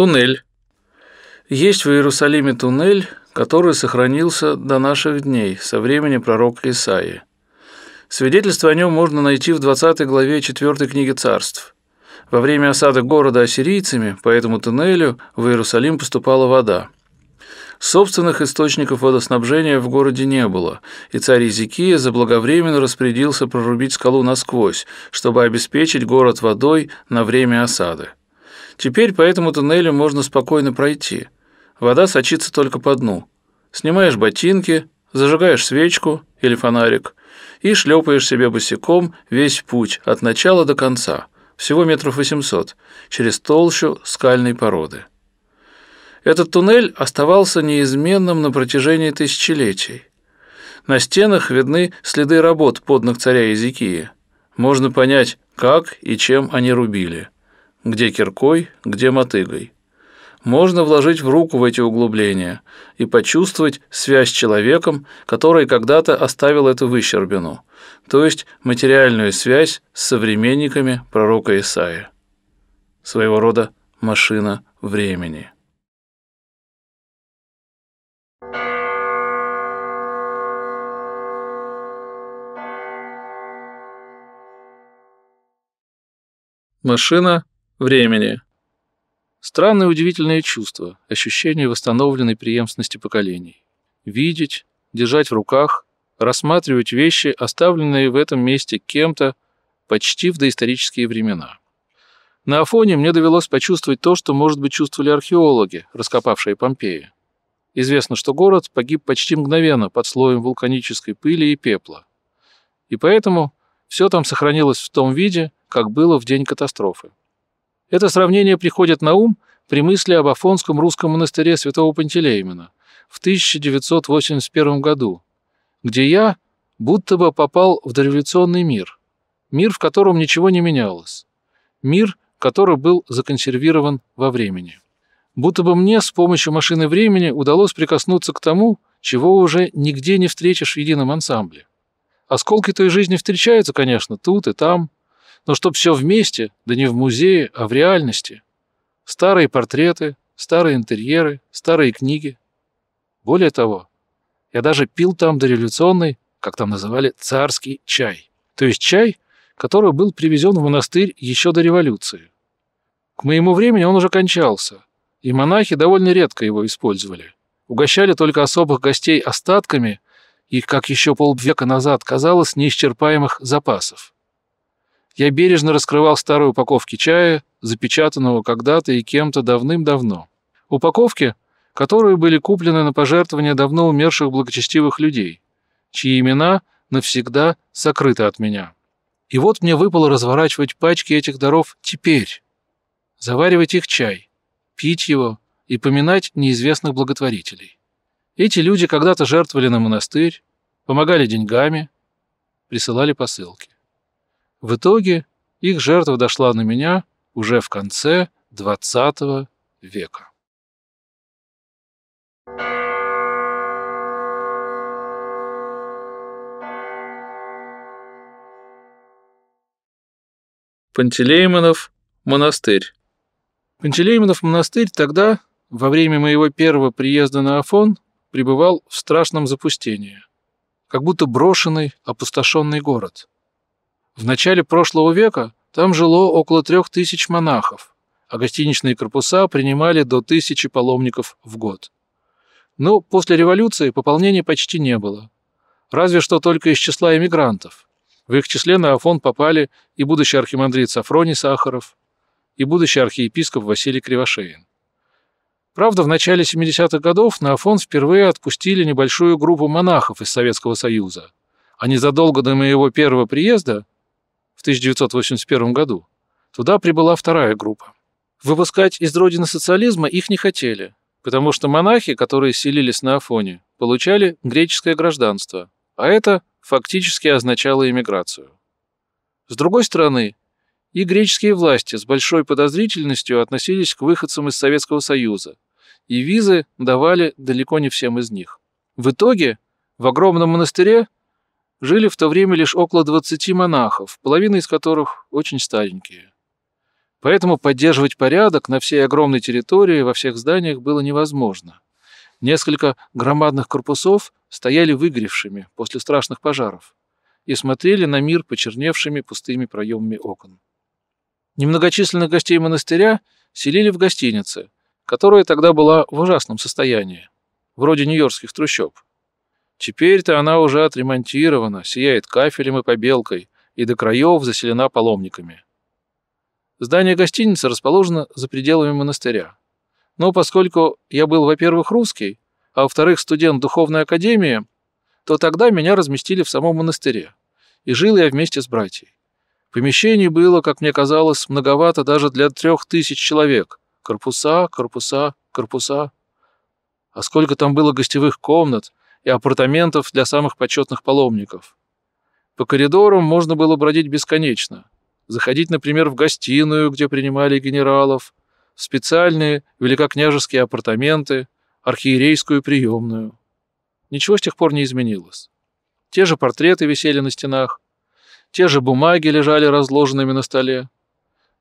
Туннель. Есть в Иерусалиме туннель, который сохранился до наших дней, со времени пророка Исаии. Свидетельство о нем можно найти в 20 главе 4 книги царств. Во время осады города ассирийцами по этому туннелю в Иерусалим поступала вода. Собственных источников водоснабжения в городе не было, и царь Изикия заблаговременно распорядился прорубить скалу насквозь, чтобы обеспечить город водой на время осады. Теперь по этому туннелю можно спокойно пройти. Вода сочится только по дну. Снимаешь ботинки, зажигаешь свечку или фонарик и шлепаешь себе босиком весь путь от начала до конца, всего метров 800, через толщу скальной породы. Этот туннель оставался неизменным на протяжении тысячелетий. На стенах видны следы работ подных царя Езекии. Можно понять, как и чем они рубили где киркой, где мотыгой. Можно вложить в руку в эти углубления и почувствовать связь с человеком, который когда-то оставил эту выщербину, то есть материальную связь с современниками пророка Исаия. Своего рода машина времени. Машина времени. Странное удивительное чувство, ощущение восстановленной преемственности поколений. Видеть, держать в руках, рассматривать вещи, оставленные в этом месте кем-то почти в доисторические времена. На Афоне мне довелось почувствовать то, что, может быть, чувствовали археологи, раскопавшие Помпеи. Известно, что город погиб почти мгновенно под слоем вулканической пыли и пепла. И поэтому все там сохранилось в том виде, как было в день катастрофы. Это сравнение приходит на ум при мысли об Афонском русском монастыре святого Пантелеймона в 1981 году, где я будто бы попал в дореволюционный мир, мир, в котором ничего не менялось, мир, который был законсервирован во времени. Будто бы мне с помощью машины времени удалось прикоснуться к тому, чего уже нигде не встретишь в едином ансамбле. Осколки той жизни встречаются, конечно, тут и там, но чтоб все вместе, да не в музее, а в реальности. Старые портреты, старые интерьеры, старые книги. Более того, я даже пил там дореволюционный, как там называли, царский чай. То есть чай, который был привезен в монастырь еще до революции. К моему времени он уже кончался, и монахи довольно редко его использовали. Угощали только особых гостей остатками их как еще полвека назад казалось, неисчерпаемых запасов. Я бережно раскрывал старые упаковки чая, запечатанного когда-то и кем-то давным-давно. Упаковки, которые были куплены на пожертвования давно умерших благочестивых людей, чьи имена навсегда сокрыты от меня. И вот мне выпало разворачивать пачки этих даров теперь. Заваривать их чай, пить его и поминать неизвестных благотворителей. Эти люди когда-то жертвовали на монастырь, помогали деньгами, присылали посылки. В итоге их жертва дошла на меня уже в конце XX века. Пантелеймонов монастырь Пантелеймонов монастырь тогда, во время моего первого приезда на Афон, пребывал в страшном запустении, как будто брошенный, опустошенный город – в начале прошлого века там жило около трех тысяч монахов, а гостиничные корпуса принимали до тысячи паломников в год. Но после революции пополнения почти не было. Разве что только из числа эмигрантов. В их числе на Афон попали и будущий архимандрит Сафроний Сахаров, и будущий архиепископ Василий Кривошеин. Правда, в начале 70-х годов на Афон впервые отпустили небольшую группу монахов из Советского Союза, а незадолго до моего первого приезда в 1981 году. Туда прибыла вторая группа. Выпускать из родины социализма их не хотели, потому что монахи, которые селились на Афоне, получали греческое гражданство, а это фактически означало иммиграцию. С другой стороны, и греческие власти с большой подозрительностью относились к выходцам из Советского Союза, и визы давали далеко не всем из них. В итоге в огромном монастыре Жили в то время лишь около 20 монахов, половина из которых очень старенькие. Поэтому поддерживать порядок на всей огромной территории во всех зданиях было невозможно. Несколько громадных корпусов стояли выгоревшими после страшных пожаров и смотрели на мир почерневшими пустыми проемами окон. Немногочисленных гостей монастыря селили в гостинице, которая тогда была в ужасном состоянии, вроде нью-йоркских трущоб. Теперь-то она уже отремонтирована, сияет кафелем и побелкой, и до краев заселена паломниками. Здание гостиницы расположено за пределами монастыря. Но поскольку я был, во-первых, русский, а во-вторых, студент духовной академии, то тогда меня разместили в самом монастыре, и жил я вместе с братьей. Помещений было, как мне казалось, многовато даже для трех тысяч человек. Корпуса, корпуса, корпуса. А сколько там было гостевых комнат, и апартаментов для самых почетных паломников. По коридорам можно было бродить бесконечно. Заходить, например, в гостиную, где принимали генералов, в специальные великокняжеские апартаменты, архиерейскую приемную. Ничего с тех пор не изменилось. Те же портреты висели на стенах, те же бумаги лежали разложенными на столе.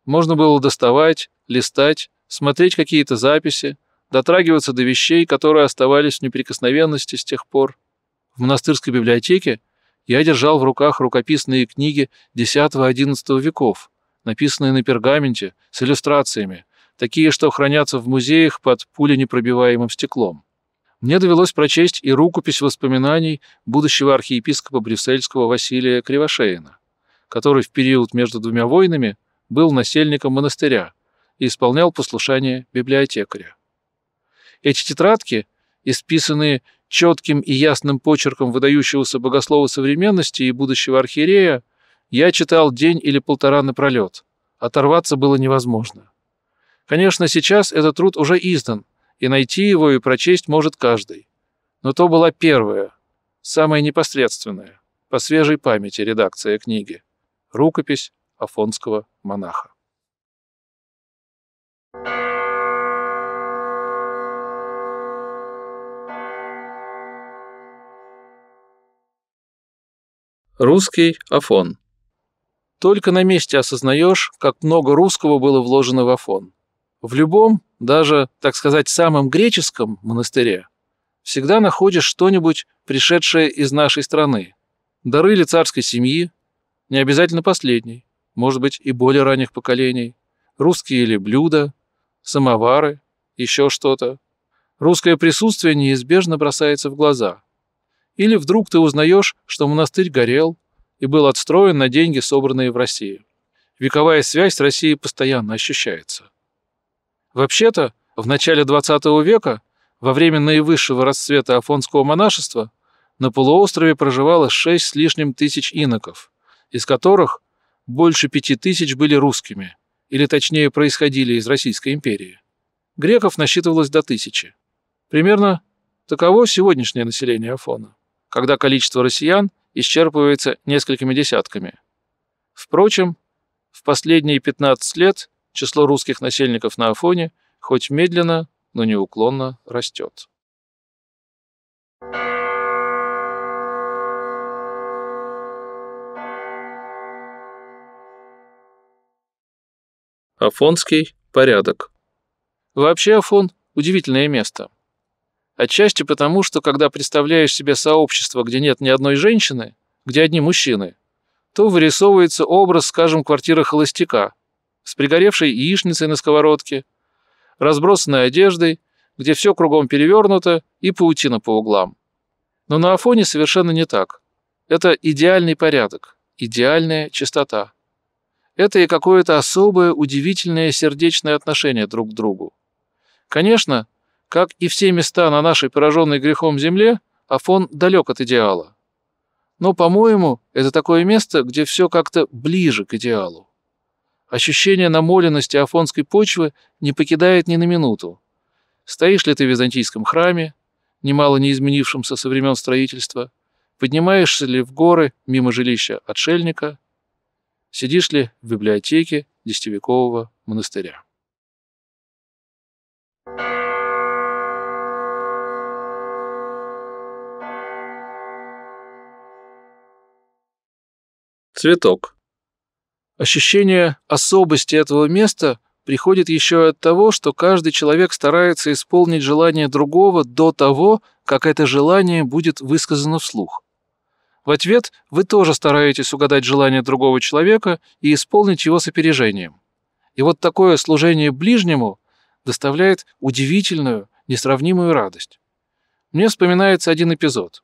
Можно было доставать, листать, смотреть какие-то записи, дотрагиваться до вещей, которые оставались в неприкосновенности с тех пор. В монастырской библиотеке я держал в руках рукописные книги X-XI веков, написанные на пергаменте, с иллюстрациями, такие, что хранятся в музеях под пуленепробиваемым стеклом. Мне довелось прочесть и рукопись воспоминаний будущего архиепископа брюссельского Василия Кривошеина, который в период между двумя войнами был насельником монастыря и исполнял послушание библиотекаря. Эти тетрадки, исписанные четким и ясным почерком выдающегося богослова современности и будущего архиерея, я читал день или полтора напролет. Оторваться было невозможно. Конечно, сейчас этот труд уже издан, и найти его и прочесть может каждый. Но то была первая, самая непосредственная, по свежей памяти редакция книги. Рукопись афонского монаха. Русский Афон. Только на месте осознаешь, как много русского было вложено в Афон. В любом, даже, так сказать, самом греческом монастыре всегда находишь что-нибудь, пришедшее из нашей страны. Дары или царской семьи, не обязательно последней, может быть, и более ранних поколений, русские или блюда, самовары, еще что-то. Русское присутствие неизбежно бросается в глаза – или вдруг ты узнаешь, что монастырь горел и был отстроен на деньги, собранные в России. Вековая связь с Россией постоянно ощущается. Вообще-то, в начале XX века, во время наивысшего расцвета афонского монашества, на полуострове проживало шесть с лишним тысяч иноков, из которых больше пяти тысяч были русскими, или точнее происходили из Российской империи. Греков насчитывалось до тысячи. Примерно таково сегодняшнее население Афона когда количество россиян исчерпывается несколькими десятками. Впрочем, в последние 15 лет число русских насельников на Афоне хоть медленно, но неуклонно растет. Афонский порядок. Вообще Афон – удивительное место – Отчасти потому, что когда представляешь себе сообщество, где нет ни одной женщины, где одни мужчины, то вырисовывается образ, скажем, квартиры холостяка с пригоревшей яичницей на сковородке, разбросанной одеждой, где все кругом перевернуто и паутина по углам. Но на Афоне совершенно не так. Это идеальный порядок, идеальная чистота. Это и какое-то особое, удивительное сердечное отношение друг к другу. Конечно, как и все места на нашей пораженной грехом земле, Афон далек от идеала. Но, по-моему, это такое место, где все как-то ближе к идеалу. Ощущение намоленности афонской почвы не покидает ни на минуту. Стоишь ли ты в византийском храме, немало не изменившемся со времен строительства, поднимаешься ли в горы мимо жилища отшельника, сидишь ли в библиотеке десятивекового монастыря. Цветок. Ощущение особости этого места приходит еще от того, что каждый человек старается исполнить желание другого до того, как это желание будет высказано вслух. В ответ вы тоже стараетесь угадать желание другого человека и исполнить его с опережением. И вот такое служение ближнему доставляет удивительную, несравнимую радость. Мне вспоминается один эпизод.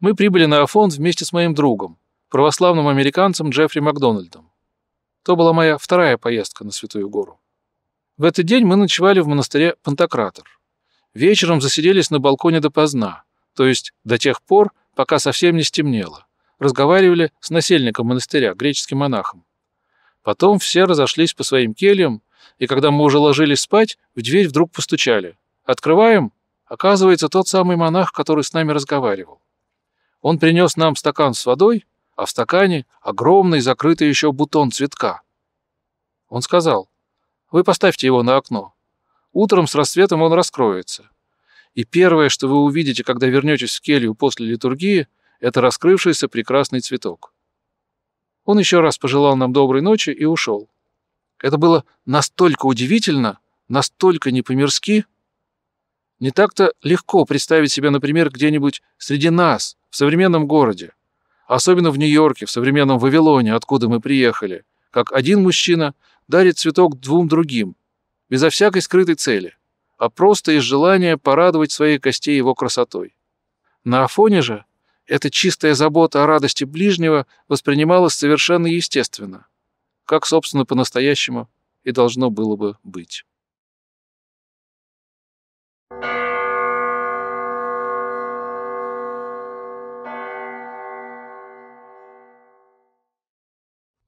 Мы прибыли на Афон вместе с моим другом православным американцем Джеффри Макдональдом. То была моя вторая поездка на Святую Гору. В этот день мы ночевали в монастыре Пантократор. Вечером засиделись на балконе допоздна, то есть до тех пор, пока совсем не стемнело. Разговаривали с насельником монастыря, греческим монахом. Потом все разошлись по своим кельям, и когда мы уже ложились спать, в дверь вдруг постучали. «Открываем?» Оказывается, тот самый монах, который с нами разговаривал. Он принес нам стакан с водой а в стакане огромный закрытый еще бутон цветка. Он сказал, «Вы поставьте его на окно. Утром с рассветом он раскроется. И первое, что вы увидите, когда вернетесь в келью после литургии, это раскрывшийся прекрасный цветок». Он еще раз пожелал нам доброй ночи и ушел. Это было настолько удивительно, настолько непомерски, Не так-то легко представить себя, например, где-нибудь среди нас, в современном городе. Особенно в Нью-Йорке, в современном Вавилоне, откуда мы приехали. Как один мужчина дарит цветок двум другим. Безо всякой скрытой цели. А просто из желания порадовать своей костей его красотой. На Афоне же эта чистая забота о радости ближнего воспринималась совершенно естественно. Как, собственно, по-настоящему и должно было бы быть.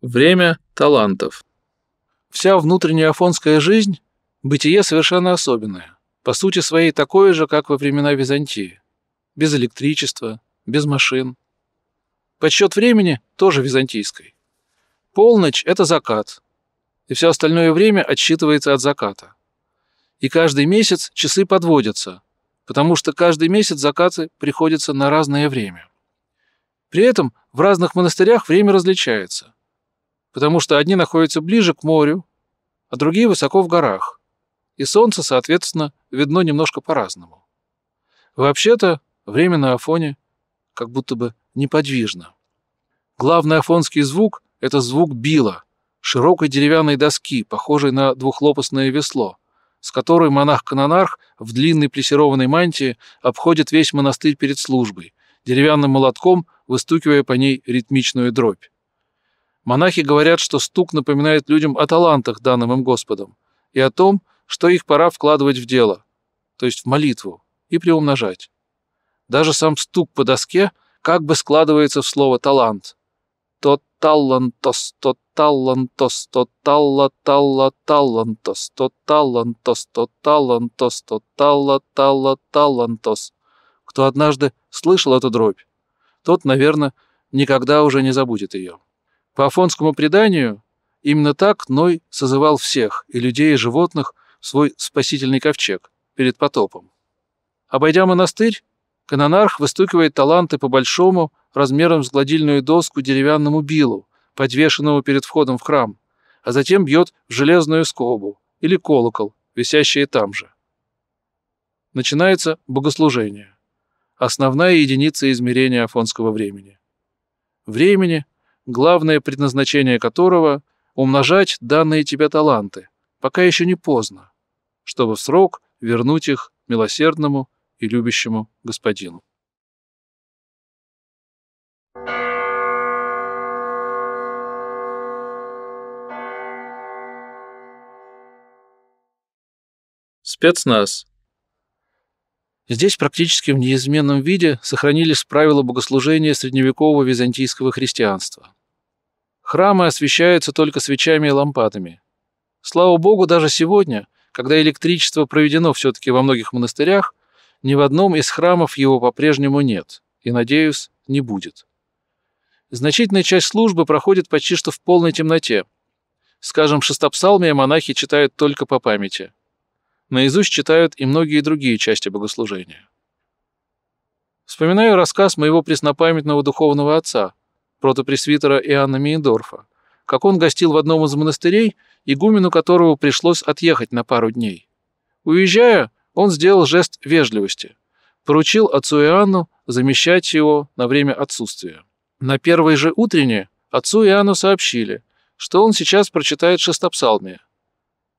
Время талантов. Вся внутренняя афонская жизнь – бытие совершенно особенное, по сути своей такое же, как во времена Византии. Без электричества, без машин. Подсчет времени тоже византийской. Полночь – это закат, и все остальное время отсчитывается от заката. И каждый месяц часы подводятся, потому что каждый месяц закаты приходятся на разное время. При этом в разных монастырях время различается – потому что одни находятся ближе к морю, а другие высоко в горах, и солнце, соответственно, видно немножко по-разному. Вообще-то время на Афоне как будто бы неподвижно. Главный афонский звук — это звук била, широкой деревянной доски, похожей на двухлопастное весло, с которой монах-канонарх в длинной плесированной мантии обходит весь монастырь перед службой, деревянным молотком выстукивая по ней ритмичную дробь. Монахи говорят, что стук напоминает людям о талантах, данным им Господом, и о том, что их пора вкладывать в дело, то есть в молитву, и приумножать. Даже сам стук по доске как бы складывается в слово «талант». То талантос, то талантос, то талла, талла, талантос, то талантос, то талантос, то талла, талла, талантос. Кто однажды слышал эту дробь, тот, наверное, никогда уже не забудет ее. По афонскому преданию, именно так Ной созывал всех, и людей, и животных, в свой спасительный ковчег перед потопом. Обойдя монастырь, канонарх выстукивает таланты по большому, размером с гладильную доску деревянному билу, подвешенному перед входом в храм, а затем бьет в железную скобу или колокол, висящие там же. Начинается богослужение, основная единица измерения афонского времени. Времени, главное предназначение которого — умножать данные тебе таланты, пока еще не поздно, чтобы в срок вернуть их милосердному и любящему господину. Спецназ. Здесь практически в неизменном виде сохранились правила богослужения средневекового византийского христианства. Храмы освещаются только свечами и лампадами. Слава Богу, даже сегодня, когда электричество проведено все-таки во многих монастырях, ни в одном из храмов его по-прежнему нет, и, надеюсь, не будет. Значительная часть службы проходит почти что в полной темноте. Скажем, шестопсалмия монахи читают только по памяти – наизусть читают и многие другие части богослужения. Вспоминаю рассказ моего преснопамятного духовного отца, протопресвитера Иоанна Мейндорфа, как он гостил в одном из монастырей, игумену которого пришлось отъехать на пару дней. Уезжая, он сделал жест вежливости. Поручил отцу Иоанну замещать его на время отсутствия. На первой же утренне отцу Иоанну сообщили, что он сейчас прочитает шестопсалмие.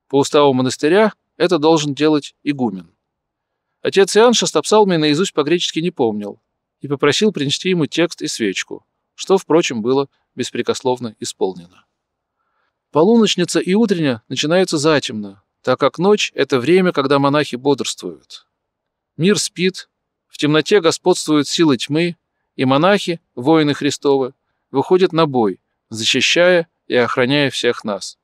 По уставу монастыря это должен делать игумен. Отец Иоанн шестопсалмий наизусть по-гречески не помнил и попросил принести ему текст и свечку, что, впрочем, было беспрекословно исполнено. Полуночница и утренняя начинаются затемно, так как ночь — это время, когда монахи бодрствуют. Мир спит, в темноте господствуют силы тьмы, и монахи, воины Христовы, выходят на бой, защищая и охраняя всех нас.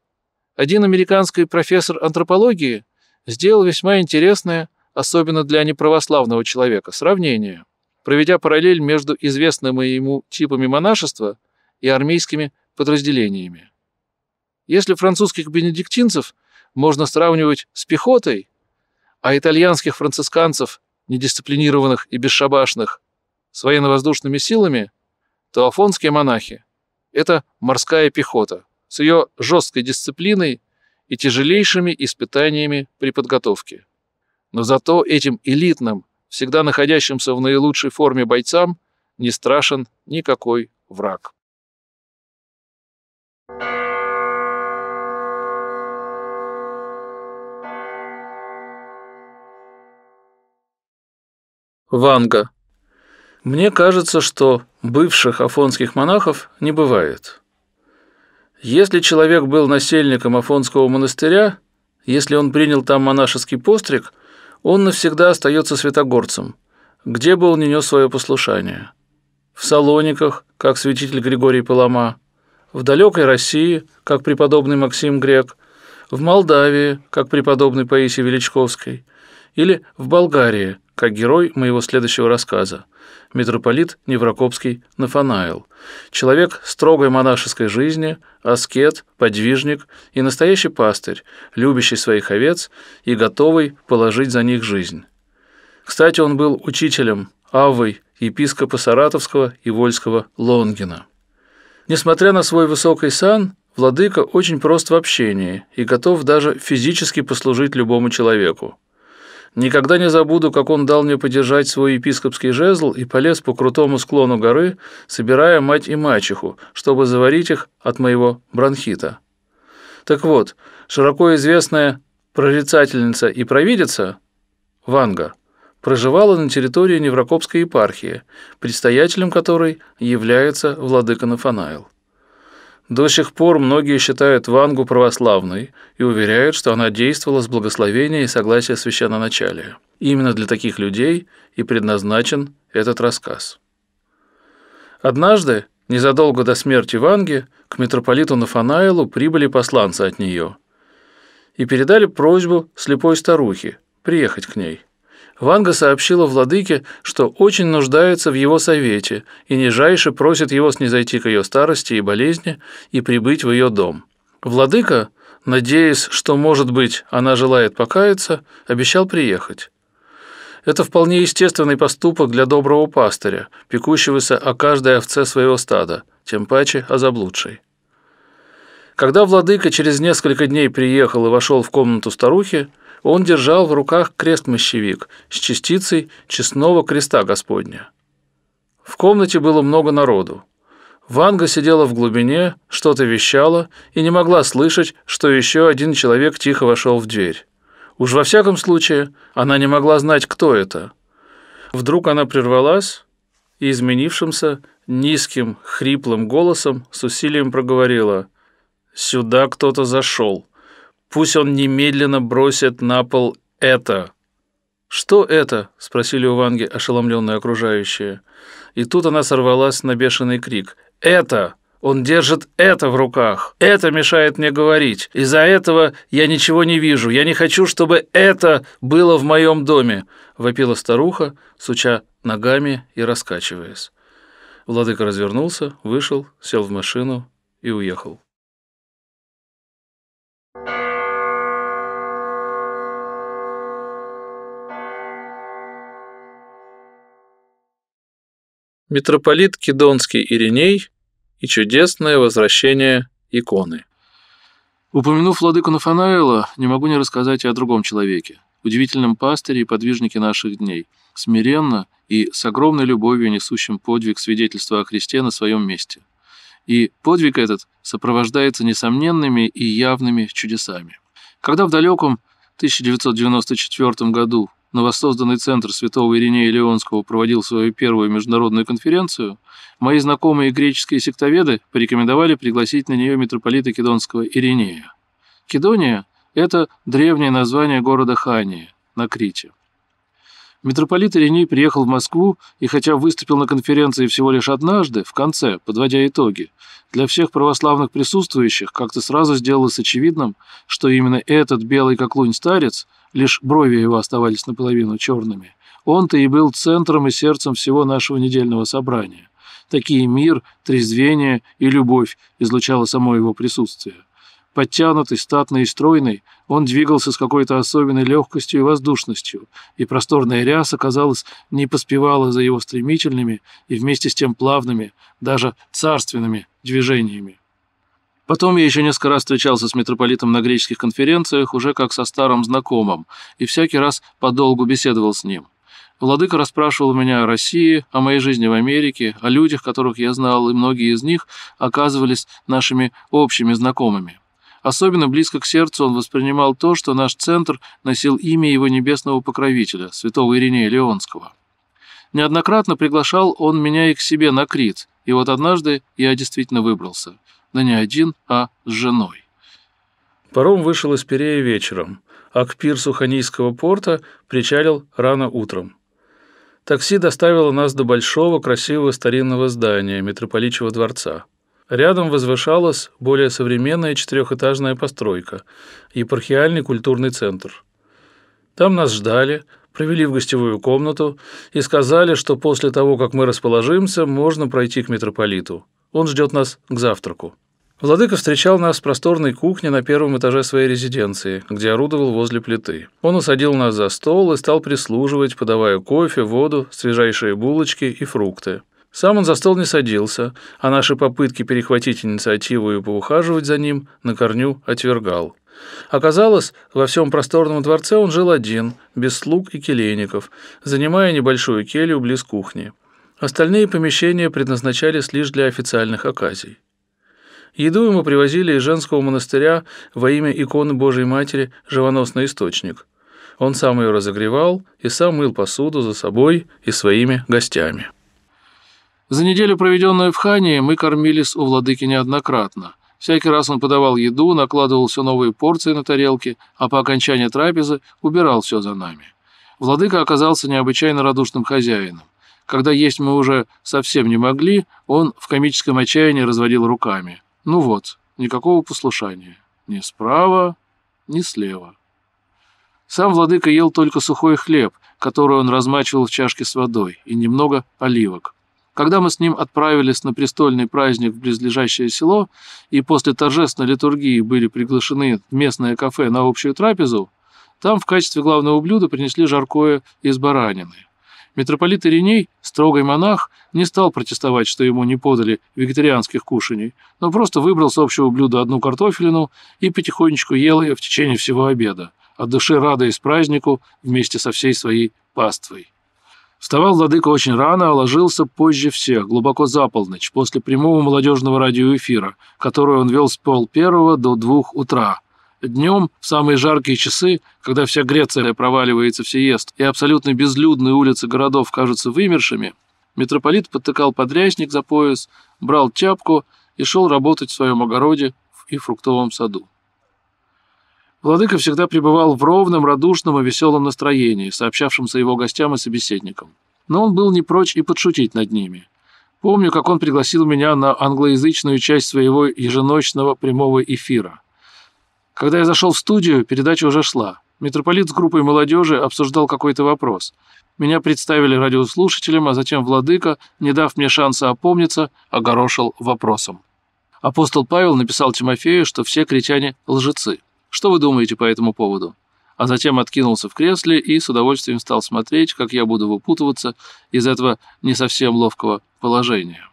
Один американский профессор антропологии — сделал весьма интересное, особенно для неправославного человека, сравнение, проведя параллель между известными ему типами монашества и армейскими подразделениями. Если французских бенедиктинцев можно сравнивать с пехотой, а итальянских францисканцев, недисциплинированных и бесшабашных, с военно-воздушными силами, то афонские монахи – это морская пехота с ее жесткой дисциплиной и тяжелейшими испытаниями при подготовке. Но зато этим элитным, всегда находящимся в наилучшей форме бойцам, не страшен никакой враг. Ванга. Мне кажется, что бывших афонских монахов не бывает. Если человек был насельником Афонского монастыря, если он принял там монашеский постриг, он навсегда остается святогорцем, где бы он ни нес свое послушание. В Салониках, как святитель Григорий Палама, в далекой России, как преподобный Максим Грек, в Молдавии, как преподобный Паисий Величковский, или в Болгарии, как герой моего следующего рассказа – митрополит Неврокопский Нафанаил, человек строгой монашеской жизни, аскет, подвижник и настоящий пастырь, любящий своих овец и готовый положить за них жизнь. Кстати, он был учителем Авой, епископа Саратовского и Вольского Лонгина. Несмотря на свой высокий сан, Владыка очень прост в общении и готов даже физически послужить любому человеку. Никогда не забуду, как он дал мне подержать свой епископский жезл и полез по крутому склону горы, собирая мать и мачеху, чтобы заварить их от моего бронхита. Так вот, широко известная прорицательница и провидица Ванга проживала на территории Неврокопской епархии, предстоятелем которой является владыка Нафанаил. До сих пор многие считают Вангу православной и уверяют, что она действовала с благословения и согласия священноначалия. Именно для таких людей и предназначен этот рассказ. Однажды, незадолго до смерти Ванги, к митрополиту Нафанаилу прибыли посланцы от нее и передали просьбу слепой старухи приехать к ней. Ванга сообщила владыке, что очень нуждается в его совете и нижайше просит его снизойти к ее старости и болезни и прибыть в ее дом. Владыка, надеясь, что, может быть, она желает покаяться, обещал приехать. Это вполне естественный поступок для доброго пастыря, пекущегося о каждой овце своего стада, тем паче о заблудшей. Когда владыка через несколько дней приехал и вошел в комнату старухи, он держал в руках крест-мощевик с частицей честного креста Господня. В комнате было много народу. Ванга сидела в глубине, что-то вещала и не могла слышать, что еще один человек тихо вошел в дверь. Уж во всяком случае, она не могла знать, кто это. Вдруг она прервалась и изменившимся, низким, хриплым голосом с усилием проговорила «Сюда кто-то зашел». Пусть он немедленно бросит на пол это». «Что это?» — спросили у Ванги ошеломленные окружающие. И тут она сорвалась на бешеный крик. «Это! Он держит это в руках! Это мешает мне говорить! Из-за этого я ничего не вижу! Я не хочу, чтобы это было в моем доме!» — вопила старуха, суча ногами и раскачиваясь. Владыка развернулся, вышел, сел в машину и уехал. митрополит Кидонский Ириней и чудесное возвращение иконы. Упомянув владыку Нафанаила, не могу не рассказать и о другом человеке, удивительном пастыре и подвижнике наших дней, смиренно и с огромной любовью несущим подвиг свидетельства о Христе на своем месте. И подвиг этот сопровождается несомненными и явными чудесами. Когда в далеком 1994 году новосозданный центр святого Иринея Леонского проводил свою первую международную конференцию, мои знакомые греческие сектоведы порекомендовали пригласить на нее митрополита Кедонского Иринея. Кедония – это древнее название города Хания на Крите. Митрополит Ириней приехал в Москву и хотя выступил на конференции всего лишь однажды, в конце, подводя итоги, для всех православных присутствующих как-то сразу сделалось очевидным, что именно этот белый как лунь старец, лишь брови его оставались наполовину черными, он-то и был центром и сердцем всего нашего недельного собрания. Такие мир, трезвение и любовь излучало само его присутствие. Подтянутый, статный и стройный, он двигался с какой-то особенной легкостью и воздушностью, и просторная ряса, казалось, не поспевала за его стремительными и вместе с тем плавными, даже царственными движениями. Потом я еще несколько раз встречался с митрополитом на греческих конференциях, уже как со старым знакомым, и всякий раз подолгу беседовал с ним. Владыка расспрашивал меня о России, о моей жизни в Америке, о людях, которых я знал, и многие из них оказывались нашими общими знакомыми. Особенно близко к сердцу он воспринимал то, что наш центр носил имя его небесного покровителя, святого Иринея Леонского. Неоднократно приглашал он меня и к себе на Крит, и вот однажды я действительно выбрался. но не один, а с женой. Паром вышел из Перея вечером, а к пирсу Ханийского порта причалил рано утром. Такси доставило нас до большого, красивого старинного здания, митрополичьего дворца. Рядом возвышалась более современная четырехэтажная постройка – епархиальный культурный центр. Там нас ждали, провели в гостевую комнату и сказали, что после того, как мы расположимся, можно пройти к митрополиту. Он ждет нас к завтраку. Владыка встречал нас в просторной кухне на первом этаже своей резиденции, где орудовал возле плиты. Он усадил нас за стол и стал прислуживать, подавая кофе, воду, свежайшие булочки и фрукты. Сам он за стол не садился, а наши попытки перехватить инициативу и поухаживать за ним на корню отвергал. Оказалось, во всем просторном дворце он жил один, без слуг и келейников, занимая небольшую келью близ кухни. Остальные помещения предназначались лишь для официальных оказий. Еду ему привозили из женского монастыря во имя иконы Божьей Матери «Живоносный источник». Он сам ее разогревал и сам мыл посуду за собой и своими гостями. За неделю, проведенную в Хане, мы кормились у владыки неоднократно. Всякий раз он подавал еду, накладывал все новые порции на тарелки, а по окончании трапезы убирал все за нами. Владыка оказался необычайно радушным хозяином. Когда есть мы уже совсем не могли, он в комическом отчаянии разводил руками. Ну вот, никакого послушания. Ни справа, ни слева. Сам владыка ел только сухой хлеб, который он размачивал в чашке с водой, и немного оливок. Когда мы с ним отправились на престольный праздник в близлежащее село и после торжественной литургии были приглашены в местное кафе на общую трапезу, там в качестве главного блюда принесли жаркое из баранины. Митрополит Ириней, строгий монах, не стал протестовать, что ему не подали вегетарианских кушаний, но просто выбрал с общего блюда одну картофелину и потихонечку ел ее в течение всего обеда, от души радуясь празднику вместе со всей своей паствой. Вставал владыка очень рано, а ложился позже всех, глубоко за полночь, после прямого молодежного радиоэфира, который он вел с пол первого до двух утра. Днем, в самые жаркие часы, когда вся Греция проваливается в сиест и абсолютно безлюдные улицы городов кажутся вымершими, митрополит подтыкал подрясник за пояс, брал чапку и шел работать в своем огороде и фруктовом саду. Владыка всегда пребывал в ровном, радушном и веселом настроении, сообщавшемся его гостям и собеседникам. Но он был не прочь и подшутить над ними. Помню, как он пригласил меня на англоязычную часть своего еженочного прямого эфира. Когда я зашел в студию, передача уже шла. Митрополит с группой молодежи обсуждал какой-то вопрос. Меня представили радиослушателям, а затем владыка, не дав мне шанса опомниться, огорошил вопросом. Апостол Павел написал Тимофею, что все критяне – лжецы. Что вы думаете по этому поводу?» а затем откинулся в кресле и с удовольствием стал смотреть, как я буду выпутываться из этого не совсем ловкого положения.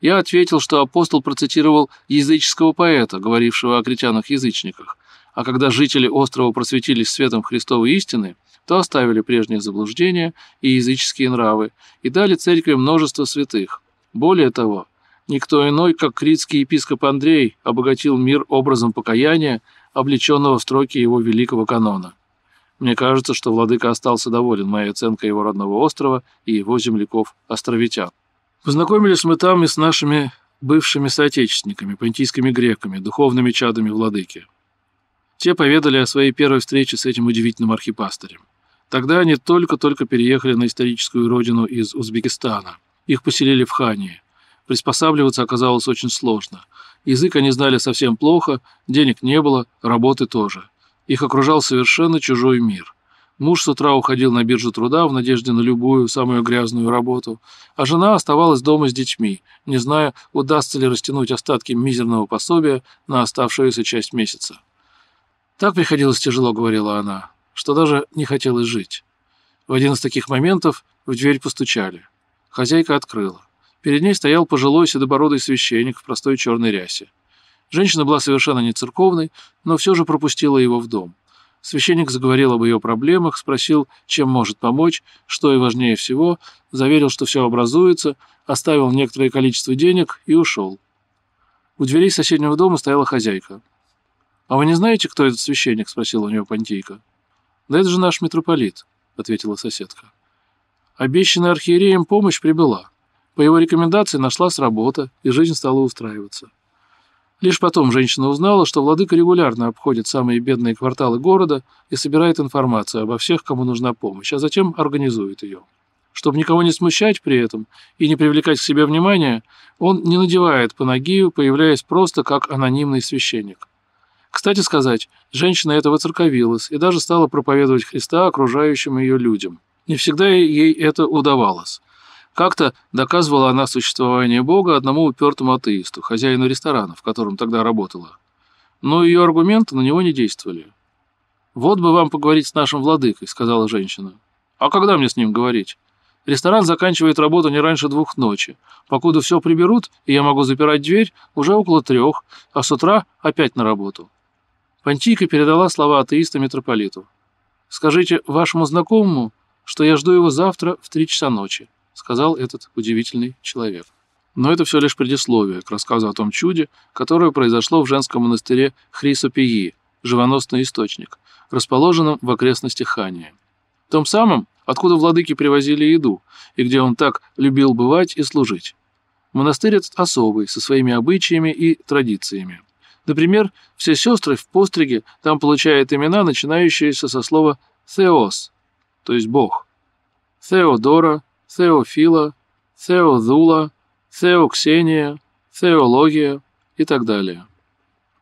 Я ответил, что апостол процитировал языческого поэта, говорившего о критянах-язычниках, а когда жители острова просветились светом Христовой истины, то оставили прежние заблуждения и языческие нравы и дали церкви множество святых. Более того, никто иной, как критский епископ Андрей, обогатил мир образом покаяния облеченного в строки его великого канона. Мне кажется, что владыка остался доволен моей оценкой его родного острова и его земляков-островитян. Познакомились мы там и с нашими бывшими соотечественниками, понтийскими греками, духовными чадами владыки. Те поведали о своей первой встрече с этим удивительным архипастырем. Тогда они только-только переехали на историческую родину из Узбекистана. Их поселили в Хании. Приспосабливаться оказалось очень сложно. Язык они знали совсем плохо, денег не было, работы тоже. Их окружал совершенно чужой мир. Муж с утра уходил на биржу труда в надежде на любую, самую грязную работу, а жена оставалась дома с детьми, не зная, удастся ли растянуть остатки мизерного пособия на оставшуюся часть месяца. «Так приходилось тяжело», — говорила она, — «что даже не хотелось жить». В один из таких моментов в дверь постучали. Хозяйка открыла. Перед ней стоял пожилой седобородый священник в простой черной рясе. Женщина была совершенно не церковной, но все же пропустила его в дом. Священник заговорил об ее проблемах, спросил, чем может помочь, что и важнее всего, заверил, что все образуется, оставил некоторое количество денег и ушел. У дверей соседнего дома стояла хозяйка. «А вы не знаете, кто этот священник?» — спросил у нее понтийка. «Да это же наш митрополит», — ответила соседка. Обещанная архиереем помощь прибыла. По его рекомендации нашлась работа, и жизнь стала устраиваться. Лишь потом женщина узнала, что владыка регулярно обходит самые бедные кварталы города и собирает информацию обо всех, кому нужна помощь, а затем организует ее. Чтобы никого не смущать при этом и не привлекать к себе внимания, он не надевает панагию, появляясь просто как анонимный священник. Кстати сказать, женщина этого церковилась и даже стала проповедовать Христа окружающим ее людям. Не всегда ей это удавалось – как-то доказывала она существование Бога одному упертому атеисту, хозяину ресторана, в котором тогда работала. Но ее аргументы на него не действовали. «Вот бы вам поговорить с нашим владыкой», — сказала женщина. «А когда мне с ним говорить? Ресторан заканчивает работу не раньше двух ночи. Покуда все приберут, и я могу запирать дверь, уже около трех, а с утра опять на работу». Пантийка передала слова атеиста митрополиту. «Скажите вашему знакомому, что я жду его завтра в три часа ночи сказал этот удивительный человек. Но это все лишь предисловие к рассказу о том чуде, которое произошло в женском монастыре Хрисопии, живоносный источник, расположенном в окрестностях Хании. Том самом, откуда владыки привозили еду, и где он так любил бывать и служить. Монастырь этот особый, со своими обычаями и традициями. Например, все сестры в постриге там получают имена, начинающиеся со слова «Θεос», то есть «Бог». Теодора, Теофила, Теодула, Теоксения, Теология и так далее.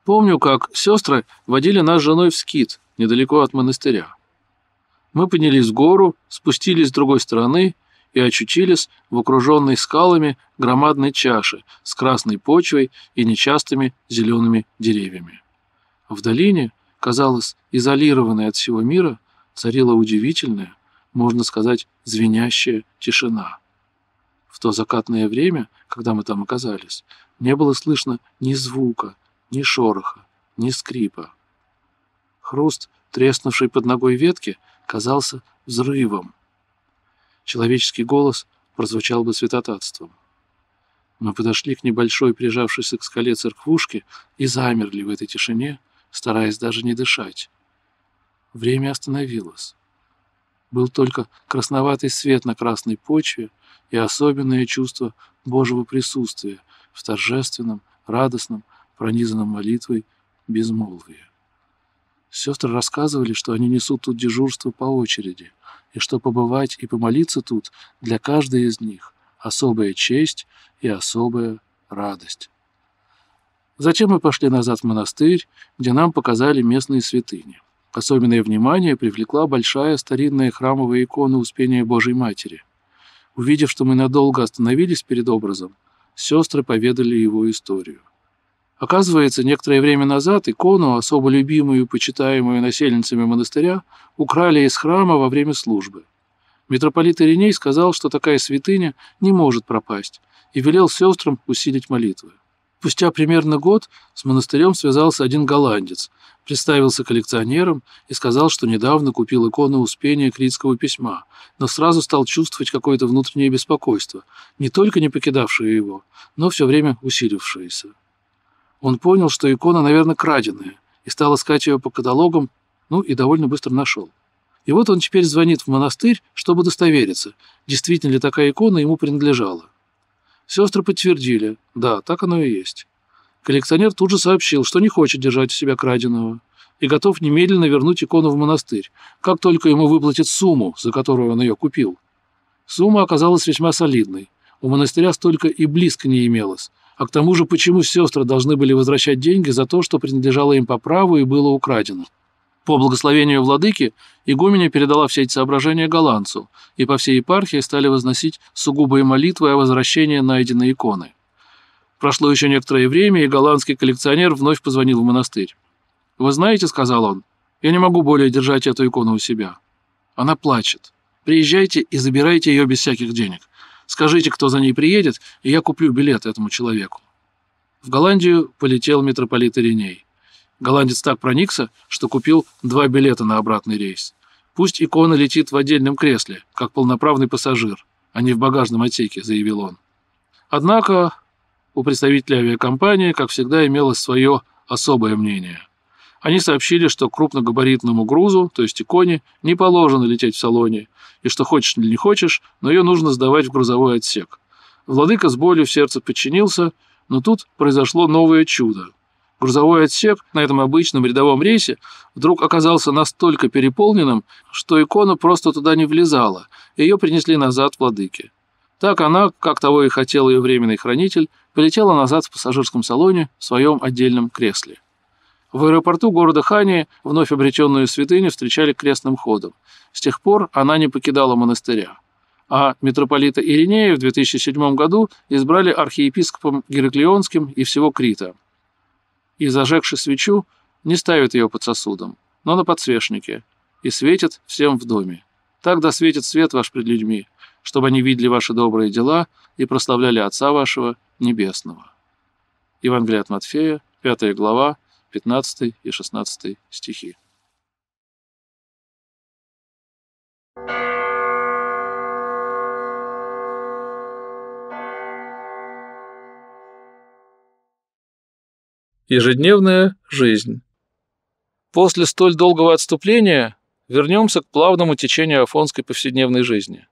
Помню, как сестры водили нас с женой в скит, недалеко от монастыря. Мы поднялись в гору, спустились с другой стороны и очутились в окруженной скалами громадной чаши с красной почвой и нечастыми зелеными деревьями. В долине, казалось, изолированной от всего мира, царила удивительная можно сказать, звенящая тишина. В то закатное время, когда мы там оказались, не было слышно ни звука, ни шороха, ни скрипа. Хруст, треснувший под ногой ветки, казался взрывом. Человеческий голос прозвучал бы святотатством. Мы подошли к небольшой, прижавшейся к скале церквушке, и замерли в этой тишине, стараясь даже не дышать. Время остановилось был только красноватый свет на красной почве и особенное чувство Божьего присутствия в торжественном, радостном, пронизанном молитвой безмолвии. Сестры рассказывали, что они несут тут дежурство по очереди, и что побывать и помолиться тут для каждой из них – особая честь и особая радость. Затем мы пошли назад в монастырь, где нам показали местные святыни – Особенное внимание привлекла большая старинная храмовая икона Успения Божьей Матери. Увидев, что мы надолго остановились перед образом, сестры поведали его историю. Оказывается, некоторое время назад икону, особо любимую и почитаемую насельницами монастыря, украли из храма во время службы. Митрополит Ириней сказал, что такая святыня не может пропасть, и велел сестрам усилить молитвы. Спустя примерно год с монастырем связался один голландец, представился коллекционером и сказал, что недавно купил икону Успения Критского письма, но сразу стал чувствовать какое-то внутреннее беспокойство, не только не покидавшее его, но все время усилившееся. Он понял, что икона, наверное, краденая, и стал искать ее по каталогам, ну и довольно быстро нашел. И вот он теперь звонит в монастырь, чтобы удостовериться, действительно ли такая икона ему принадлежала. Сестры подтвердили, да, так оно и есть. Коллекционер тут же сообщил, что не хочет держать у себя краденого и готов немедленно вернуть икону в монастырь, как только ему выплатят сумму, за которую он ее купил. Сумма оказалась весьма солидной. У монастыря столько и близко не имелось. А к тому же, почему сестры должны были возвращать деньги за то, что принадлежало им по праву и было украдено? По благословению владыки игуменя передала все эти соображения голландцу, и по всей епархии стали возносить сугубые молитвы о возвращении найденной иконы. Прошло еще некоторое время, и голландский коллекционер вновь позвонил в монастырь. «Вы знаете, — сказал он, — я не могу более держать эту икону у себя. Она плачет. Приезжайте и забирайте ее без всяких денег. Скажите, кто за ней приедет, и я куплю билет этому человеку». В Голландию полетел митрополит Ириней. Голландец так проникся, что купил два билета на обратный рейс. «Пусть икона летит в отдельном кресле, как полноправный пассажир, а не в багажном отсеке», — заявил он. Однако у представителей авиакомпании, как всегда, имелось свое особое мнение. Они сообщили, что крупногабаритному грузу, то есть иконе, не положено лететь в салоне, и что хочешь или не хочешь, но ее нужно сдавать в грузовой отсек. Владыка с болью в сердце подчинился, но тут произошло новое чудо. Грузовой отсек на этом обычном рядовом рейсе вдруг оказался настолько переполненным, что икона просто туда не влезала, и ее принесли назад владыке. Так она, как того и хотел ее временный хранитель, полетела назад в пассажирском салоне в своем отдельном кресле. В аэропорту города Хани вновь обреченную святыню встречали крестным ходом. С тех пор она не покидала монастыря. А митрополита Иринея в 2007 году избрали архиепископом Гераклеонским и всего Крита. И, зажегши свечу, не ставит ее под сосудом, но на подсвечнике, и светит всем в доме. Так досветит свет ваш пред людьми, чтобы они видели ваши добрые дела и прославляли Отца вашего Небесного». Евангелие от Матфея, 5 глава, 15 и 16 стихи. Ежедневная жизнь. После столь долгого отступления вернемся к плавному течению афонской повседневной жизни –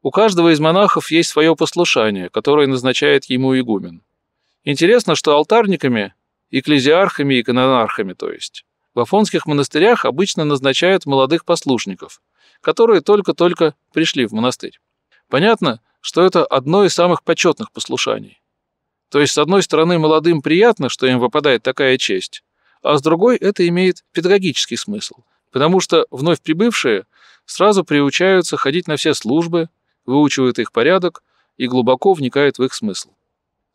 у каждого из монахов есть свое послушание, которое назначает ему игумен. Интересно, что алтарниками, экклезиархами и канонархами, то есть, в афонских монастырях обычно назначают молодых послушников, которые только-только пришли в монастырь. Понятно, что это одно из самых почетных послушаний. То есть, с одной стороны, молодым приятно, что им выпадает такая честь, а с другой это имеет педагогический смысл, потому что вновь прибывшие сразу приучаются ходить на все службы, выучивает их порядок и глубоко вникает в их смысл.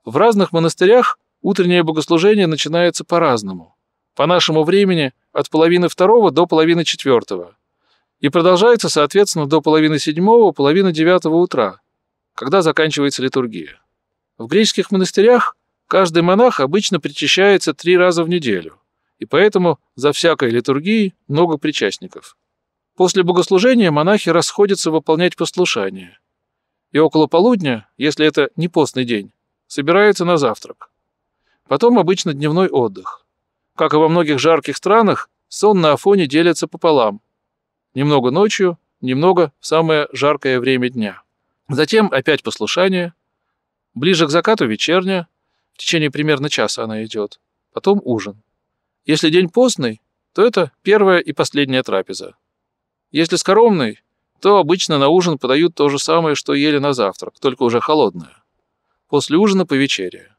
В разных монастырях утреннее богослужение начинается по-разному. По нашему времени от половины второго до половины четвертого. И продолжается, соответственно, до половины седьмого, половины девятого утра, когда заканчивается литургия. В греческих монастырях каждый монах обычно причащается три раза в неделю, и поэтому за всякой литургией много причастников. После богослужения монахи расходятся выполнять послушание – и около полудня, если это не постный день, собирается на завтрак. Потом обычно дневной отдых. Как и во многих жарких странах, сон на Афоне делится пополам. Немного ночью, немного в самое жаркое время дня. Затем опять послушание. Ближе к закату вечерня, в течение примерно часа она идет. Потом ужин. Если день постный, то это первая и последняя трапеза. Если скоромный, то обычно на ужин подают то же самое, что ели на завтрак, только уже холодное. После ужина по вечере.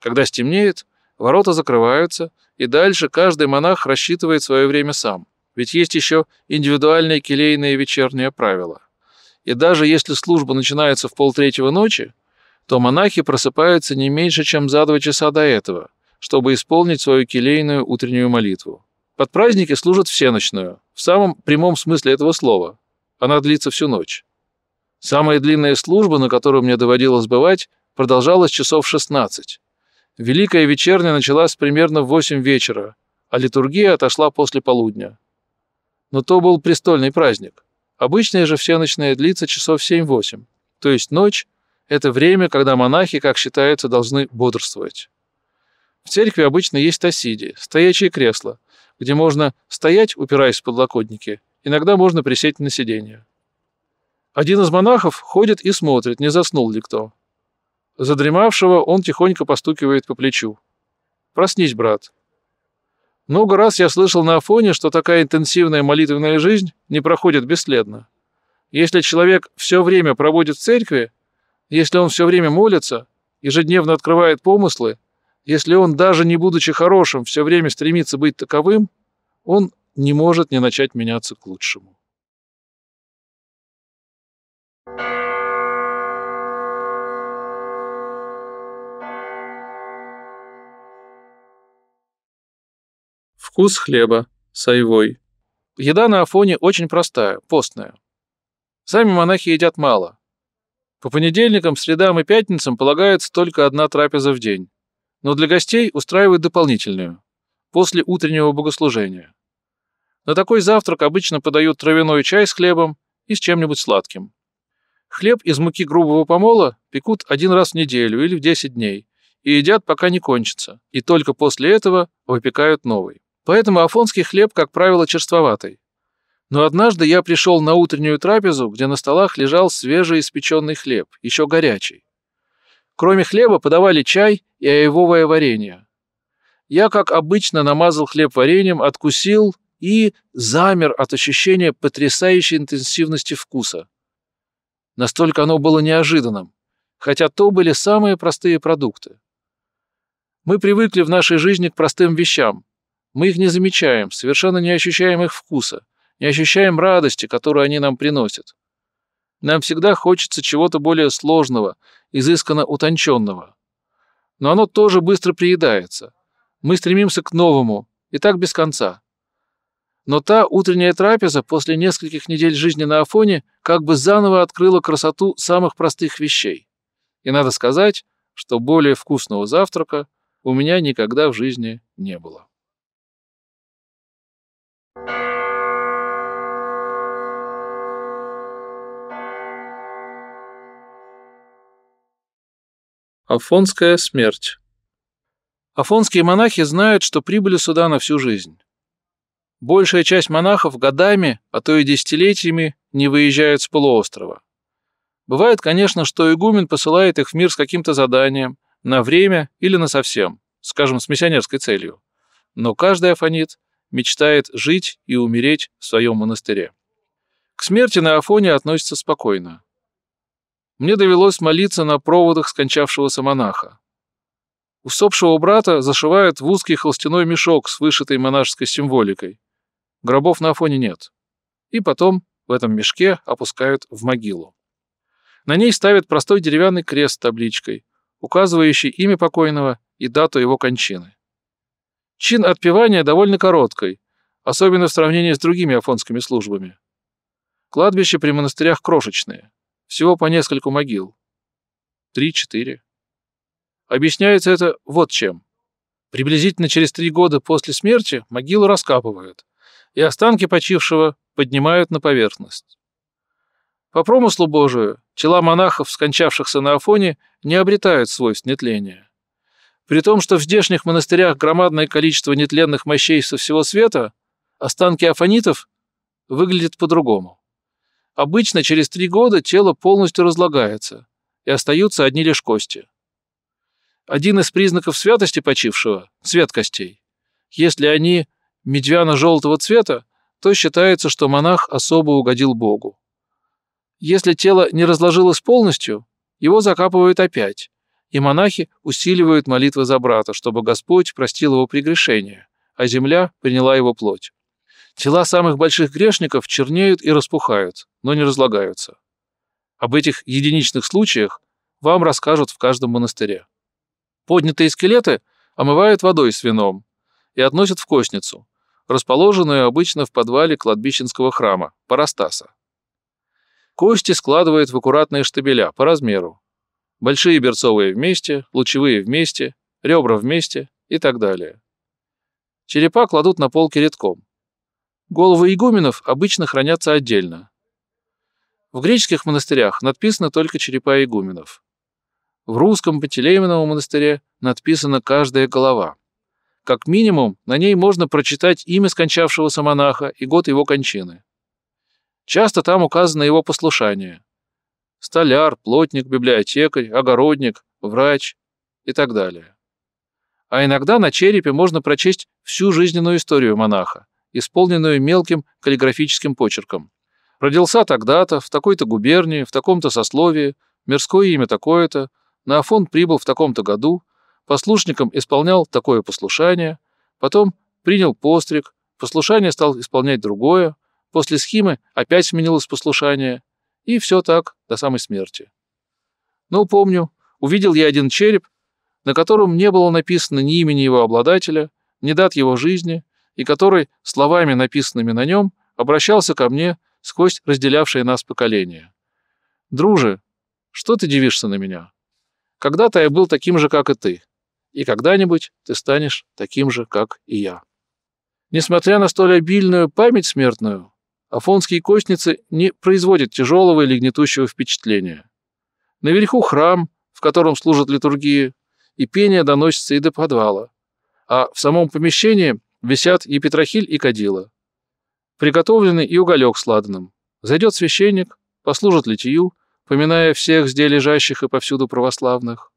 Когда стемнеет, ворота закрываются, и дальше каждый монах рассчитывает свое время сам, ведь есть еще индивидуальные келейные вечерние правила. И даже если служба начинается в полтретьего ночи, то монахи просыпаются не меньше, чем за два часа до этого, чтобы исполнить свою келейную утреннюю молитву. Под праздники служат всеночную, в самом прямом смысле этого слова – она длится всю ночь. Самая длинная служба, на которую мне доводилось бывать, продолжалась часов 16. Великая вечерня началась примерно в 8 вечера, а литургия отошла после полудня. Но то был престольный праздник. Обычная же всеночная длится часов 7-8, то есть ночь – это время, когда монахи, как считается, должны бодрствовать. В церкви обычно есть тасиди – стоячие кресла, где можно стоять, упираясь в подлокотники – Иногда можно присесть на сиденье. Один из монахов ходит и смотрит, не заснул ли кто. Задремавшего он тихонько постукивает по плечу. «Проснись, брат». Много раз я слышал на Афоне, что такая интенсивная молитвенная жизнь не проходит бесследно. Если человек все время проводит в церкви, если он все время молится, ежедневно открывает помыслы, если он, даже не будучи хорошим, все время стремится быть таковым, он не может не начать меняться к лучшему. Вкус хлеба. Сайвой. Еда на Афоне очень простая, постная. Сами монахи едят мало. По понедельникам, средам и пятницам полагается только одна трапеза в день. Но для гостей устраивают дополнительную. После утреннего богослужения. На такой завтрак обычно подают травяной чай с хлебом и с чем-нибудь сладким. Хлеб из муки грубого помола пекут один раз в неделю или в 10 дней и едят, пока не кончится, и только после этого выпекают новый. Поэтому афонский хлеб, как правило, черствоватый. Но однажды я пришел на утреннюю трапезу, где на столах лежал свежеиспеченный хлеб, еще горячий. Кроме хлеба подавали чай и айвовое варенье. Я, как обычно, намазал хлеб вареньем, откусил и замер от ощущения потрясающей интенсивности вкуса. Настолько оно было неожиданным, хотя то были самые простые продукты. Мы привыкли в нашей жизни к простым вещам. Мы их не замечаем, совершенно не ощущаем их вкуса, не ощущаем радости, которую они нам приносят. Нам всегда хочется чего-то более сложного, изысканно утонченного. Но оно тоже быстро приедается. Мы стремимся к новому, и так без конца. Но та утренняя трапеза после нескольких недель жизни на Афоне как бы заново открыла красоту самых простых вещей. И надо сказать, что более вкусного завтрака у меня никогда в жизни не было. Афонская смерть Афонские монахи знают, что прибыли сюда на всю жизнь. Большая часть монахов годами, а то и десятилетиями не выезжают с полуострова. Бывает, конечно, что игумен посылает их в мир с каким-то заданием, на время или на совсем, скажем, с миссионерской целью. Но каждый афонит мечтает жить и умереть в своем монастыре. К смерти на Афоне относятся спокойно. Мне довелось молиться на проводах скончавшегося монаха. Усопшего брата зашивают в узкий холстяной мешок с вышитой монашеской символикой. Гробов на Афоне нет. И потом в этом мешке опускают в могилу. На ней ставят простой деревянный крест с табличкой, указывающий имя покойного и дату его кончины. Чин отпевания довольно короткий, особенно в сравнении с другими афонскими службами. Кладбища при монастырях крошечные, всего по нескольку могил. Три-четыре. Объясняется это вот чем. Приблизительно через три года после смерти могилу раскапывают, и останки почившего поднимают на поверхность. По промыслу Божию тела монахов, скончавшихся на Афоне, не обретают свойств нетления. При том, что в здешних монастырях громадное количество нетленных мощей со всего света, останки афонитов выглядят по-другому. Обычно через три года тело полностью разлагается, и остаются одни лишь кости. Один из признаков святости почившего – цвет костей. Если они Медвяна желтого цвета, то считается, что монах особо угодил Богу. Если тело не разложилось полностью, его закапывают опять, и монахи усиливают молитвы за брата, чтобы Господь простил его прегрешение, а земля приняла его плоть. Тела самых больших грешников чернеют и распухают, но не разлагаются. Об этих единичных случаях вам расскажут в каждом монастыре. Поднятые скелеты омывают водой с вином и относят в костницу – расположенную обычно в подвале кладбищенского храма, Парастаса. Кости складывают в аккуратные штабеля по размеру. Большие берцовые вместе, лучевые вместе, ребра вместе и так далее. Черепа кладут на полки редком. Головы игуменов обычно хранятся отдельно. В греческих монастырях надписаны только черепа игуменов. В русском Пантелеймоновом монастыре надписана каждая голова – как минимум, на ней можно прочитать имя скончавшегося монаха и год его кончины. Часто там указано его послушание. Столяр, плотник, библиотекарь, огородник, врач и так далее. А иногда на черепе можно прочесть всю жизненную историю монаха, исполненную мелким каллиграфическим почерком. Родился тогда-то, в такой-то губернии, в таком-то сословии, мирское имя такое-то, на Афон прибыл в таком-то году, послушником исполнял такое послушание, потом принял постриг, послушание стал исполнять другое, после схимы опять сменилось послушание, и все так до самой смерти. Ну, помню, увидел я один череп, на котором не было написано ни имени его обладателя, ни дат его жизни, и который, словами, написанными на нем, обращался ко мне сквозь разделявшее нас поколения. «Друже, что ты дивишься на меня? Когда-то я был таким же, как и ты и когда-нибудь ты станешь таким же, как и я. Несмотря на столь обильную память смертную, афонские костницы не производят тяжелого или гнетущего впечатления. Наверху храм, в котором служат литургии, и пение доносится и до подвала, а в самом помещении висят и петрохиль, и кадила. Приготовленный и уголек с ладаном. Зайдет священник, послужит литию, поминая всех здесь лежащих и повсюду православных.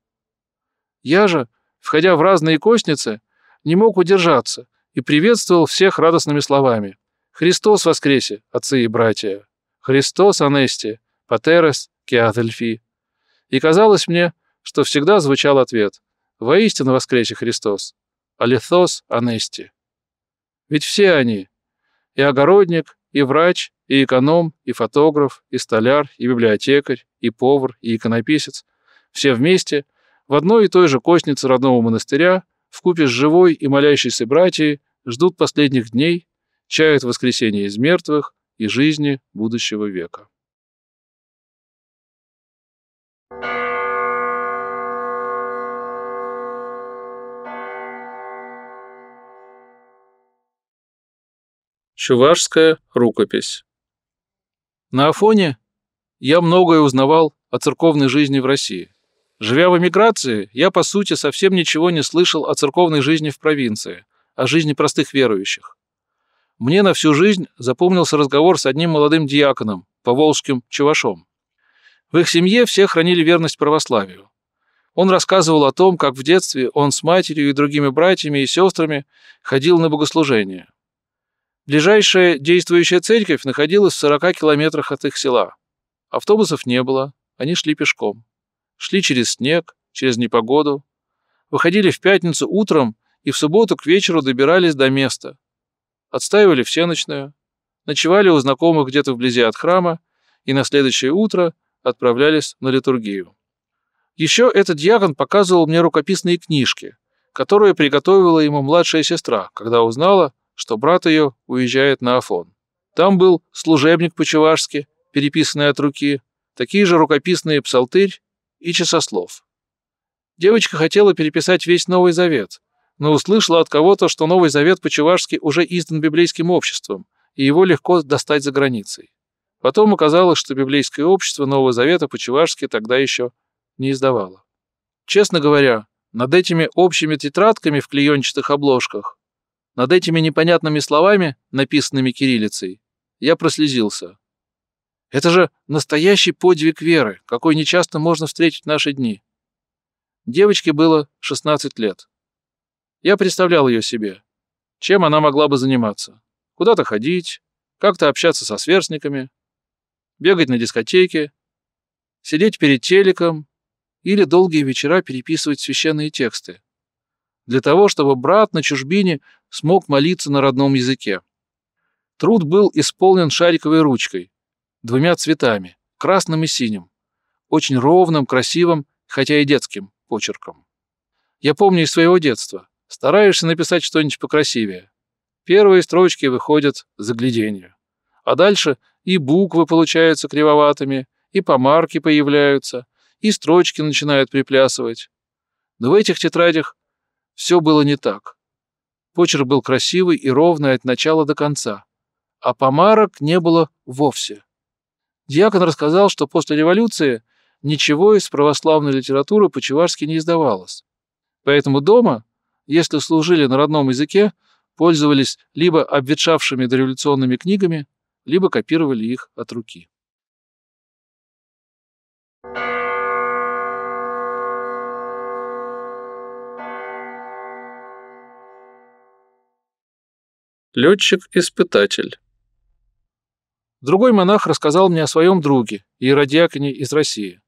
Я же входя в разные костницы, не мог удержаться и приветствовал всех радостными словами. «Христос воскресе, отцы и братья! Христос анести, патерес кеадельфи!» И казалось мне, что всегда звучал ответ «Воистину воскресе Христос! Алифос анести!» Ведь все они — и огородник, и врач, и эконом, и фотограф, и столяр, и библиотекарь, и повар, и иконописец — все вместе — в одной и той же костнице родного монастыря, в купе с живой и молящейся братьей, ждут последних дней, чают воскресение из мертвых и жизни будущего века. Чувашская рукопись На Афоне я многое узнавал о церковной жизни в России. Живя в эмиграции, я, по сути, совсем ничего не слышал о церковной жизни в провинции, о жизни простых верующих. Мне на всю жизнь запомнился разговор с одним молодым диаконом, поволжским чувашом. В их семье все хранили верность православию. Он рассказывал о том, как в детстве он с матерью и другими братьями и сестрами ходил на богослужение. Ближайшая действующая церковь находилась в 40 километрах от их села. Автобусов не было, они шли пешком шли через снег, через непогоду, выходили в пятницу утром и в субботу к вечеру добирались до места. Отстаивали всеночную, ночевали у знакомых где-то вблизи от храма и на следующее утро отправлялись на литургию. Еще этот дьякон показывал мне рукописные книжки, которые приготовила ему младшая сестра, когда узнала, что брат ее уезжает на Афон. Там был служебник по-чувашски, переписанный от руки, такие же рукописные псалтырь и часослов. Девочка хотела переписать весь Новый Завет, но услышала от кого-то, что Новый Завет по-чувашски уже издан библейским обществом, и его легко достать за границей. Потом оказалось, что библейское общество Нового Завета по-чувашски тогда еще не издавало. Честно говоря, над этими общими тетрадками в клеенчатых обложках, над этими непонятными словами, написанными кириллицей, я прослезился. Это же настоящий подвиг веры, какой нечасто можно встретить в наши дни. Девочке было 16 лет. Я представлял ее себе. Чем она могла бы заниматься? Куда-то ходить, как-то общаться со сверстниками, бегать на дискотеке, сидеть перед телеком или долгие вечера переписывать священные тексты. Для того, чтобы брат на чужбине смог молиться на родном языке. Труд был исполнен шариковой ручкой, двумя цветами, красным и синим, очень ровным, красивым, хотя и детским почерком. Я помню из своего детства. Стараешься написать что-нибудь покрасивее. Первые строчки выходят загляденью. А дальше и буквы получаются кривоватыми, и помарки появляются, и строчки начинают приплясывать. Но в этих тетрадях все было не так. Почерк был красивый и ровный от начала до конца, а помарок не было вовсе. Диакон рассказал, что после революции ничего из православной литературы по-чевашски не издавалось. Поэтому дома, если служили на родном языке, пользовались либо обветшавшими дореволюционными книгами, либо копировали их от руки. Летчик-испытатель Другой монах рассказал мне о своем друге, иеродиаконе из России.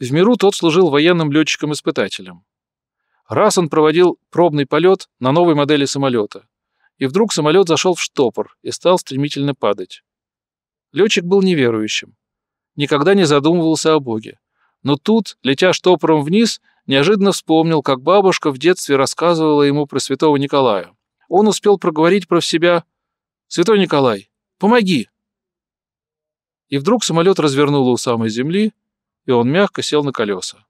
В миру тот служил военным летчиком-испытателем. Раз он проводил пробный полет на новой модели самолета, и вдруг самолет зашел в штопор и стал стремительно падать. Летчик был неверующим, никогда не задумывался о Боге. Но тут, летя штопором вниз, неожиданно вспомнил, как бабушка в детстве рассказывала ему про святого Николая. Он успел проговорить про себя «Святой Николай, помоги!» И вдруг самолет развернуло у самой земли, и он мягко сел на колеса.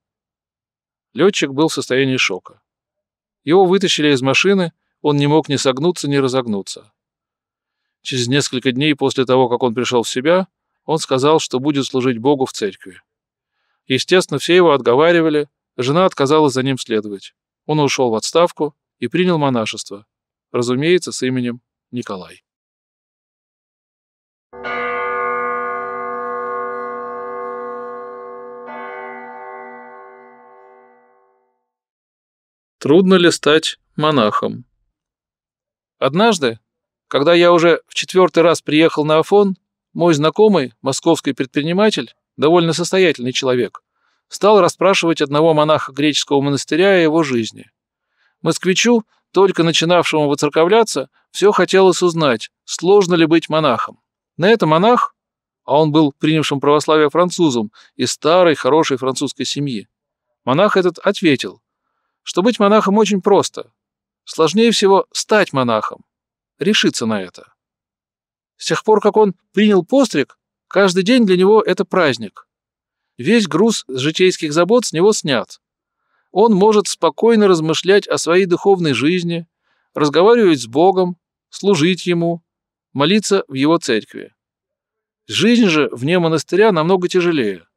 Летчик был в состоянии шока. Его вытащили из машины, он не мог ни согнуться, ни разогнуться. Через несколько дней после того, как он пришел в себя, он сказал, что будет служить Богу в церкви. Естественно, все его отговаривали, жена отказалась за ним следовать. Он ушел в отставку и принял монашество, разумеется, с именем Николай. Трудно ли стать монахом? Однажды, когда я уже в четвертый раз приехал на Афон, мой знакомый, московский предприниматель, довольно состоятельный человек, стал расспрашивать одного монаха греческого монастыря о его жизни. Москвичу, только начинавшему выцерковляться, все хотелось узнать, сложно ли быть монахом. На это монах, а он был принявшим православие французом из старой хорошей французской семьи, монах этот ответил, что быть монахом очень просто. Сложнее всего стать монахом, решиться на это. С тех пор, как он принял постриг, каждый день для него это праздник. Весь груз житейских забот с него снят. Он может спокойно размышлять о своей духовной жизни, разговаривать с Богом, служить Ему, молиться в Его церкви. Жизнь же вне монастыря намного тяжелее.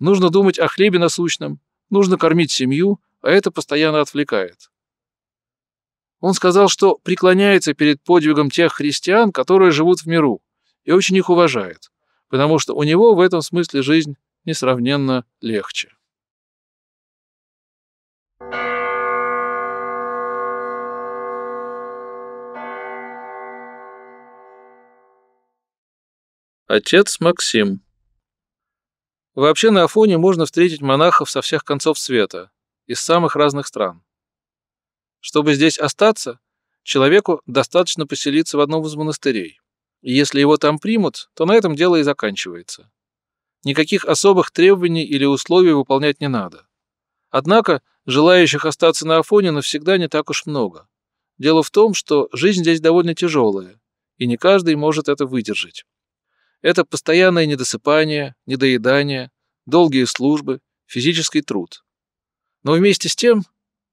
Нужно думать о хлебе насущном, нужно кормить семью, а это постоянно отвлекает. Он сказал, что преклоняется перед подвигом тех христиан, которые живут в миру, и очень их уважает, потому что у него в этом смысле жизнь несравненно легче. Отец Максим Вообще на Афоне можно встретить монахов со всех концов света из самых разных стран. Чтобы здесь остаться, человеку достаточно поселиться в одном из монастырей. И если его там примут, то на этом дело и заканчивается. Никаких особых требований или условий выполнять не надо. Однако желающих остаться на Афоне навсегда не так уж много. Дело в том, что жизнь здесь довольно тяжелая, и не каждый может это выдержать. Это постоянное недосыпание, недоедание, долгие службы, физический труд. Но вместе с тем,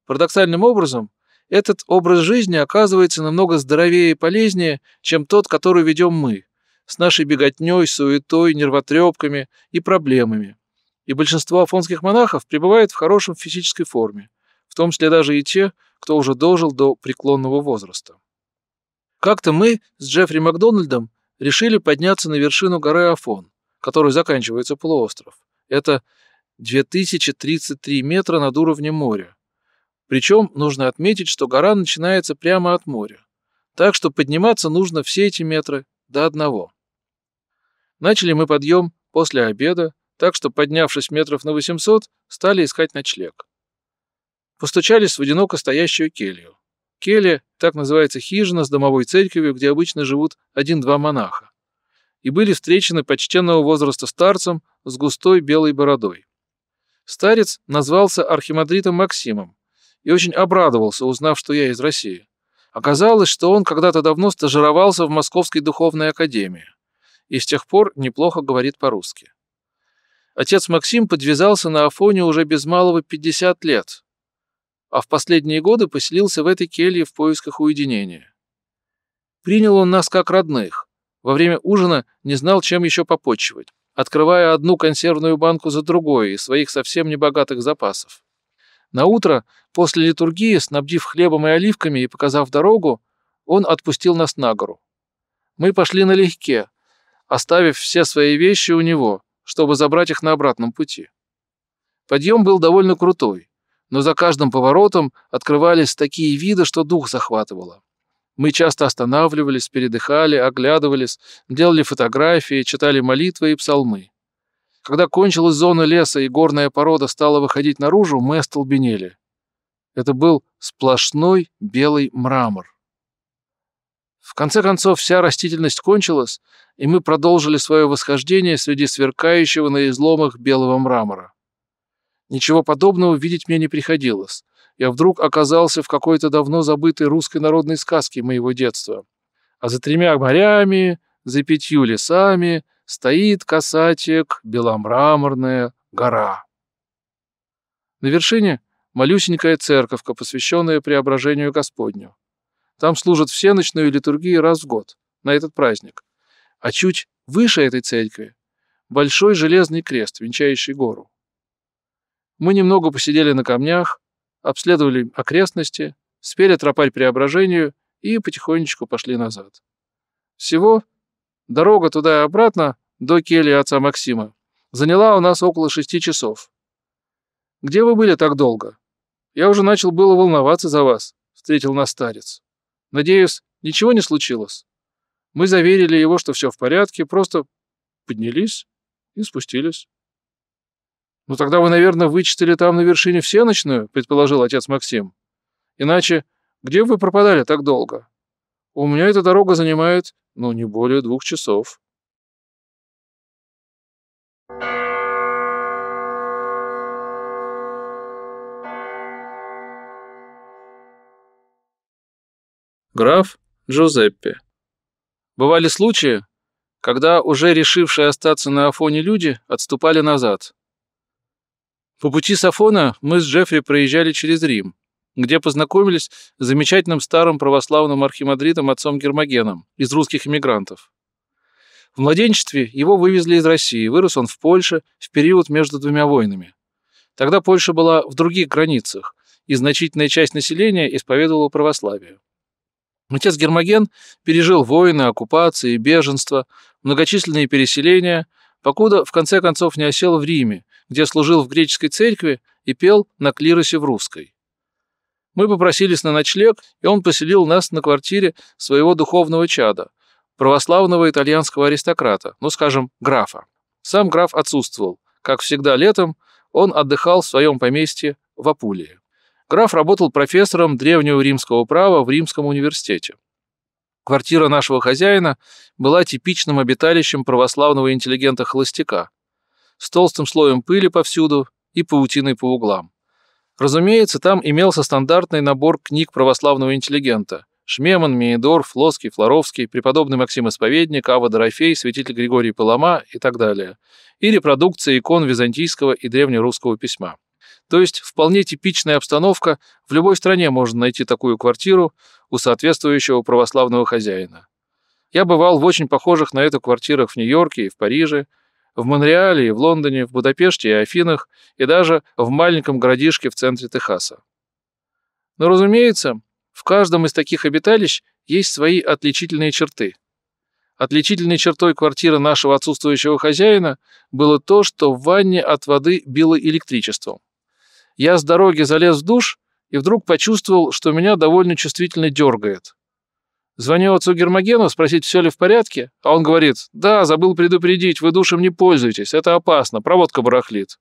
парадоксальным образом, этот образ жизни оказывается намного здоровее и полезнее, чем тот, который ведем мы, с нашей беготней, суетой, нервотрепками и проблемами. И большинство афонских монахов пребывает в хорошем физической форме, в том числе даже и те, кто уже дожил до преклонного возраста. Как-то мы с Джеффри Макдональдом решили подняться на вершину горы Афон, которая заканчивается полуостров. Это 2033 метра над уровнем моря. Причем нужно отметить, что гора начинается прямо от моря. Так что подниматься нужно все эти метры до одного. Начали мы подъем после обеда, так что, поднявшись метров на 800, стали искать ночлег. Постучались в одиноко стоящую келью. Келья — так называется хижина с домовой церковью, где обычно живут один-два монаха. И были встречены почтенного возраста старцем с густой белой бородой. Старец назвался архимандритом Максимом и очень обрадовался, узнав, что я из России. Оказалось, что он когда-то давно стажировался в Московской духовной академии и с тех пор неплохо говорит по-русски. Отец Максим подвязался на Афоне уже без малого 50 лет, а в последние годы поселился в этой келье в поисках уединения. Принял он нас как родных, во время ужина не знал, чем еще попочивать открывая одну консервную банку за другой из своих совсем небогатых запасов. На утро после литургии, снабдив хлебом и оливками и показав дорогу, он отпустил нас на гору. Мы пошли налегке, оставив все свои вещи у него, чтобы забрать их на обратном пути. Подъем был довольно крутой, но за каждым поворотом открывались такие виды, что дух захватывало. Мы часто останавливались, передыхали, оглядывались, делали фотографии, читали молитвы и псалмы. Когда кончилась зона леса и горная порода стала выходить наружу, мы остолбенели. Это был сплошной белый мрамор. В конце концов, вся растительность кончилась, и мы продолжили свое восхождение среди сверкающего на изломах белого мрамора. Ничего подобного видеть мне не приходилось — я вдруг оказался в какой-то давно забытой русской народной сказке моего детства. А за тремя морями, за пятью лесами стоит касатик беломраморная гора. На вершине малюсенькая церковка, посвященная преображению Господню. Там служат всеночную литургию раз в год, на этот праздник. А чуть выше этой церкви — большой железный крест, венчающий гору. Мы немного посидели на камнях, обследовали окрестности, спели тропарь преображению и потихонечку пошли назад. Всего дорога туда и обратно до кельи отца Максима заняла у нас около шести часов. «Где вы были так долго? Я уже начал было волноваться за вас», — встретил нас старец. «Надеюсь, ничего не случилось?» Мы заверили его, что все в порядке, просто поднялись и спустились. «Ну тогда вы, наверное, вычислили там на вершине всеночную», — предположил отец Максим. «Иначе где вы пропадали так долго? У меня эта дорога занимает, ну, не более двух часов». Граф Джузеппе. Бывали случаи, когда уже решившие остаться на Афоне люди отступали назад, по пути с Афона мы с Джеффри проезжали через Рим, где познакомились с замечательным старым православным архимандритом отцом Гермогеном из русских эмигрантов. В младенчестве его вывезли из России, вырос он в Польше в период между двумя войнами. Тогда Польша была в других границах, и значительная часть населения исповедовала православие. Отец Гермоген пережил войны, оккупации, беженство, многочисленные переселения, покуда в конце концов не осел в Риме, где служил в греческой церкви и пел на клиросе в русской. Мы попросились на ночлег, и он поселил нас на квартире своего духовного чада, православного итальянского аристократа, ну, скажем, графа. Сам граф отсутствовал. Как всегда летом, он отдыхал в своем поместье в Апулии. Граф работал профессором древнего римского права в Римском университете. Квартира нашего хозяина была типичным обиталищем православного интеллигента-холостяка, с толстым слоем пыли повсюду и паутиной по углам. Разумеется, там имелся стандартный набор книг православного интеллигента. Шмеман, Меидор, Флоский, Флоровский, преподобный Максим Исповедник, Ава Дорофей, святитель Григорий Палама и так далее. И репродукция икон византийского и древнерусского письма. То есть вполне типичная обстановка, в любой стране можно найти такую квартиру у соответствующего православного хозяина. Я бывал в очень похожих на эту квартирах в Нью-Йорке и в Париже, в Монреале, в Лондоне, в Будапеште и Афинах, и даже в маленьком городишке в центре Техаса. Но, разумеется, в каждом из таких обиталищ есть свои отличительные черты. Отличительной чертой квартиры нашего отсутствующего хозяина было то, что в ванне от воды било электричеством. Я с дороги залез в душ и вдруг почувствовал, что меня довольно чувствительно дергает. Звоню отцу Гермогену спросить, все ли в порядке, а он говорит, да, забыл предупредить, вы душем не пользуетесь, это опасно, проводка барахлит.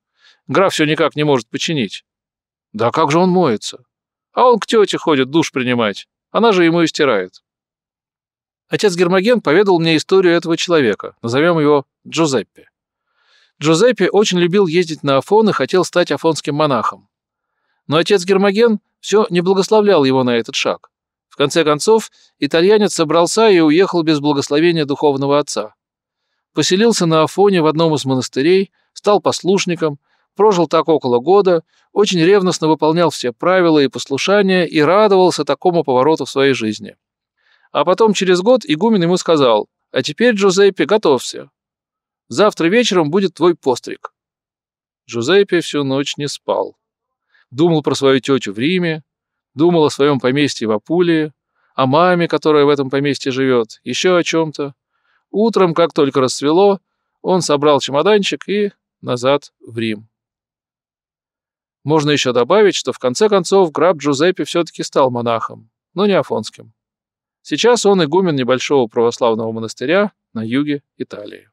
Граф все никак не может починить. Да как же он моется? А он к тете ходит душ принимать, она же ему и стирает. Отец Гермоген поведал мне историю этого человека, назовем его Джузеппе. Джузеппе очень любил ездить на Афон и хотел стать афонским монахом. Но отец Гермоген все не благословлял его на этот шаг. В конце концов, итальянец собрался и уехал без благословения духовного отца. Поселился на Афоне в одном из монастырей, стал послушником, прожил так около года, очень ревностно выполнял все правила и послушания и радовался такому повороту в своей жизни. А потом через год игумен ему сказал, «А теперь, Джузеппе, готовься. Завтра вечером будет твой постриг». Джузеппе всю ночь не спал. Думал про свою тетю в Риме, Думал о своем поместье в Апулии, о маме, которая в этом поместье живет, еще о чем-то. Утром, как только расцвело, он собрал чемоданчик и назад в Рим. Можно еще добавить, что в конце концов граб Джузеппе все-таки стал монахом, но не афонским. Сейчас он игумен небольшого православного монастыря на юге Италии.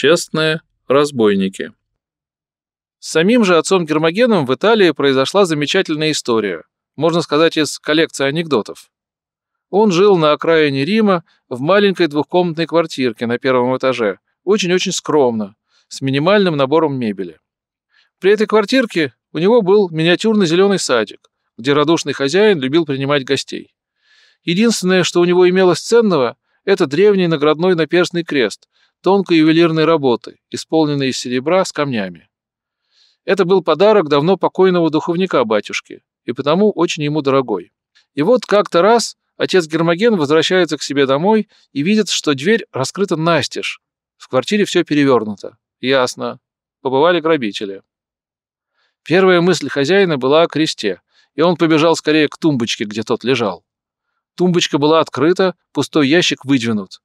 Честные разбойники. С самим же отцом Гермогеном в Италии произошла замечательная история, можно сказать, из коллекции анекдотов. Он жил на окраине Рима в маленькой двухкомнатной квартирке на первом этаже, очень-очень скромно, с минимальным набором мебели. При этой квартирке у него был миниатюрный зеленый садик, где радушный хозяин любил принимать гостей. Единственное, что у него имелось ценного, это древний наградной наперстный крест, тонкой ювелирной работы, исполненной из серебра с камнями. Это был подарок давно покойного духовника батюшки, и потому очень ему дорогой. И вот как-то раз отец Гермоген возвращается к себе домой и видит, что дверь раскрыта настежь. В квартире все перевернуто. Ясно. Побывали грабители. Первая мысль хозяина была о кресте, и он побежал скорее к тумбочке, где тот лежал. Тумбочка была открыта, пустой ящик выдвинут.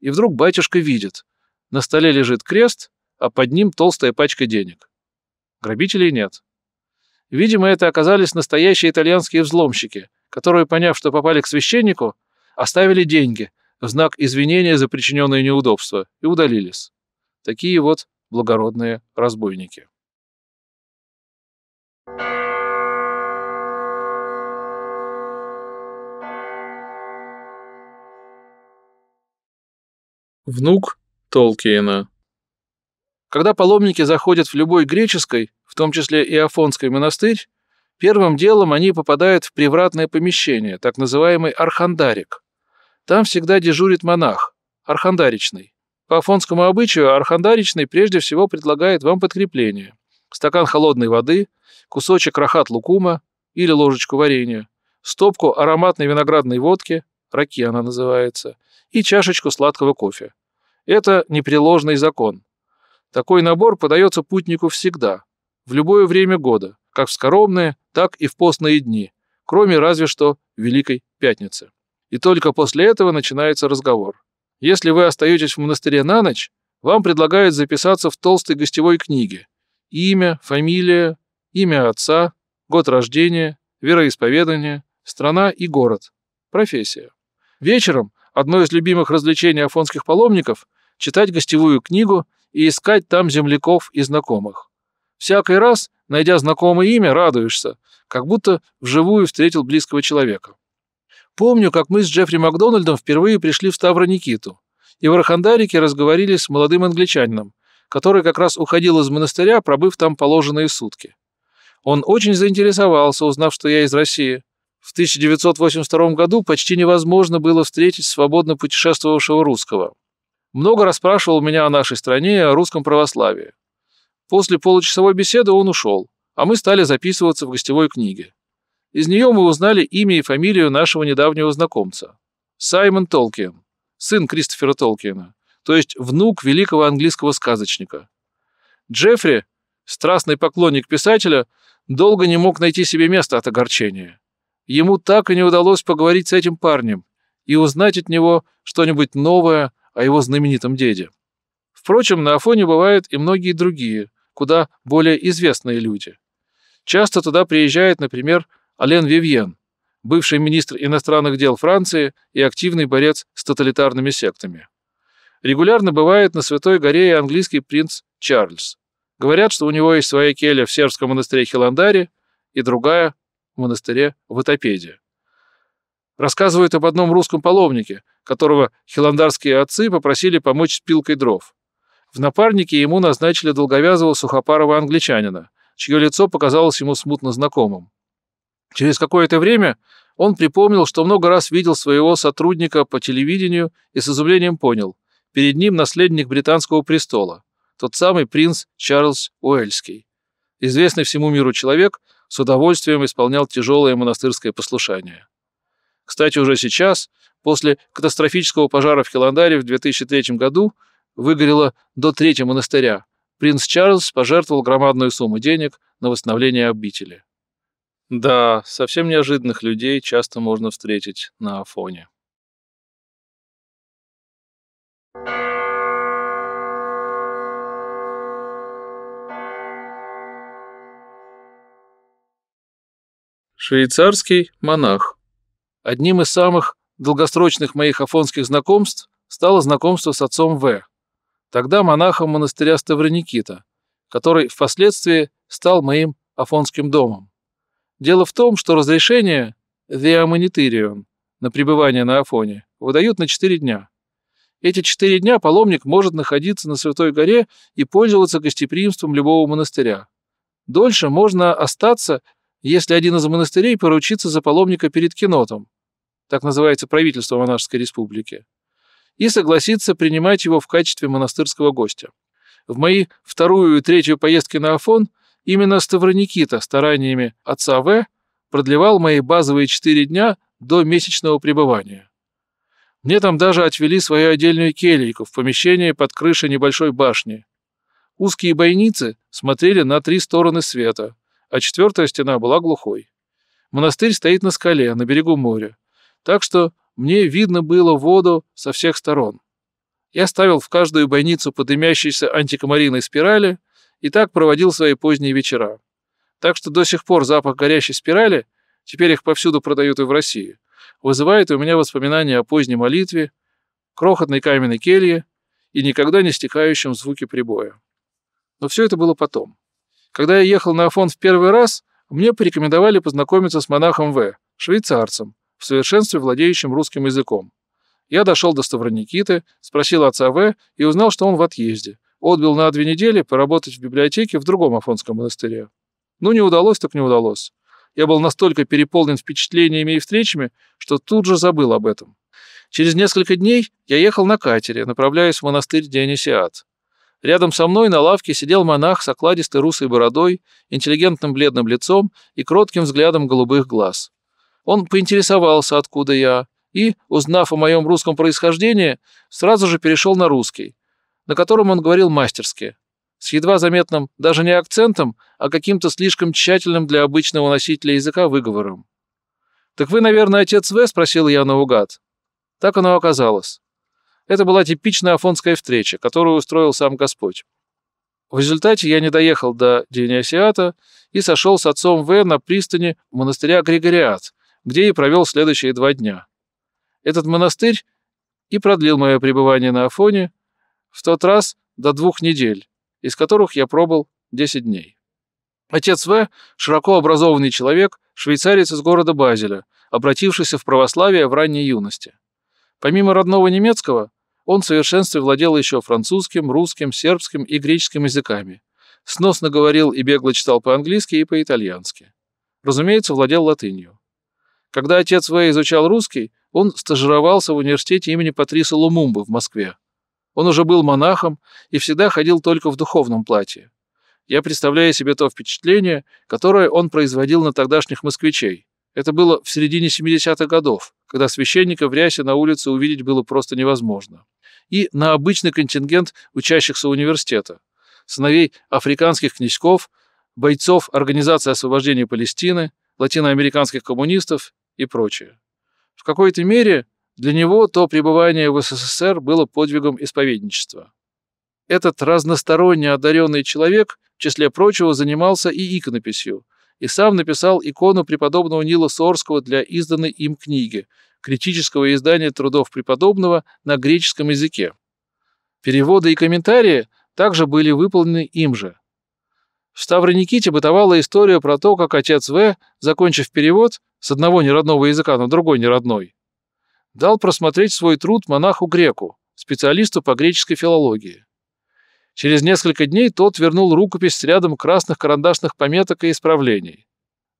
И вдруг батюшка видит. На столе лежит крест, а под ним толстая пачка денег. Грабителей нет. Видимо, это оказались настоящие итальянские взломщики, которые, поняв, что попали к священнику, оставили деньги в знак извинения за причиненное неудобство и удалились. Такие вот благородные разбойники. Внук Толкиена. Когда паломники заходят в любой греческой, в том числе и афонской монастырь, первым делом они попадают в привратное помещение, так называемый архандарик. Там всегда дежурит монах, архандаричный. По афонскому обычаю архандаричный прежде всего предлагает вам подкрепление. Стакан холодной воды, кусочек рахат лукума или ложечку варенья, стопку ароматной виноградной водки, раки она называется, и чашечку сладкого кофе. Это непреложный закон. Такой набор подается путнику всегда, в любое время года, как в скоромные, так и в постные дни, кроме разве что Великой Пятницы. И только после этого начинается разговор. Если вы остаетесь в монастыре на ночь, вам предлагают записаться в толстой гостевой книге. Имя, фамилия, имя отца, год рождения, вероисповедание, страна и город, профессия. Вечером одно из любимых развлечений афонских паломников – читать гостевую книгу и искать там земляков и знакомых. Всякий раз, найдя знакомое имя, радуешься, как будто вживую встретил близкого человека. Помню, как мы с Джеффри Макдональдом впервые пришли в Ставро-Никиту, и в Архандарике разговорили с молодым англичанином, который как раз уходил из монастыря, пробыв там положенные сутки. Он очень заинтересовался, узнав, что я из России. В 1982 году почти невозможно было встретить свободно путешествовавшего русского – много расспрашивал меня о нашей стране и о русском православии. После получасовой беседы он ушел, а мы стали записываться в гостевой книге. Из нее мы узнали имя и фамилию нашего недавнего знакомца. Саймон Толкиен, сын Кристофера Толкиена, то есть внук великого английского сказочника. Джеффри, страстный поклонник писателя, долго не мог найти себе места от огорчения. Ему так и не удалось поговорить с этим парнем и узнать от него что-нибудь новое о его знаменитом деде. Впрочем, на Афоне бывают и многие другие, куда более известные люди. Часто туда приезжает, например, Ален Вивьен, бывший министр иностранных дел Франции и активный борец с тоталитарными сектами. Регулярно бывает на Святой Горе и английский принц Чарльз. Говорят, что у него есть своя келья в сербском монастыре Хиландаре и другая в монастыре в Атопеде. Рассказывают об одном русском паломнике, которого хиландарские отцы попросили помочь с пилкой дров. В напарнике ему назначили долговязого сухопарого англичанина, чье лицо показалось ему смутно знакомым. Через какое-то время он припомнил, что много раз видел своего сотрудника по телевидению и с изумлением понял, перед ним наследник британского престола, тот самый принц Чарльз Уэльский. Известный всему миру человек с удовольствием исполнял тяжелое монастырское послушание. Кстати, уже сейчас После катастрофического пожара в Хиландаре в 2003 году выгорело до трети монастыря. Принц Чарльз пожертвовал громадную сумму денег на восстановление обители. Да, совсем неожиданных людей часто можно встретить на Афоне. Швейцарский монах. Одним из самых долгосрочных моих афонских знакомств стало знакомство с отцом В. Тогда монахом монастыря Ставроникита, который впоследствии стал моим афонским домом. Дело в том, что разрешение «Виаманитарион» на пребывание на Афоне выдают на 4 дня. Эти 4 дня паломник может находиться на Святой горе и пользоваться гостеприимством любого монастыря. Дольше можно остаться, если один из монастырей поручится за паломника перед кинотом, так называется правительство монашеской республики, и согласиться принимать его в качестве монастырского гостя. В мои вторую и третью поездки на Афон именно Ставроникита стараниями отца В. продлевал мои базовые четыре дня до месячного пребывания. Мне там даже отвели свою отдельную келейку в помещении под крышей небольшой башни. Узкие бойницы смотрели на три стороны света, а четвертая стена была глухой. Монастырь стоит на скале, на берегу моря так что мне видно было воду со всех сторон. Я ставил в каждую бойницу по дымящейся антикомариной спирали и так проводил свои поздние вечера. Так что до сих пор запах горящей спирали, теперь их повсюду продают и в России, вызывает у меня воспоминания о поздней молитве, крохотной каменной келье и никогда не стекающем звуке прибоя. Но все это было потом. Когда я ехал на Афон в первый раз, мне порекомендовали познакомиться с монахом В, швейцарцем, в совершенстве владеющим русским языком. Я дошел до Ставроникиты, спросил отца В и узнал, что он в отъезде. Отбил на две недели поработать в библиотеке в другом Афонском монастыре. Ну, не удалось, так не удалось. Я был настолько переполнен впечатлениями и встречами, что тут же забыл об этом. Через несколько дней я ехал на катере, направляясь в монастырь Дионисиад. Рядом со мной на лавке сидел монах с окладистой русой бородой, интеллигентным бледным лицом и кротким взглядом голубых глаз. Он поинтересовался, откуда я, и, узнав о моем русском происхождении, сразу же перешел на русский, на котором он говорил мастерски, с едва заметным даже не акцентом, а каким-то слишком тщательным для обычного носителя языка выговором. «Так вы, наверное, отец В?» — спросил я наугад. Так оно оказалось. Это была типичная афонская встреча, которую устроил сам Господь. В результате я не доехал до Дионисиата и сошел с отцом В на пристани монастыря Григориат, где и провел следующие два дня. Этот монастырь и продлил мое пребывание на Афоне в тот раз до двух недель, из которых я пробыл 10 дней. Отец В. – широко образованный человек, швейцарец из города Базеля, обратившийся в православие в ранней юности. Помимо родного немецкого, он в совершенстве владел еще французским, русским, сербским и греческим языками. Сносно говорил и бегло читал по-английски и по-итальянски. Разумеется, владел латынью. Когда отец Вэй изучал русский, он стажировался в университете имени Патриса Лумумбы в Москве. Он уже был монахом и всегда ходил только в духовном платье. Я представляю себе то впечатление, которое он производил на тогдашних москвичей. Это было в середине 70-х годов, когда священника в рясе на улице увидеть было просто невозможно. И на обычный контингент учащихся университета. Сыновей африканских князьков, бойцов Организации освобождения Палестины, латиноамериканских коммунистов и прочее. В какой-то мере для него то пребывание в СССР было подвигом исповедничества. Этот разносторонне одаренный человек, в числе прочего, занимался и иконописью, и сам написал икону преподобного Нила Сорского для изданной им книги, критического издания трудов преподобного на греческом языке. Переводы и комментарии также были выполнены им же. В Никите бытовала история про то, как отец В, закончив перевод, с одного неродного языка на другой неродной, дал просмотреть свой труд монаху Греку, специалисту по греческой филологии. Через несколько дней тот вернул рукопись с рядом красных карандашных пометок и исправлений.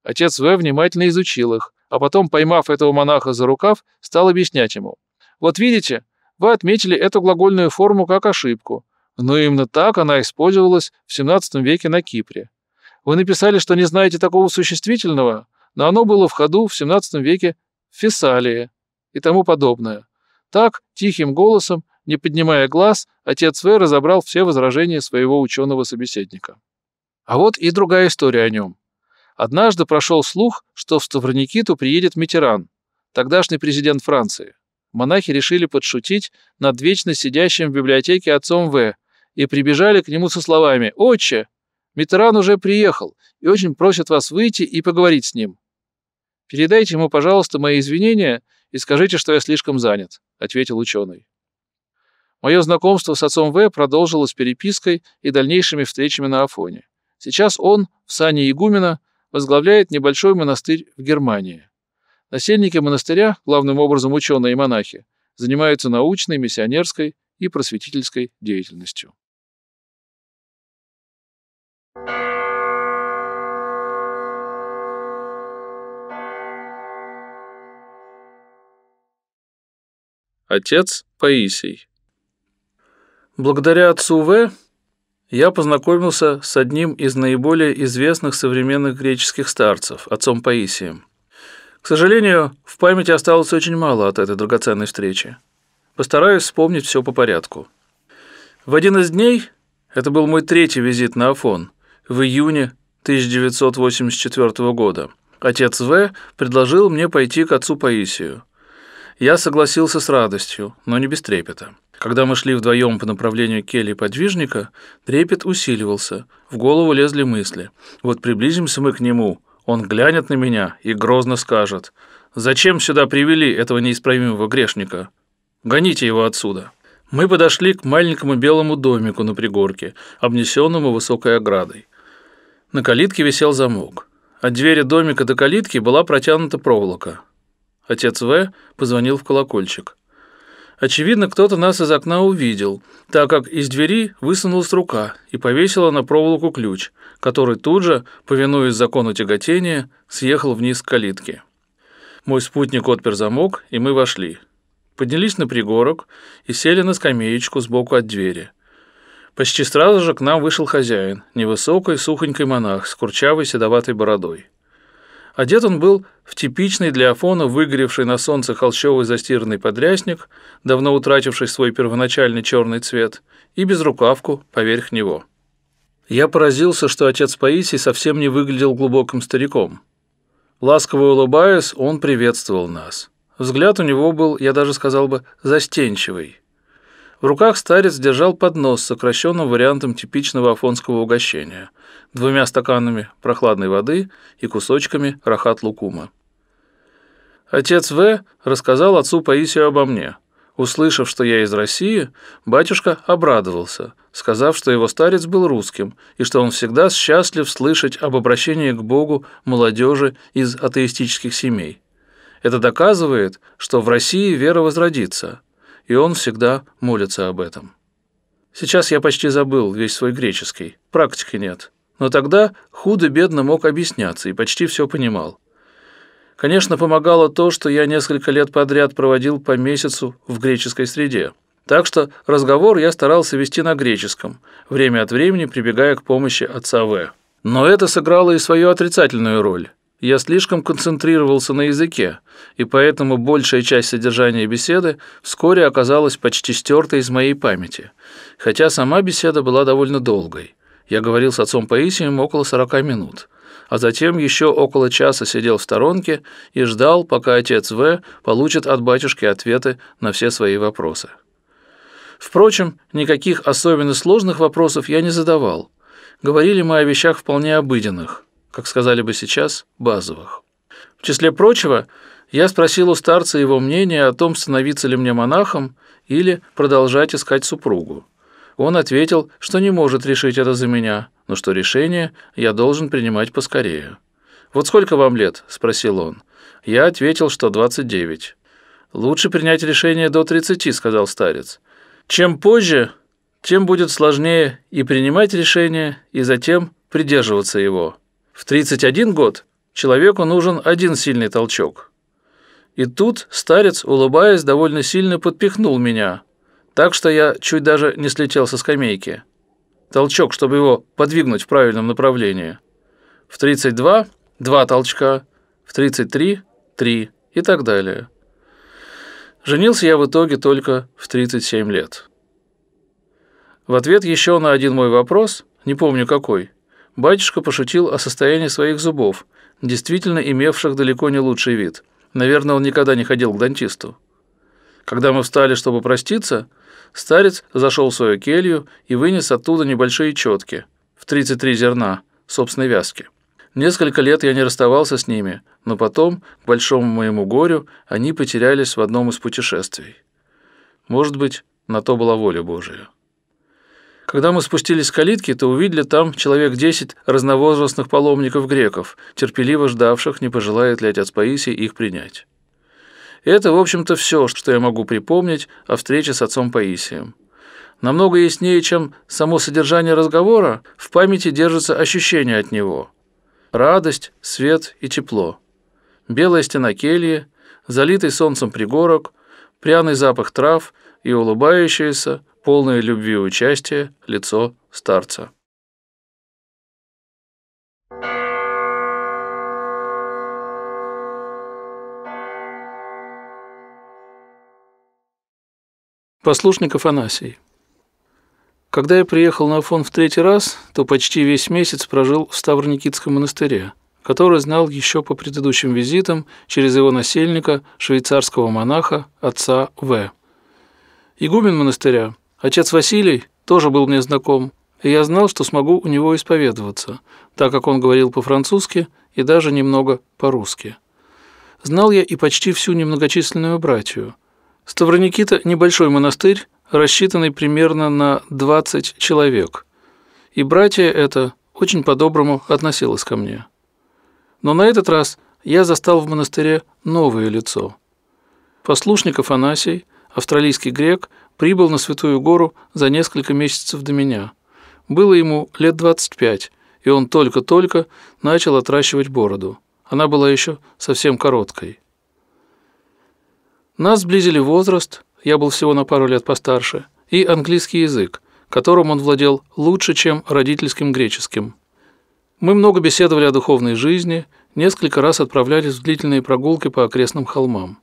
Отец В. внимательно изучил их, а потом, поймав этого монаха за рукав, стал объяснять ему. «Вот видите, вы отметили эту глагольную форму как ошибку, но именно так она использовалась в XVII веке на Кипре. Вы написали, что не знаете такого существительного, но оно было в ходу в XVII веке в Фессалии и тому подобное. Так, тихим голосом, не поднимая глаз, отец В. разобрал все возражения своего ученого-собеседника. А вот и другая история о нем. Однажды прошел слух, что в Ставроникиту приедет Митеран, тогдашний президент Франции. Монахи решили подшутить над вечно сидящим в библиотеке отцом В. и прибежали к нему со словами «Отче, Митеран уже приехал и очень просит вас выйти и поговорить с ним». «Передайте ему, пожалуйста, мои извинения и скажите, что я слишком занят», — ответил ученый. Мое знакомство с отцом В продолжилось перепиской и дальнейшими встречами на Афоне. Сейчас он, в сане игумена, возглавляет небольшой монастырь в Германии. Насельники монастыря, главным образом ученые и монахи, занимаются научной, миссионерской и просветительской деятельностью. Thank you. Отец Паисий. Благодаря отцу В я познакомился с одним из наиболее известных современных греческих старцев, отцом Паисием. К сожалению, в памяти осталось очень мало от этой драгоценной встречи. Постараюсь вспомнить все по порядку. В один из дней, это был мой третий визит на Афон, в июне 1984 года, отец В предложил мне пойти к отцу Паисию. Я согласился с радостью, но не без трепета. Когда мы шли вдвоем по направлению кельи подвижника, трепет усиливался, в голову лезли мысли. Вот приблизимся мы к нему, он глянет на меня и грозно скажет, «Зачем сюда привели этого неисправимого грешника? Гоните его отсюда!» Мы подошли к маленькому белому домику на пригорке, обнесенному высокой оградой. На калитке висел замок. От двери домика до калитки была протянута проволока. Отец В. позвонил в колокольчик. Очевидно, кто-то нас из окна увидел, так как из двери высунулась рука и повесила на проволоку ключ, который тут же, повинуясь закону тяготения, съехал вниз к калитке. Мой спутник отпер замок, и мы вошли. Поднялись на пригорок и сели на скамеечку сбоку от двери. Почти сразу же к нам вышел хозяин, невысокий, сухонький монах с курчавой седоватой бородой. Одет он был в типичный для Афона выгоревший на солнце холщовый застиранный подрясник, давно утративший свой первоначальный черный цвет, и безрукавку поверх него. Я поразился, что отец Паисий совсем не выглядел глубоким стариком. Ласково улыбаясь, он приветствовал нас. Взгляд у него был, я даже сказал бы, застенчивый. В руках старец держал поднос с сокращенным вариантом типичного афонского угощения – двумя стаканами прохладной воды и кусочками рахат-лукума. Отец В. рассказал отцу Паисию обо мне. Услышав, что я из России, батюшка обрадовался, сказав, что его старец был русским и что он всегда счастлив слышать об обращении к Богу молодежи из атеистических семей. Это доказывает, что в России вера возродится, и он всегда молится об этом. Сейчас я почти забыл весь свой греческий, практики нет но тогда худо-бедно мог объясняться и почти все понимал. Конечно, помогало то, что я несколько лет подряд проводил по месяцу в греческой среде. Так что разговор я старался вести на греческом, время от времени прибегая к помощи отца В. Но это сыграло и свою отрицательную роль. Я слишком концентрировался на языке, и поэтому большая часть содержания беседы вскоре оказалась почти стерта из моей памяти, хотя сама беседа была довольно долгой. Я говорил с отцом Паисием около 40 минут, а затем еще около часа сидел в сторонке и ждал, пока отец В. получит от батюшки ответы на все свои вопросы. Впрочем, никаких особенно сложных вопросов я не задавал. Говорили мы о вещах вполне обыденных, как сказали бы сейчас, базовых. В числе прочего, я спросил у старца его мнение о том, становиться ли мне монахом или продолжать искать супругу. Он ответил, что не может решить это за меня, но что решение я должен принимать поскорее. «Вот сколько вам лет?» – спросил он. Я ответил, что 29. «Лучше принять решение до 30», – сказал старец. «Чем позже, тем будет сложнее и принимать решение, и затем придерживаться его. В 31 год человеку нужен один сильный толчок». И тут старец, улыбаясь, довольно сильно подпихнул меня – так что я чуть даже не слетел со скамейки. Толчок, чтобы его подвигнуть в правильном направлении. В 32 – два толчка, в 33 – три и так далее. Женился я в итоге только в 37 лет. В ответ еще на один мой вопрос, не помню какой, батюшка пошутил о состоянии своих зубов, действительно имевших далеко не лучший вид. Наверное, он никогда не ходил к дантисту. Когда мы встали, чтобы проститься, Старец зашел в свою келью и вынес оттуда небольшие чётки, в 33 зерна собственной вязки. Несколько лет я не расставался с ними, но потом, к большому моему горю, они потерялись в одном из путешествий. Может быть, на то была воля Божия. Когда мы спустились с калитки, то увидели там человек десять разновозрастных паломников-греков, терпеливо ждавших, не пожелает ли отец Паисий их принять. Это, в общем-то, все, что я могу припомнить о встрече с отцом Паисием. Намного яснее, чем само содержание разговора, в памяти держится ощущение от него. Радость, свет и тепло. Белая стена кельи, залитый солнцем пригорок, пряный запах трав и улыбающееся, полное любви и участия лицо старца. Послушник Афанасий. Когда я приехал на Афон в третий раз, то почти весь месяц прожил в ставро монастыре, который знал еще по предыдущим визитам через его насельника, швейцарского монаха, отца В. Игумен монастыря, отец Василий, тоже был мне знаком, и я знал, что смогу у него исповедоваться, так как он говорил по-французски и даже немного по-русски. Знал я и почти всю немногочисленную братью – Ставроникита – небольшой монастырь, рассчитанный примерно на 20 человек. И братья это очень по-доброму относилось ко мне. Но на этот раз я застал в монастыре новое лицо. Послушник Афанасий, австралийский грек, прибыл на Святую Гору за несколько месяцев до меня. Было ему лет 25, и он только-только начал отращивать бороду. Она была еще совсем короткой. Нас сблизили возраст, я был всего на пару лет постарше, и английский язык, которым он владел лучше, чем родительским греческим. Мы много беседовали о духовной жизни, несколько раз отправлялись в длительные прогулки по окрестным холмам.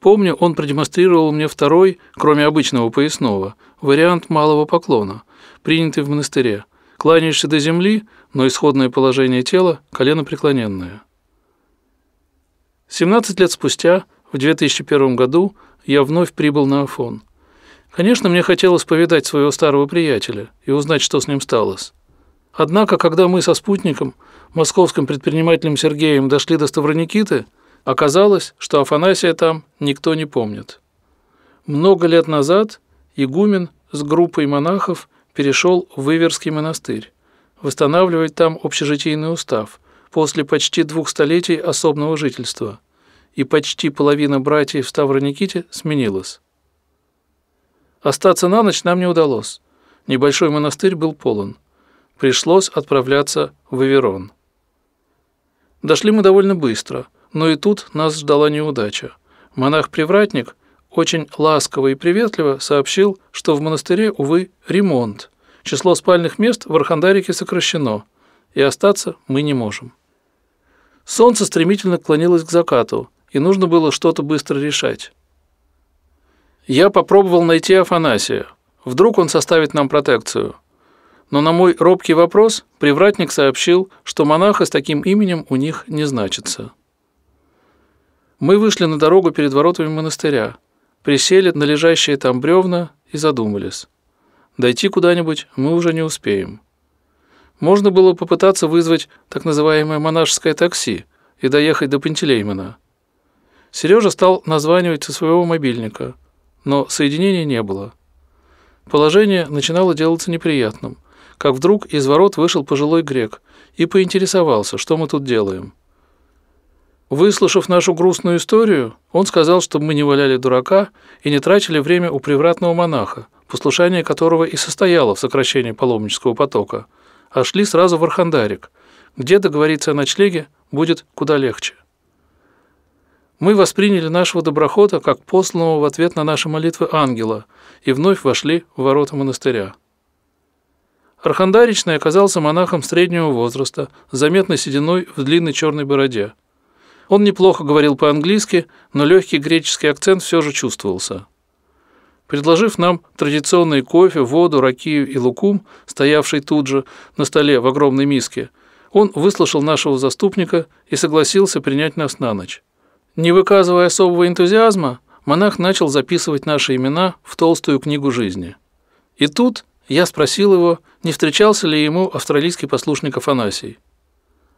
Помню, он продемонстрировал мне второй, кроме обычного поясного, вариант малого поклона, принятый в монастыре. Кланяешься до земли, но исходное положение тела – колено преклоненное. 17 лет спустя – в 2001 году я вновь прибыл на Афон. Конечно, мне хотелось повидать своего старого приятеля и узнать, что с ним сталось. Однако, когда мы со спутником, московским предпринимателем Сергеем, дошли до Ставроникиты, оказалось, что Афанасия там никто не помнит. Много лет назад игумен с группой монахов перешел в Иверский монастырь, восстанавливать там общежитийный устав после почти двух столетий особного жительства – и почти половина братьев в Ставрониките сменилась. Остаться на ночь нам не удалось. Небольшой монастырь был полон. Пришлось отправляться в Иверон. Дошли мы довольно быстро, но и тут нас ждала неудача. Монах-привратник очень ласково и приветливо сообщил, что в монастыре, увы, ремонт. Число спальных мест в Архандарике сокращено, и остаться мы не можем. Солнце стремительно клонилось к закату, и нужно было что-то быстро решать. Я попробовал найти Афанасия. Вдруг он составит нам протекцию. Но на мой робкий вопрос привратник сообщил, что монаха с таким именем у них не значится. Мы вышли на дорогу перед воротами монастыря, присели на лежащие там бревна и задумались. Дойти куда-нибудь мы уже не успеем. Можно было попытаться вызвать так называемое монашеское такси и доехать до Пантелеймена – Сережа стал названивать со своего мобильника, но соединения не было. Положение начинало делаться неприятным, как вдруг из ворот вышел пожилой грек и поинтересовался, что мы тут делаем. Выслушав нашу грустную историю, он сказал, чтобы мы не валяли дурака и не тратили время у привратного монаха, послушание которого и состояло в сокращении паломнического потока, а шли сразу в Архандарик, где договориться о ночлеге будет куда легче. Мы восприняли нашего доброхота как посланного в ответ на наши молитвы ангела и вновь вошли в ворота монастыря. Архандаричный оказался монахом среднего возраста, с заметной сединой в длинной черной бороде. Он неплохо говорил по-английски, но легкий греческий акцент все же чувствовался. Предложив нам традиционный кофе, воду, ракию и лукум, стоявший тут же на столе в огромной миске, он выслушал нашего заступника и согласился принять нас на ночь. Не выказывая особого энтузиазма, монах начал записывать наши имена в толстую книгу жизни. И тут я спросил его, не встречался ли ему австралийский послушник Афанасий.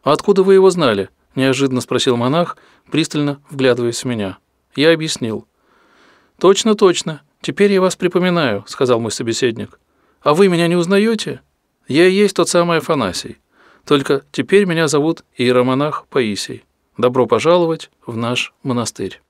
«А откуда вы его знали?» – неожиданно спросил монах, пристально вглядываясь в меня. Я объяснил. «Точно, точно. Теперь я вас припоминаю», – сказал мой собеседник. «А вы меня не узнаете? Я и есть тот самый Афанасий. Только теперь меня зовут иеромонах Паисий». Добро пожаловать в наш монастырь!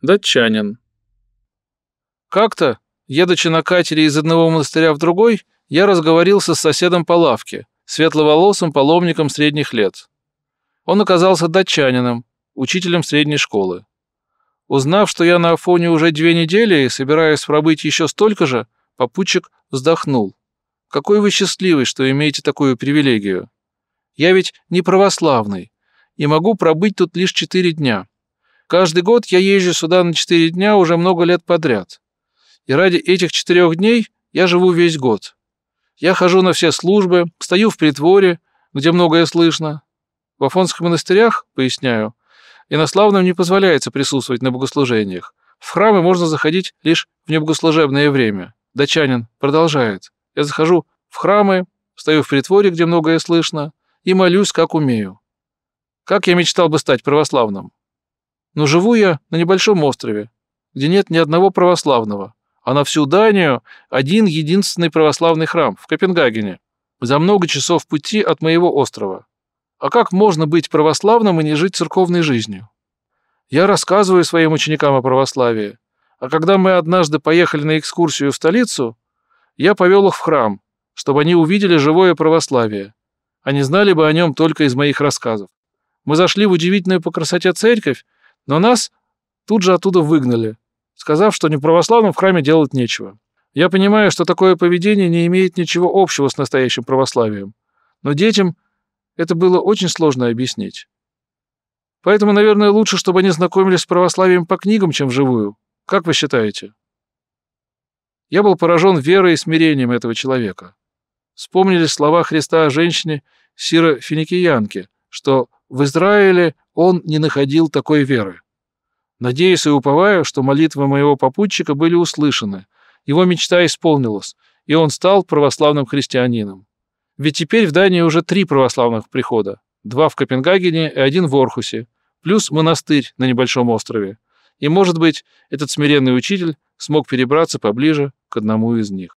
Датчанин. Как-то, едучи на катере из одного монастыря в другой, я разговорился с соседом по лавке, светловолосым паломником средних лет. Он оказался датчанином, учителем средней школы. Узнав, что я на Афоне уже две недели и собираюсь пробыть еще столько же, попутчик вздохнул. Какой вы счастливый, что имеете такую привилегию. Я ведь не православный и могу пробыть тут лишь четыре дня. Каждый год я езжу сюда на четыре дня уже много лет подряд. И ради этих четырех дней я живу весь год. Я хожу на все службы, стою в притворе, где многое слышно. В Афонских монастырях, поясняю, Инославным не позволяется присутствовать на богослужениях. В храмы можно заходить лишь в небогослужебное время. Дачанин продолжает. Я захожу в храмы, стою в притворе, где многое слышно, и молюсь, как умею. Как я мечтал бы стать православным? Но живу я на небольшом острове, где нет ни одного православного, а на всю Данию один единственный православный храм в Копенгагене, за много часов пути от моего острова. А как можно быть православным и не жить церковной жизнью? Я рассказываю своим ученикам о православии. А когда мы однажды поехали на экскурсию в столицу, я повел их в храм, чтобы они увидели живое православие. Они а знали бы о нем только из моих рассказов. Мы зашли в удивительную по красоте церковь, но нас тут же оттуда выгнали, сказав, что не православным в храме делать нечего. Я понимаю, что такое поведение не имеет ничего общего с настоящим православием. Но детям – это было очень сложно объяснить. Поэтому, наверное, лучше, чтобы они знакомились с православием по книгам, чем вживую. Как вы считаете? Я был поражен верой и смирением этого человека. Вспомнились слова Христа о женщине Сира Финикиянке, что в Израиле он не находил такой веры. Надеюсь и уповаю, что молитвы моего попутчика были услышаны, его мечта исполнилась, и он стал православным христианином. Ведь теперь в Дании уже три православных прихода. Два в Копенгагене и один в Орхусе. Плюс монастырь на небольшом острове. И, может быть, этот смиренный учитель смог перебраться поближе к одному из них.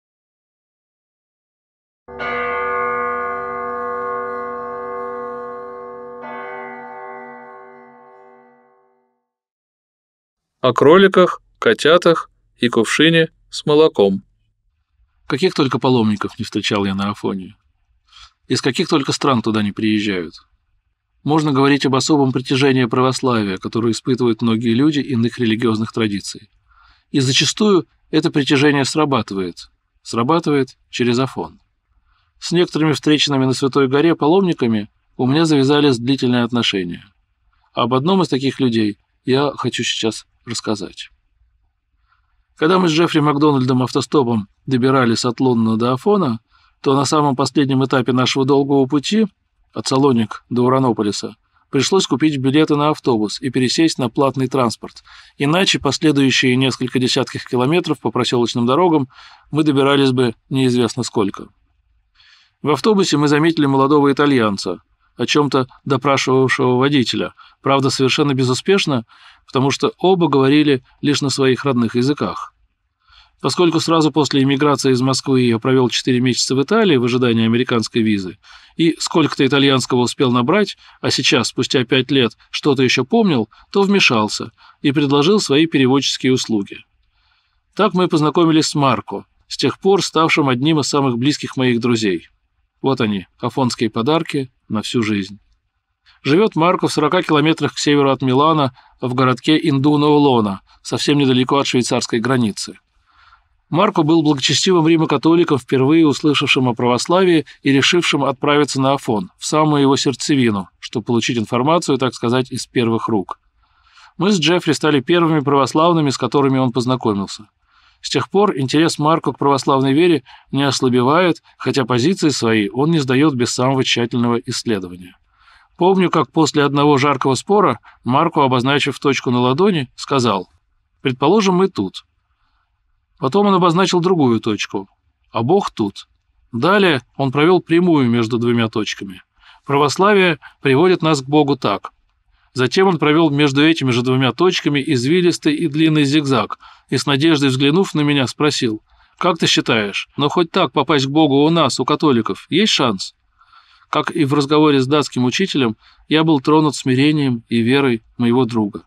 О кроликах, котятах и кувшине с молоком. Каких только паломников не встречал я на Афоне. Из каких только стран туда не приезжают. Можно говорить об особом притяжении православия, которое испытывают многие люди иных религиозных традиций. И зачастую это притяжение срабатывает. Срабатывает через Афон. С некоторыми встреченными на Святой Горе паломниками у меня завязались длительные отношения. Об одном из таких людей я хочу сейчас рассказать. Когда мы с Джеффри Макдональдом автостопом добирались от Лондона до Афона, то на самом последнем этапе нашего долгого пути, от Салоник до Уранополиса, пришлось купить билеты на автобус и пересесть на платный транспорт. Иначе последующие несколько десятков километров по проселочным дорогам мы добирались бы неизвестно сколько. В автобусе мы заметили молодого итальянца, о чем-то допрашивавшего водителя, правда, совершенно безуспешно, потому что оба говорили лишь на своих родных языках. Поскольку сразу после иммиграции из Москвы я провел 4 месяца в Италии в ожидании американской визы, и сколько-то итальянского успел набрать, а сейчас, спустя 5 лет, что-то еще помнил, то вмешался и предложил свои переводческие услуги. Так мы познакомились с Марко, с тех пор ставшим одним из самых близких моих друзей. Вот они, афонские подарки на всю жизнь. Живет Марко в 40 километрах к северу от Милана, в городке Индуна-Улона, совсем недалеко от швейцарской границы. Марко был благочестивым римокатоликом, впервые услышавшим о православии и решившим отправиться на Афон, в самую его сердцевину, чтобы получить информацию, так сказать, из первых рук. Мы с Джеффри стали первыми православными, с которыми он познакомился. С тех пор интерес Марко к православной вере не ослабевает, хотя позиции свои он не сдает без самого тщательного исследования. Помню, как после одного жаркого спора Марко, обозначив точку на ладони, сказал «Предположим, мы тут». Потом он обозначил другую точку. А Бог тут. Далее он провел прямую между двумя точками. Православие приводит нас к Богу так. Затем он провел между этими же двумя точками извилистый и длинный зигзаг и с надеждой взглянув на меня спросил, «Как ты считаешь, но хоть так попасть к Богу у нас, у католиков, есть шанс?» Как и в разговоре с датским учителем, я был тронут смирением и верой моего друга.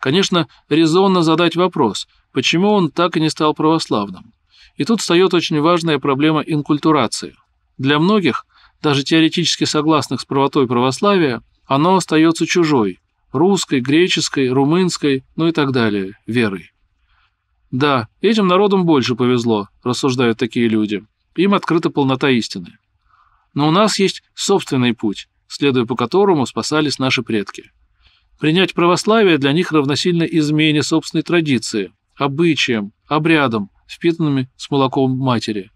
Конечно, резонно задать вопрос – почему он так и не стал православным. И тут встает очень важная проблема инкультурации. Для многих, даже теоретически согласных с правотой православия, оно остается чужой – русской, греческой, румынской, ну и так далее, верой. Да, этим народам больше повезло, рассуждают такие люди. Им открыта полнота истины. Но у нас есть собственный путь, следуя по которому спасались наши предки. Принять православие для них равносильно измене собственной традиции – обычаям, обрядам, впитанными с молоком матери.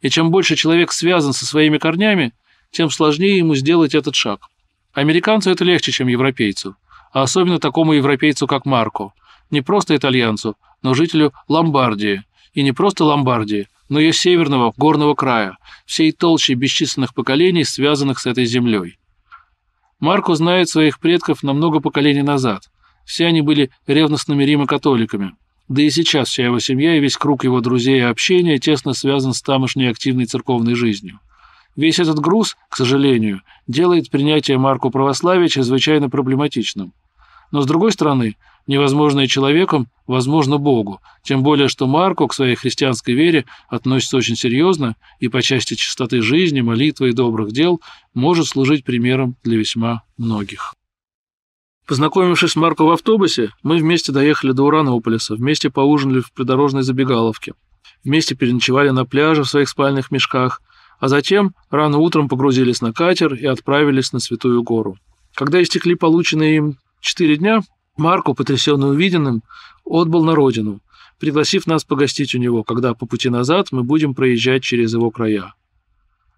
И чем больше человек связан со своими корнями, тем сложнее ему сделать этот шаг. Американцу это легче, чем европейцу, а особенно такому европейцу, как Марко. Не просто итальянцу, но жителю Ломбардии. И не просто Ломбардии, но и северного горного края, всей толщи бесчисленных поколений, связанных с этой землей. Марко знает своих предков на много поколений назад. Все они были ревностными римо-католиками. Да и сейчас вся его семья и весь круг его друзей и общения тесно связан с тамошней активной церковной жизнью. Весь этот груз, к сожалению, делает принятие марку православия чрезвычайно проблематичным. Но, с другой стороны, невозможное человеком, возможно Богу, тем более, что Марку к своей христианской вере относится очень серьезно и по части чистоты жизни, молитвы и добрых дел может служить примером для весьма многих. Познакомившись с Марко в автобусе, мы вместе доехали до Уранополиса, вместе поужинали в придорожной забегаловке, вместе переночевали на пляже в своих спальных мешках, а затем рано утром погрузились на катер и отправились на Святую Гору. Когда истекли полученные им четыре дня, Марко, потрясенный увиденным, отбыл на родину, пригласив нас погостить у него, когда по пути назад мы будем проезжать через его края.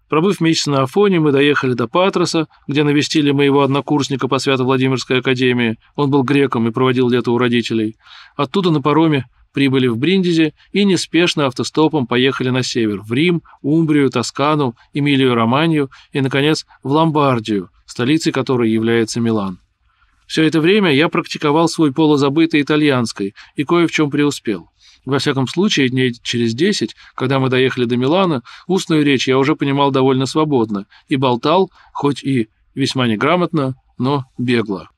Пробыв месяц на Афоне, мы доехали до Патроса, где навестили моего однокурсника по Свято-Владимирской академии. Он был греком и проводил лето у родителей. Оттуда на пароме прибыли в Бриндизе и неспешно автостопом поехали на север, в Рим, Умбрию, Тоскану, эмилию Романию и, наконец, в Ломбардию, столицей которой является Милан. Все это время я практиковал свой полузабытый итальянский и кое в чем преуспел. Во всяком случае, дней через десять, когда мы доехали до Милана, устную речь я уже понимал довольно свободно и болтал, хоть и весьма неграмотно, но бегло.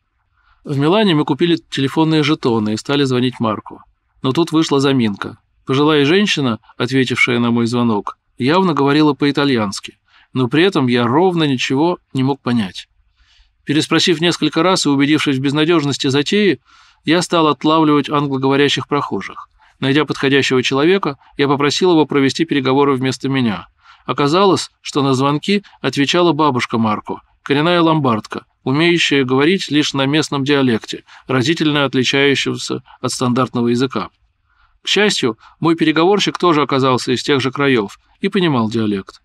В Милане мы купили телефонные жетоны и стали звонить Марку. Но тут вышла заминка. Пожилая женщина, ответившая на мой звонок, явно говорила по-итальянски, но при этом я ровно ничего не мог понять. Переспросив несколько раз и убедившись в безнадежности затеи, я стал отлавливать англоговорящих прохожих. Найдя подходящего человека, я попросил его провести переговоры вместо меня. Оказалось, что на звонки отвечала бабушка Марку, коренная ломбардка, умеющая говорить лишь на местном диалекте, разительно отличающегося от стандартного языка. К счастью, мой переговорщик тоже оказался из тех же краев и понимал диалект.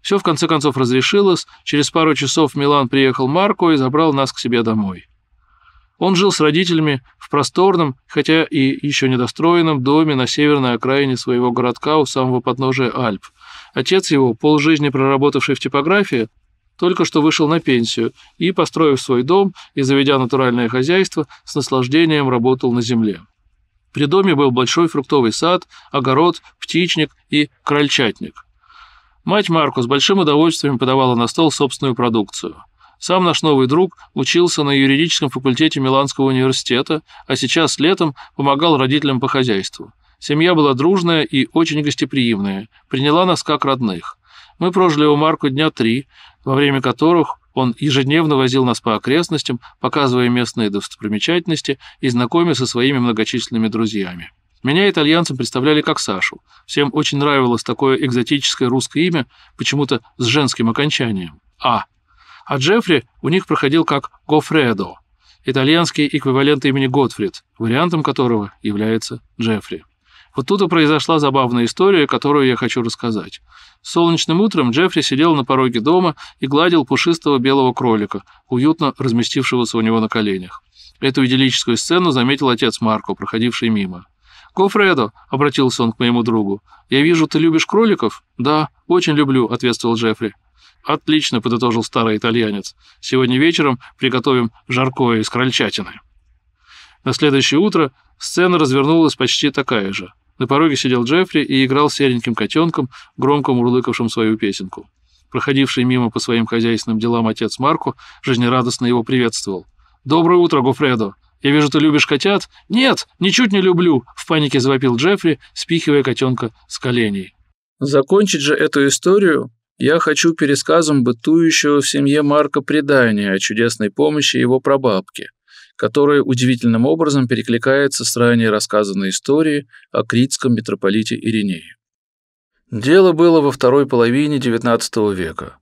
Все в конце концов разрешилось, через пару часов в Милан приехал Марко и забрал нас к себе домой. Он жил с родителями в просторном, хотя и еще недостроенном доме на северной окраине своего городка у самого подножия Альп. Отец его, полжизни проработавший в типографии, только что вышел на пенсию и, построив свой дом и заведя натуральное хозяйство, с наслаждением работал на земле. При доме был большой фруктовый сад, огород, птичник и крольчатник. Мать Марку с большим удовольствием подавала на стол собственную продукцию – сам наш новый друг учился на юридическом факультете Миланского университета, а сейчас летом помогал родителям по хозяйству. Семья была дружная и очень гостеприимная, приняла нас как родных. Мы прожили у Марку дня три, во время которых он ежедневно возил нас по окрестностям, показывая местные достопримечательности и знакомя со своими многочисленными друзьями. Меня итальянцам представляли как Сашу. Всем очень нравилось такое экзотическое русское имя, почему-то с женским окончанием. А а Джеффри у них проходил как Гофредо, итальянский эквивалент имени Готфрид, вариантом которого является Джеффри. Вот тут и произошла забавная история, которую я хочу рассказать. Солнечным утром Джеффри сидел на пороге дома и гладил пушистого белого кролика, уютно разместившегося у него на коленях. Эту идиллическую сцену заметил отец Марко, проходивший мимо. «Гофредо», — обратился он к моему другу, — «я вижу, ты любишь кроликов?» «Да, очень люблю», — ответствовал Джеффри. «Отлично», — подытожил старый итальянец. «Сегодня вечером приготовим жаркое из крольчатины». На следующее утро сцена развернулась почти такая же. На пороге сидел Джеффри и играл с сереньким котенком, громко мурлыкавшим свою песенку. Проходивший мимо по своим хозяйственным делам отец Марку жизнерадостно его приветствовал. «Доброе утро, Гофредо! Я вижу, ты любишь котят?» «Нет, ничуть не люблю!» — в панике завопил Джеффри, спихивая котенка с коленей. Закончить же эту историю я хочу пересказом бытующего в семье Марка предания о чудесной помощи его прабабки, которая удивительным образом перекликается с ранее рассказанной историей о критском митрополите Иринее. Дело было во второй половине XIX века.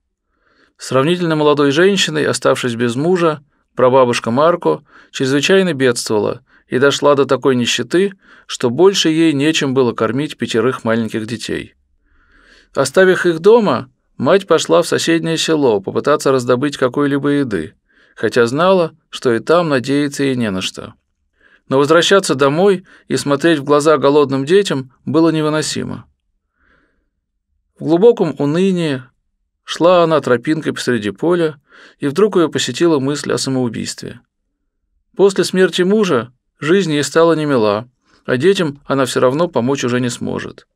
Сравнительно молодой женщиной, оставшись без мужа, прабабушка Марко чрезвычайно бедствовала и дошла до такой нищеты, что больше ей нечем было кормить пятерых маленьких детей. Оставив их дома, Мать пошла в соседнее село попытаться раздобыть какой-либо еды, хотя знала, что и там надеяться ей не на что. Но возвращаться домой и смотреть в глаза голодным детям было невыносимо. В глубоком унынии шла она тропинкой посреди поля, и вдруг ее посетила мысль о самоубийстве. После смерти мужа жизнь ей стала немила, а детям она все равно помочь уже не сможет.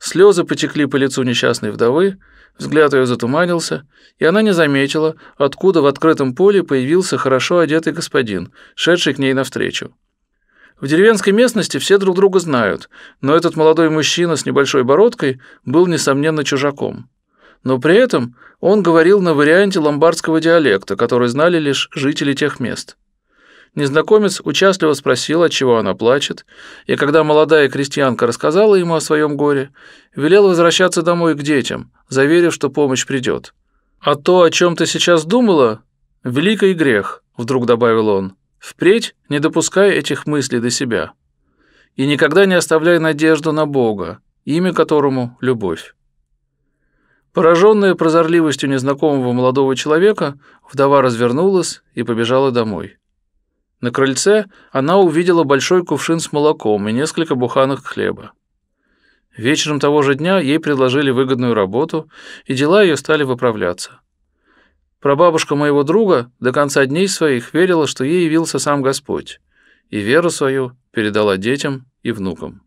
Слезы потекли по лицу несчастной вдовы, Взгляд ее затуманился, и она не заметила, откуда в открытом поле появился хорошо одетый господин, шедший к ней навстречу. В деревенской местности все друг друга знают, но этот молодой мужчина с небольшой бородкой был, несомненно, чужаком. Но при этом он говорил на варианте ломбардского диалекта, который знали лишь жители тех мест. Незнакомец участливо спросил, от чего она плачет, и когда молодая крестьянка рассказала ему о своем горе, велел возвращаться домой к детям, заверив, что помощь придет. «А то, о чем ты сейчас думала, великий грех», — вдруг добавил он. «Впредь не допускай этих мыслей до себя. И никогда не оставляй надежду на Бога, имя которому — любовь». Пораженная прозорливостью незнакомого молодого человека, вдова развернулась и побежала домой. На крыльце она увидела большой кувшин с молоком и несколько буханок хлеба. Вечером того же дня ей предложили выгодную работу, и дела ее стали выправляться. Прабабушка моего друга до конца дней своих верила, что ей явился сам Господь, и веру свою передала детям и внукам.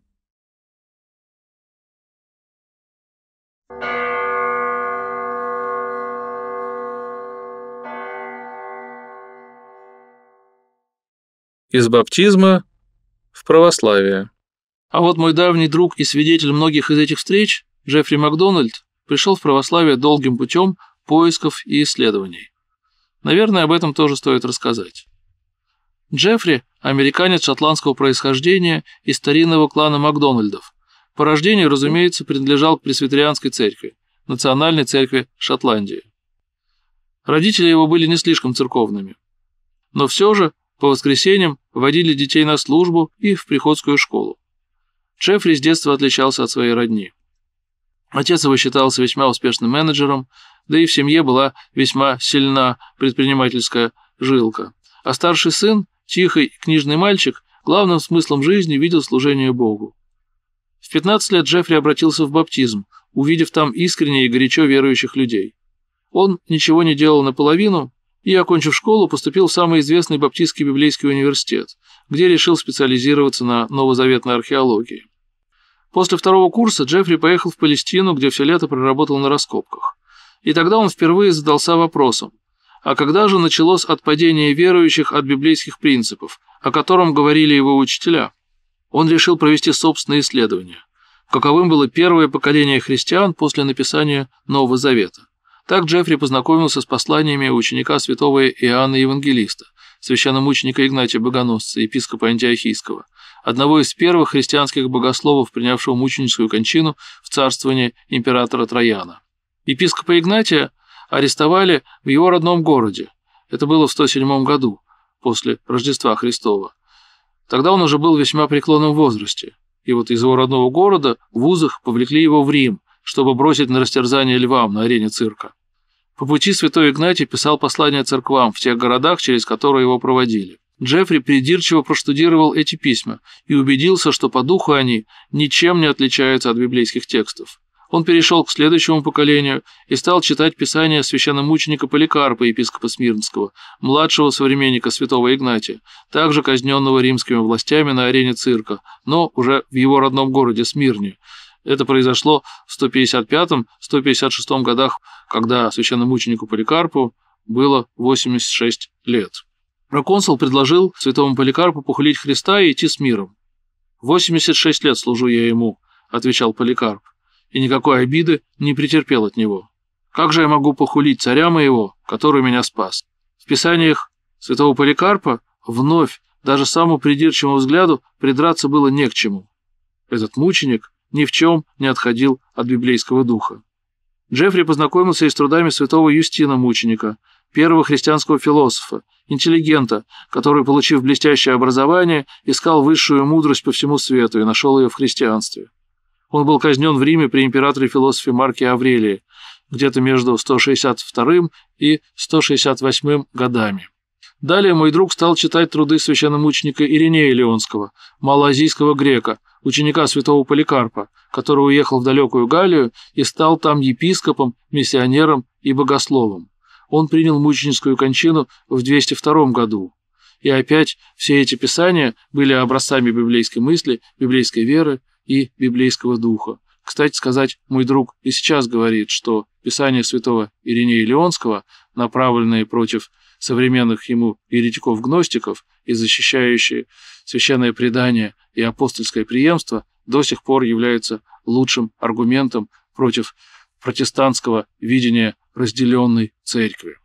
из баптизма в православие. А вот мой давний друг и свидетель многих из этих встреч, Джеффри Макдональд, пришел в православие долгим путем поисков и исследований. Наверное, об этом тоже стоит рассказать. Джеффри – американец шотландского происхождения из старинного клана Макдональдов. По рождению, разумеется, принадлежал к пресвитерианской церкви, национальной церкви Шотландии. Родители его были не слишком церковными. Но все же по воскресеньям водили детей на службу и в приходскую школу. Джеффри с детства отличался от своей родни. Отец его считался весьма успешным менеджером, да и в семье была весьма сильна предпринимательская жилка. А старший сын, тихий книжный мальчик, главным смыслом жизни видел служение Богу. В 15 лет Джеффри обратился в баптизм, увидев там искренне и горячо верующих людей. Он ничего не делал наполовину, и, окончив школу, поступил в самый известный Баптистский библейский университет, где решил специализироваться на новозаветной археологии. После второго курса Джеффри поехал в Палестину, где все лето проработал на раскопках. И тогда он впервые задался вопросом, а когда же началось отпадение верующих от библейских принципов, о котором говорили его учителя? Он решил провести собственное исследование, каковым было первое поколение христиан после написания Нового Завета – так Джеффри познакомился с посланиями ученика святого Иоанна Евангелиста, священномученика Игнатия Богоносца, епископа Антиохийского, одного из первых христианских богословов, принявшего мученическую кончину в царствовании императора Трояна. Епископа Игнатия арестовали в его родном городе. Это было в 107 году, после Рождества Христова. Тогда он уже был в весьма преклонном возрасте. И вот из его родного города в вузах повлекли его в Рим, чтобы бросить на растерзание львам на арене цирка. По пути святой Игнатий писал послания церквам в тех городах, через которые его проводили. Джеффри придирчиво проштудировал эти письма и убедился, что по духу они ничем не отличаются от библейских текстов. Он перешел к следующему поколению и стал читать писания священномученика Поликарпа, епископа Смирнского, младшего современника святого Игнатия, также казненного римскими властями на арене цирка, но уже в его родном городе Смирне, это произошло в 155-156 годах, когда священномученику Поликарпу было 86 лет. Проконсул предложил святому Поликарпу похулить Христа и идти с миром. «86 лет служу я ему», — отвечал Поликарп, «и никакой обиды не претерпел от него. Как же я могу похулить царя моего, который меня спас?» В писаниях святого Поликарпа вновь даже самому придирчивому взгляду придраться было не к чему. Этот мученик – ни в чем не отходил от библейского духа. Джеффри познакомился и с трудами святого Юстина Мученика, первого христианского философа, интеллигента, который, получив блестящее образование, искал высшую мудрость по всему свету и нашел ее в христианстве. Он был казнен в Риме при императоре-философе Марке Аврелии где-то между 162 и 168 годами. Далее мой друг стал читать труды священномученика Иринея Леонского, малоазийского грека, ученика святого Поликарпа, который уехал в далекую Галию и стал там епископом, миссионером и богословом. Он принял мученическую кончину в 202 году. И опять все эти писания были образцами библейской мысли, библейской веры и библейского духа. Кстати сказать, мой друг и сейчас говорит, что писания святого Иринея Леонского, направленные против современных ему еретиков-гностиков и защищающие священное предание и апостольское преемство, до сих пор являются лучшим аргументом против протестантского видения разделенной церкви.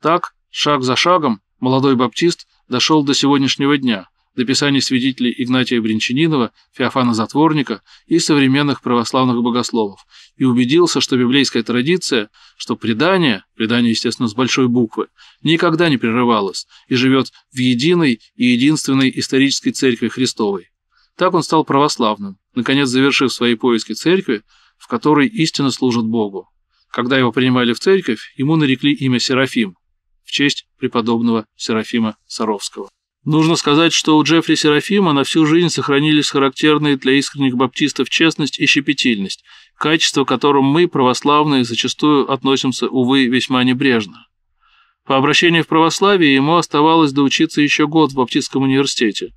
Так, шаг за шагом, молодой баптист дошел до сегодняшнего дня – дописаний свидетелей Игнатия Бринчанинова, Феофана Затворника и современных православных богословов, и убедился, что библейская традиция, что предание, предание, естественно, с большой буквы, никогда не прерывалось и живет в единой и единственной исторической церкви Христовой. Так он стал православным, наконец завершив свои поиски церкви, в которой истинно служит Богу. Когда его принимали в церковь, ему нарекли имя Серафим в честь преподобного Серафима Саровского. Нужно сказать, что у Джеффри Серафима на всю жизнь сохранились характерные для искренних баптистов честность и щепетильность, качество, к которым мы, православные, зачастую относимся, увы, весьма небрежно. По обращению в православие ему оставалось доучиться еще год в Баптистском университете.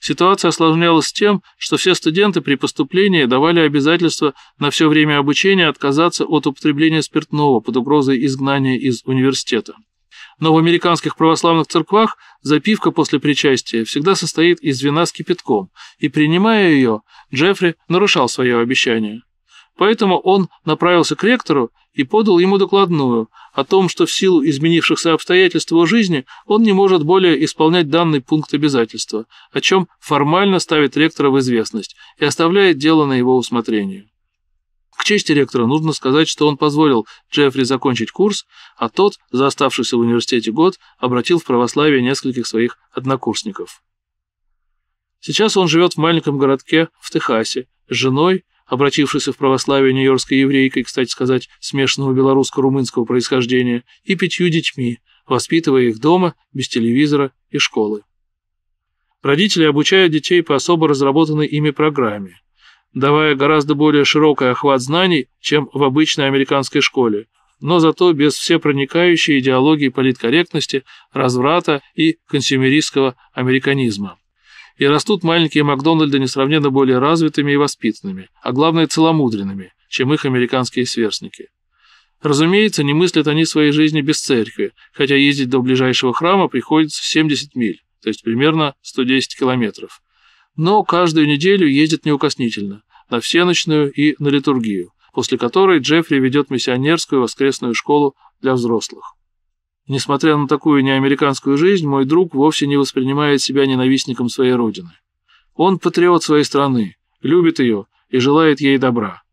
Ситуация осложнялась тем, что все студенты при поступлении давали обязательство на все время обучения отказаться от употребления спиртного под угрозой изгнания из университета но в американских православных церквах запивка после причастия всегда состоит из вина с кипятком, и, принимая ее, Джеффри нарушал свое обещание. Поэтому он направился к ректору и подал ему докладную о том, что в силу изменившихся обстоятельств его жизни он не может более исполнять данный пункт обязательства, о чем формально ставит ректора в известность и оставляет дело на его усмотрение. К чести ректора нужно сказать, что он позволил Джеффри закончить курс, а тот, за оставшийся в университете год, обратил в православие нескольких своих однокурсников. Сейчас он живет в маленьком городке в Техасе с женой, обратившейся в православие нью-йоркской еврейкой, кстати сказать, смешанного белорусско-румынского происхождения, и пятью детьми, воспитывая их дома, без телевизора и школы. Родители обучают детей по особо разработанной ими программе – давая гораздо более широкий охват знаний, чем в обычной американской школе, но зато без всепроникающей идеологии политкорректности, разврата и консюмеристского американизма. И растут маленькие Макдональды несравненно более развитыми и воспитанными, а главное целомудренными, чем их американские сверстники. Разумеется, не мыслят они своей жизни без церкви, хотя ездить до ближайшего храма приходится 70 миль, то есть примерно 110 километров но каждую неделю ездит неукоснительно, на всеночную и на литургию, после которой Джеффри ведет миссионерскую воскресную школу для взрослых. Несмотря на такую неамериканскую жизнь, мой друг вовсе не воспринимает себя ненавистником своей родины. Он патриот своей страны, любит ее и желает ей добра.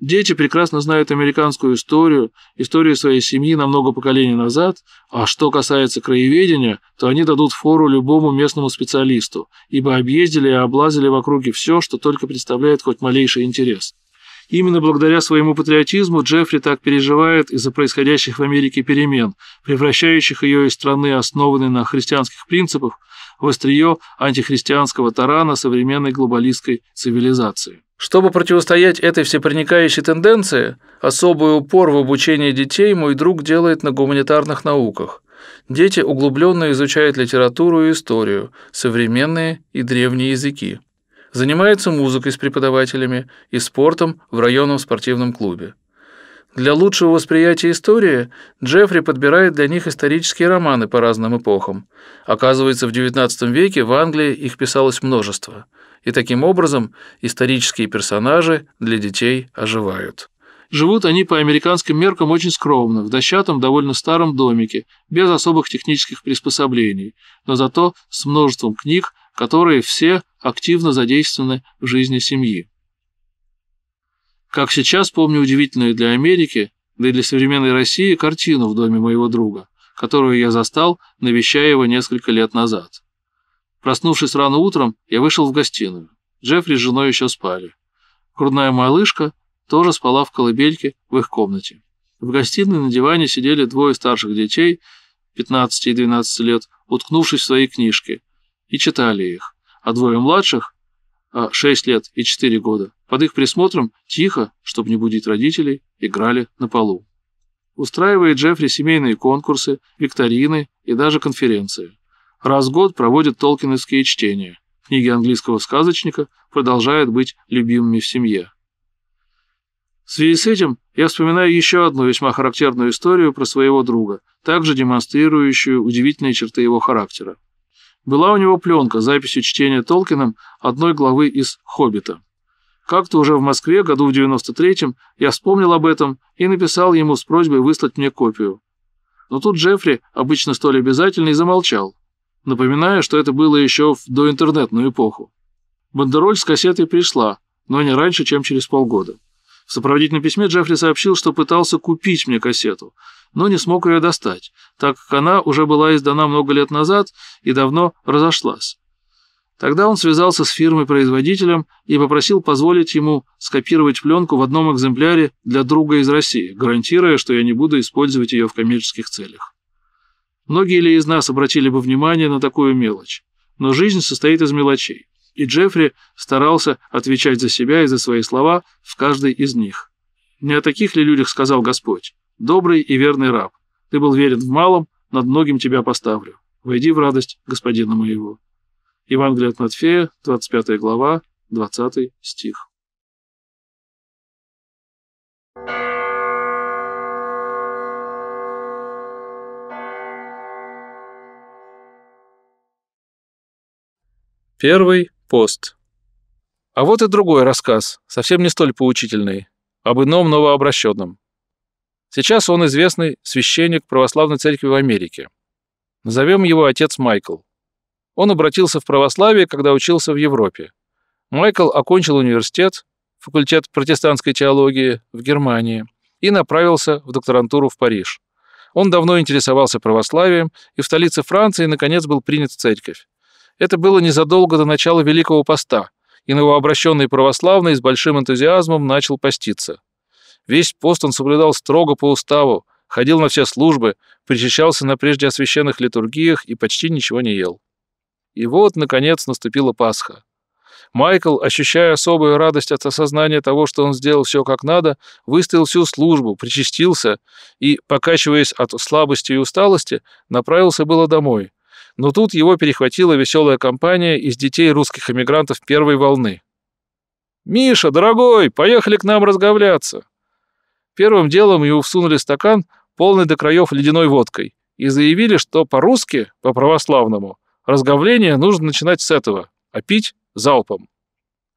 Дети прекрасно знают американскую историю, историю своей семьи на много поколений назад, а что касается краеведения, то они дадут фору любому местному специалисту, ибо объездили и облазили в округе все, что только представляет хоть малейший интерес. Именно благодаря своему патриотизму Джеффри так переживает из-за происходящих в Америке перемен, превращающих ее из страны, основанной на христианских принципах, в острие антихристианского тарана современной глобалистской цивилизации. Чтобы противостоять этой всепроникающей тенденции, особый упор в обучении детей мой друг делает на гуманитарных науках. Дети углубленно изучают литературу и историю, современные и древние языки. Занимаются музыкой с преподавателями и спортом в районном спортивном клубе. Для лучшего восприятия истории Джеффри подбирает для них исторические романы по разным эпохам. Оказывается, в XIX веке в Англии их писалось множество – и таким образом исторические персонажи для детей оживают. Живут они по американским меркам очень скромно, в дощатом, довольно старом домике, без особых технических приспособлений, но зато с множеством книг, которые все активно задействованы в жизни семьи. Как сейчас помню удивительную для Америки, да и для современной России картину в доме моего друга, которую я застал, навещая его несколько лет назад. Проснувшись рано утром, я вышел в гостиную. Джеффри с женой еще спали. Грудная малышка тоже спала в колыбельке в их комнате. В гостиной на диване сидели двое старших детей, 15 и 12 лет, уткнувшись в свои книжки, и читали их. А двое младших, 6 а, лет и 4 года, под их присмотром тихо, чтобы не будить родителей, играли на полу. Устраивает Джеффри семейные конкурсы, викторины и даже конференции. Раз в год проводят толкиновские чтения. Книги английского сказочника продолжают быть любимыми в семье. В связи с этим я вспоминаю еще одну весьма характерную историю про своего друга, также демонстрирующую удивительные черты его характера. Была у него пленка с записью чтения Толкином одной главы из «Хоббита». Как-то уже в Москве, году в 93-м, я вспомнил об этом и написал ему с просьбой выслать мне копию. Но тут Джеффри, обычно столь обязательный, замолчал. Напоминаю, что это было еще в доинтернетную эпоху. Бандероль с кассетой пришла, но не раньше, чем через полгода. В сопроводительном письме Джеффри сообщил, что пытался купить мне кассету, но не смог ее достать, так как она уже была издана много лет назад и давно разошлась. Тогда он связался с фирмой-производителем и попросил позволить ему скопировать пленку в одном экземпляре для друга из России, гарантируя, что я не буду использовать ее в коммерческих целях. Многие ли из нас обратили бы внимание на такую мелочь? Но жизнь состоит из мелочей, и Джеффри старался отвечать за себя и за свои слова в каждой из них. Не о таких ли людях сказал Господь? «Добрый и верный раб, ты был верен в малом, над многим тебя поставлю. Войди в радость господина моего». Евангелие от Матфея, 25 глава, 20 стих. Первый пост. А вот и другой рассказ, совсем не столь поучительный, об ином новообращенном. Сейчас он известный священник православной церкви в Америке. Назовем его отец Майкл. Он обратился в православие, когда учился в Европе. Майкл окончил университет, факультет протестантской теологии в Германии и направился в докторантуру в Париж. Он давно интересовался православием и в столице Франции, наконец, был принят в церковь. Это было незадолго до начала Великого Поста, и новообращенный православный с большим энтузиазмом начал поститься. Весь пост он соблюдал строго по уставу, ходил на все службы, причащался на прежде освященных литургиях и почти ничего не ел. И вот, наконец, наступила Пасха. Майкл, ощущая особую радость от осознания того, что он сделал все как надо, выставил всю службу, причастился и, покачиваясь от слабости и усталости, направился было домой, но тут его перехватила веселая компания из детей русских эмигрантов первой волны. «Миша, дорогой, поехали к нам разговляться!» Первым делом ему всунули стакан, полный до краев ледяной водкой, и заявили, что по-русски, по-православному, разговление нужно начинать с этого, а пить — залпом.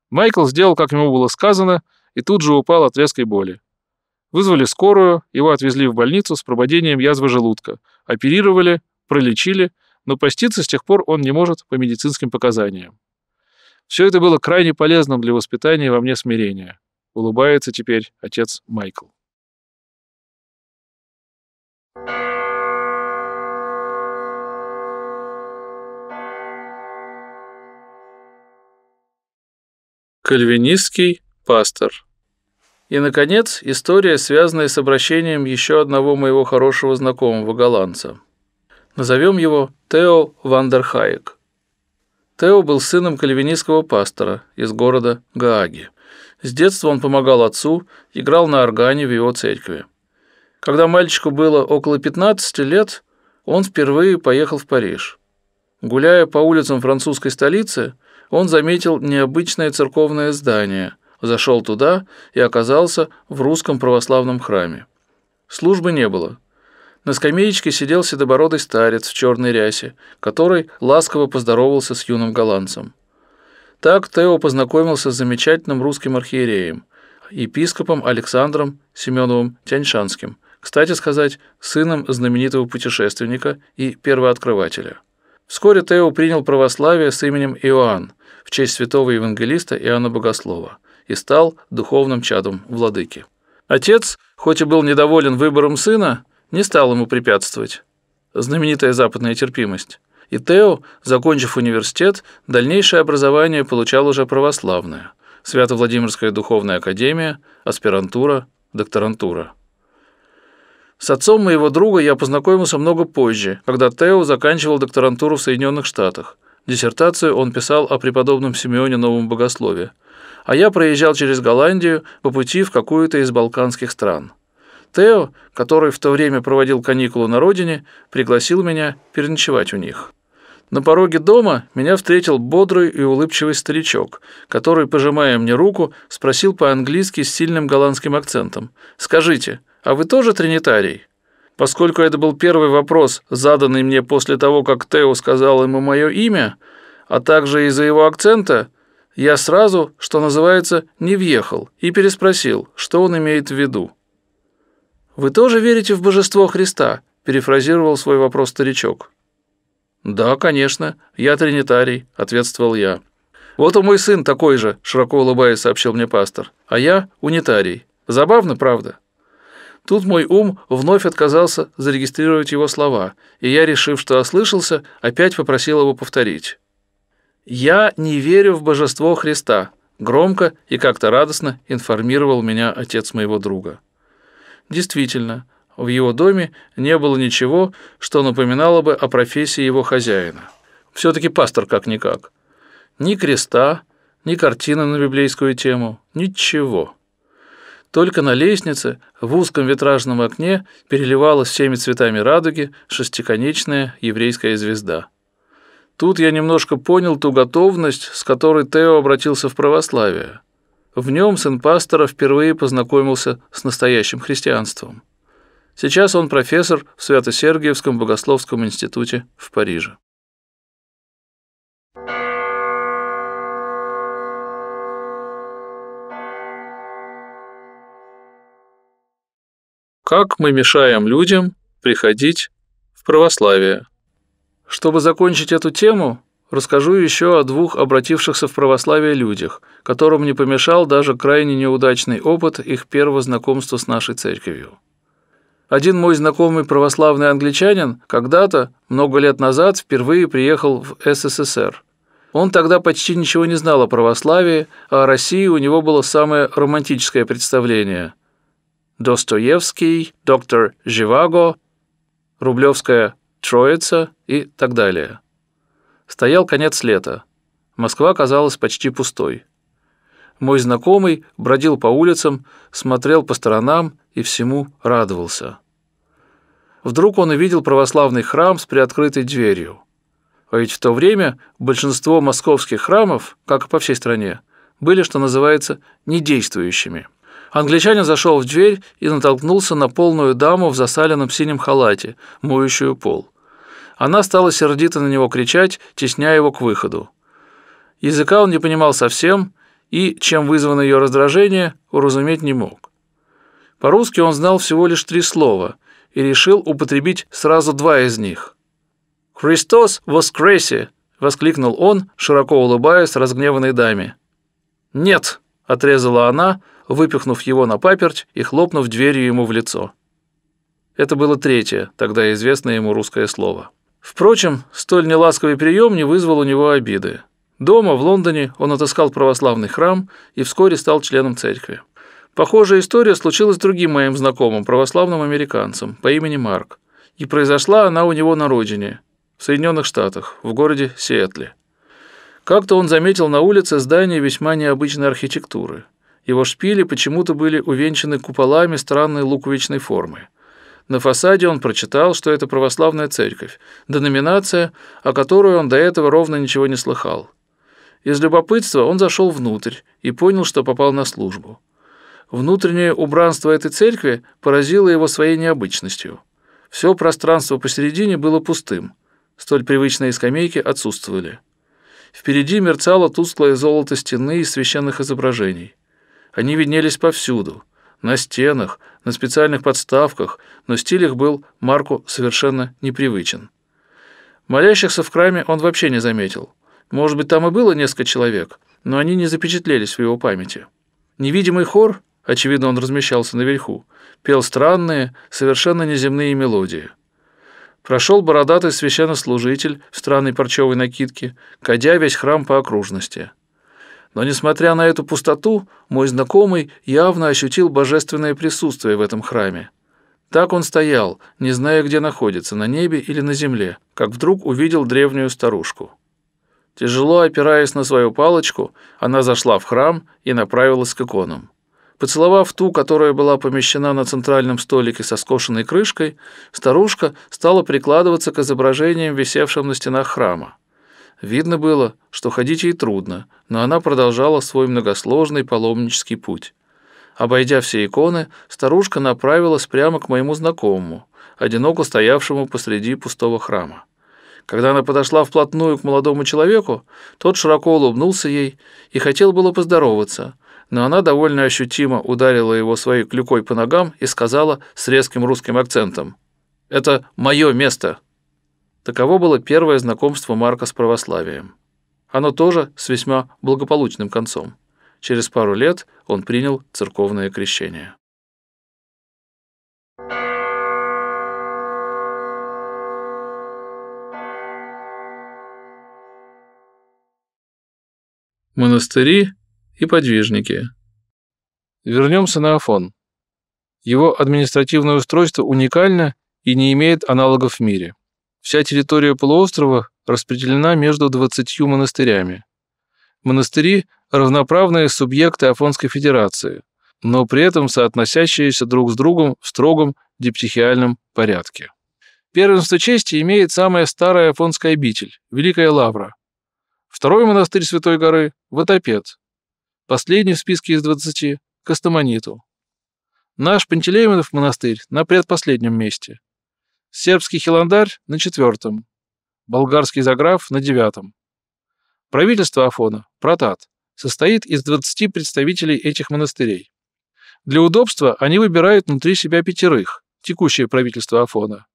Майкл сделал, как ему было сказано, и тут же упал от резкой боли. Вызвали скорую, его отвезли в больницу с прободением язвы желудка, оперировали, пролечили — но поститься с тех пор он не может по медицинским показаниям. Все это было крайне полезным для воспитания во мне смирения. Улыбается теперь отец Майкл. Кальвинистский пастор. И, наконец, история, связанная с обращением еще одного моего хорошего знакомого голландца – Назовем его Тео Вандерхайек. Тео был сыном кальвинистского пастора из города Гааги. С детства он помогал отцу, играл на органе в его церкви. Когда мальчику было около 15 лет, он впервые поехал в Париж. Гуляя по улицам французской столицы, он заметил необычное церковное здание, зашел туда и оказался в русском православном храме. Службы не было – на скамеечке сидел седобородый старец в черной рясе, который ласково поздоровался с юным голландцем. Так Тео познакомился с замечательным русским архиереем, епископом Александром Семеновым Тяньшанским, кстати сказать, сыном знаменитого путешественника и первооткрывателя. Вскоре Тео принял православие с именем Иоанн в честь святого евангелиста Иоанна Богослова и стал духовным чадом владыки. Отец, хоть и был недоволен выбором сына, не стал ему препятствовать. Знаменитая западная терпимость. И Тео, закончив университет, дальнейшее образование получал уже православное. Свято-Владимирская духовная академия, аспирантура, докторантура. С отцом моего друга я познакомился много позже, когда Тео заканчивал докторантуру в Соединенных Штатах. Диссертацию он писал о преподобном Симеоне Новом Богослове. А я проезжал через Голландию по пути в какую-то из балканских стран – Тео, который в то время проводил каникулы на родине, пригласил меня переночевать у них. На пороге дома меня встретил бодрый и улыбчивый старичок, который, пожимая мне руку, спросил по-английски с сильным голландским акцентом. «Скажите, а вы тоже тринитарий?» Поскольку это был первый вопрос, заданный мне после того, как Тео сказал ему мое имя, а также из-за его акцента, я сразу, что называется, не въехал и переспросил, что он имеет в виду. «Вы тоже верите в божество Христа?» – перефразировал свой вопрос старичок. «Да, конечно, я тринитарий», – ответствовал я. «Вот и мой сын такой же», – широко улыбаясь сообщил мне пастор. «А я унитарий. Забавно, правда?» Тут мой ум вновь отказался зарегистрировать его слова, и я, решив, что ослышался, опять попросил его повторить. «Я не верю в божество Христа», – громко и как-то радостно информировал меня отец моего друга. Действительно, в его доме не было ничего, что напоминало бы о профессии его хозяина. Все-таки пастор как-никак. Ни креста, ни картины на библейскую тему, ничего. Только на лестнице в узком витражном окне переливалась всеми цветами радуги шестиконечная еврейская звезда. Тут я немножко понял ту готовность, с которой Тео обратился в православие – в нем сын пастора впервые познакомился с настоящим христианством. Сейчас он профессор в Свято-Сергиевском богословском институте в Париже. Как мы мешаем людям приходить в православие? Чтобы закончить эту тему, Расскажу еще о двух обратившихся в православие людях, которым не помешал даже крайне неудачный опыт их первого знакомства с нашей церковью. Один мой знакомый православный англичанин когда-то, много лет назад, впервые приехал в СССР. Он тогда почти ничего не знал о православии, а о России у него было самое романтическое представление. Достоевский, доктор Живаго, Рублевская Троица и так далее. Стоял конец лета. Москва казалась почти пустой. Мой знакомый бродил по улицам, смотрел по сторонам и всему радовался. Вдруг он увидел православный храм с приоткрытой дверью. А ведь в то время большинство московских храмов, как и по всей стране, были, что называется, недействующими. Англичанин зашел в дверь и натолкнулся на полную даму в засаленном синем халате, моющую пол. Она стала сердито на него кричать, тесняя его к выходу. Языка он не понимал совсем и, чем вызвано ее раздражение, уразуметь не мог. По-русски он знал всего лишь три слова и решил употребить сразу два из них. «Христос воскресе!» – воскликнул он, широко улыбаясь разгневанной даме. «Нет!» – отрезала она, выпихнув его на паперть и хлопнув дверью ему в лицо. Это было третье, тогда известное ему русское слово. Впрочем, столь неласковый прием не вызвал у него обиды. Дома, в Лондоне, он отыскал православный храм и вскоре стал членом церкви. Похожая история случилась с другим моим знакомым, православным американцем по имени Марк. И произошла она у него на родине, в Соединенных Штатах, в городе Сиэтле. Как-то он заметил на улице здание весьма необычной архитектуры. Его шпили почему-то были увенчаны куполами странной луковичной формы – на фасаде он прочитал, что это православная церковь, деноминация, о которой он до этого ровно ничего не слыхал. Из любопытства он зашел внутрь и понял, что попал на службу. Внутреннее убранство этой церкви поразило его своей необычностью. Все пространство посередине было пустым, столь привычные скамейки отсутствовали. Впереди мерцало тусклое золото стены из священных изображений. Они виднелись повсюду – на стенах, на специальных подставках, но стиль их был Марку совершенно непривычен. Молящихся в храме он вообще не заметил. Может быть, там и было несколько человек, но они не запечатлелись в его памяти. Невидимый хор, очевидно, он размещался наверху, пел странные, совершенно неземные мелодии. Прошел бородатый священнослужитель в странной парчевой накидке, кадя весь храм по окружности – но, несмотря на эту пустоту, мой знакомый явно ощутил божественное присутствие в этом храме. Так он стоял, не зная, где находится, на небе или на земле, как вдруг увидел древнюю старушку. Тяжело опираясь на свою палочку, она зашла в храм и направилась к иконам. Поцеловав ту, которая была помещена на центральном столике со скошенной крышкой, старушка стала прикладываться к изображениям, висевшим на стенах храма. Видно было, что ходить ей трудно, но она продолжала свой многосложный паломнический путь. Обойдя все иконы, старушка направилась прямо к моему знакомому, одиноко стоявшему посреди пустого храма. Когда она подошла вплотную к молодому человеку, тот широко улыбнулся ей и хотел было поздороваться, но она довольно ощутимо ударила его своей клюкой по ногам и сказала с резким русским акцентом, «Это мое место!» Таково было первое знакомство Марка с православием. Оно тоже с весьма благополучным концом. Через пару лет он принял церковное крещение. Монастыри и подвижники. Вернемся на Афон. Его административное устройство уникально и не имеет аналогов в мире. Вся территория полуострова распределена между 20 монастырями. Монастыри – равноправные субъекты Афонской Федерации, но при этом соотносящиеся друг с другом в строгом диптихиальном порядке. Первенство чести имеет самая старая афонская обитель – Великая Лавра. Второй монастырь Святой горы – Ватопед. Последний в списке из 20 – Кастамониту. Наш Пантелеймонов монастырь на предпоследнем месте сербский хиландарь на четвертом, болгарский заграф на девятом. Правительство Афона, протат, состоит из 20 представителей этих монастырей. Для удобства они выбирают внутри себя пятерых, текущее правительство Афона.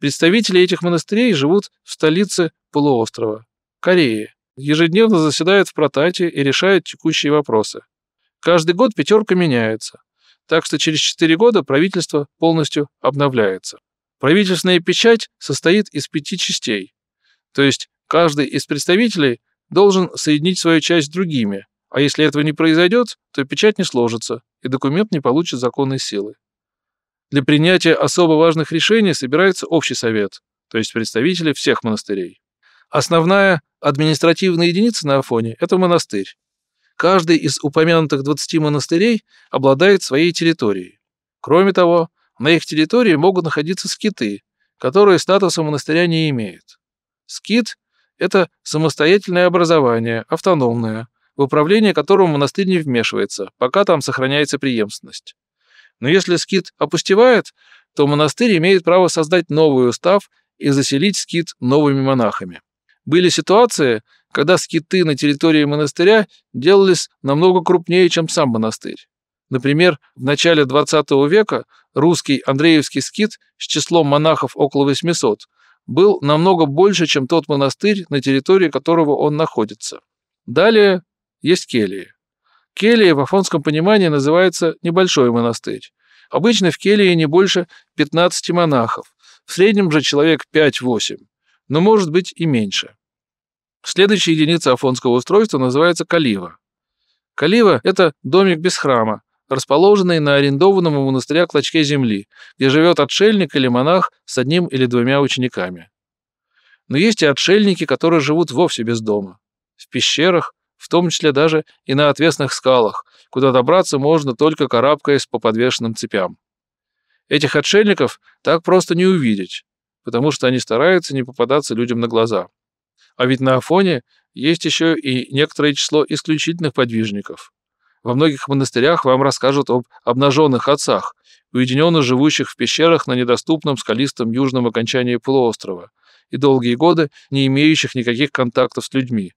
Представители этих монастырей живут в столице полуострова, Корее, ежедневно заседают в протате и решают текущие вопросы. Каждый год пятерка меняется, так что через 4 года правительство полностью обновляется. Правительственная печать состоит из пяти частей, то есть каждый из представителей должен соединить свою часть с другими, а если этого не произойдет, то печать не сложится, и документ не получит законной силы. Для принятия особо важных решений собирается общий совет, то есть представители всех монастырей. Основная административная единица на Афоне – это монастырь. Каждый из упомянутых 20 монастырей обладает своей территорией. Кроме того, на их территории могут находиться скиты, которые статуса монастыря не имеют. Скит – это самостоятельное образование, автономное, в управление которым монастырь не вмешивается, пока там сохраняется преемственность. Но если скит опустевает, то монастырь имеет право создать новый устав и заселить скит новыми монахами. Были ситуации, когда скиты на территории монастыря делались намного крупнее, чем сам монастырь. Например, в начале XX века русский Андреевский скит с числом монахов около 800 был намного больше, чем тот монастырь, на территории которого он находится. Далее есть келии. Келия в афонском понимании называется небольшой монастырь. Обычно в келии не больше 15 монахов, в среднем же человек 5-8, но может быть и меньше. Следующая единица афонского устройства называется калива. Калива – это домик без храма, расположенной на арендованном у монастыря клочке земли, где живет отшельник или монах с одним или двумя учениками. Но есть и отшельники, которые живут вовсе без дома. В пещерах, в том числе даже и на отвесных скалах, куда добраться можно только карабкаясь по подвешенным цепям. Этих отшельников так просто не увидеть, потому что они стараются не попадаться людям на глаза. А ведь на Афоне есть еще и некоторое число исключительных подвижников. Во многих монастырях вам расскажут об обнаженных отцах, уединенно живущих в пещерах на недоступном скалистом южном окончании полуострова и долгие годы не имеющих никаких контактов с людьми,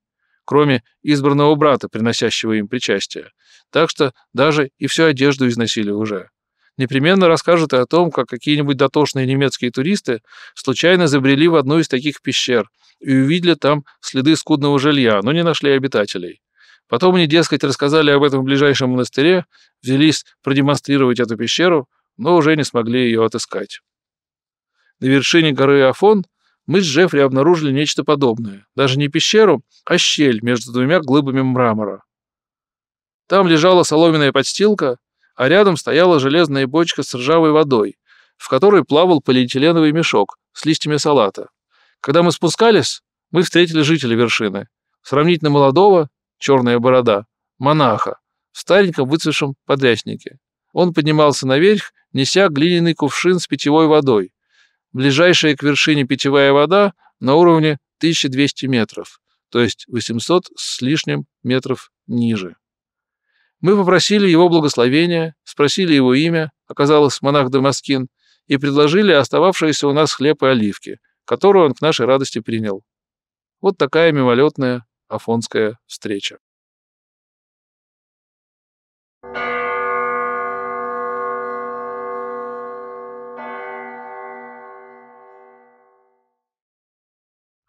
кроме избранного брата, приносящего им причастие. Так что даже и всю одежду износили уже. Непременно расскажут и о том, как какие-нибудь дотошные немецкие туристы случайно забрели в одну из таких пещер и увидели там следы скудного жилья, но не нашли обитателей. Потом мне, дескать, рассказали об этом в ближайшем монастыре, взялись продемонстрировать эту пещеру, но уже не смогли ее отыскать. На вершине горы Афон мы с Джеффри обнаружили нечто подобное. Даже не пещеру, а щель между двумя глыбами мрамора. Там лежала соломенная подстилка, а рядом стояла железная бочка с ржавой водой, в которой плавал полиэтиленовый мешок с листьями салата. Когда мы спускались, мы встретили жителя вершины, сравнительно молодого, черная борода, монаха, в стареньком выцвешем подряснике. Он поднимался наверх, неся глиняный кувшин с питьевой водой. Ближайшая к вершине питьевая вода на уровне 1200 метров, то есть 800 с лишним метров ниже. Мы попросили его благословения, спросили его имя, оказалось монах Дамаскин, и предложили остававшиеся у нас хлеб и оливки, которую он к нашей радости принял. Вот такая мимолетная афонская встреча.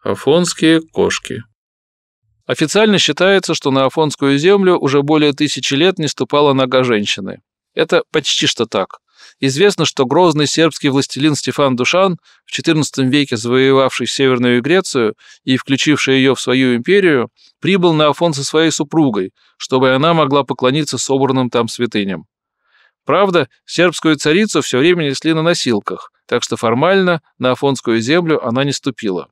Афонские кошки Официально считается, что на Афонскую землю уже более тысячи лет не ступала нога женщины. Это почти что так – Известно, что грозный сербский властелин Стефан Душан, в XIV веке завоевавший Северную Грецию и включивший ее в свою империю, прибыл на Афон со своей супругой, чтобы она могла поклониться собранным там святыням. Правда, сербскую царицу все время несли на носилках, так что формально на афонскую землю она не ступила.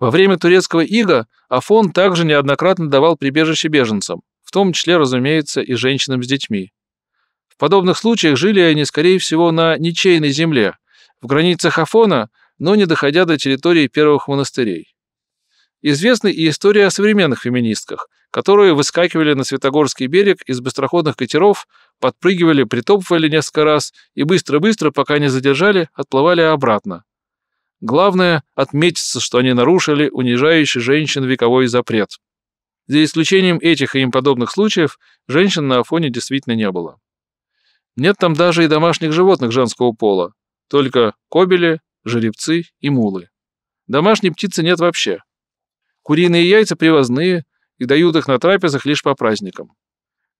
Во время турецкого ига Афон также неоднократно давал прибежище беженцам, в том числе, разумеется, и женщинам с детьми подобных случаях жили они, скорее всего, на ничейной земле, в границах Афона, но не доходя до территории первых монастырей. Известна и история о современных феминистках, которые выскакивали на святогорский берег из быстроходных катеров, подпрыгивали, притопывали несколько раз и быстро-быстро, пока не задержали, отплывали обратно. Главное — отметиться, что они нарушили унижающий женщин вековой запрет. За исключением этих и им подобных случаев, женщин на Афоне действительно не было. Нет там даже и домашних животных женского пола, только кобели, жеребцы и мулы. Домашней птицы нет вообще. Куриные яйца привозные и дают их на трапезах лишь по праздникам.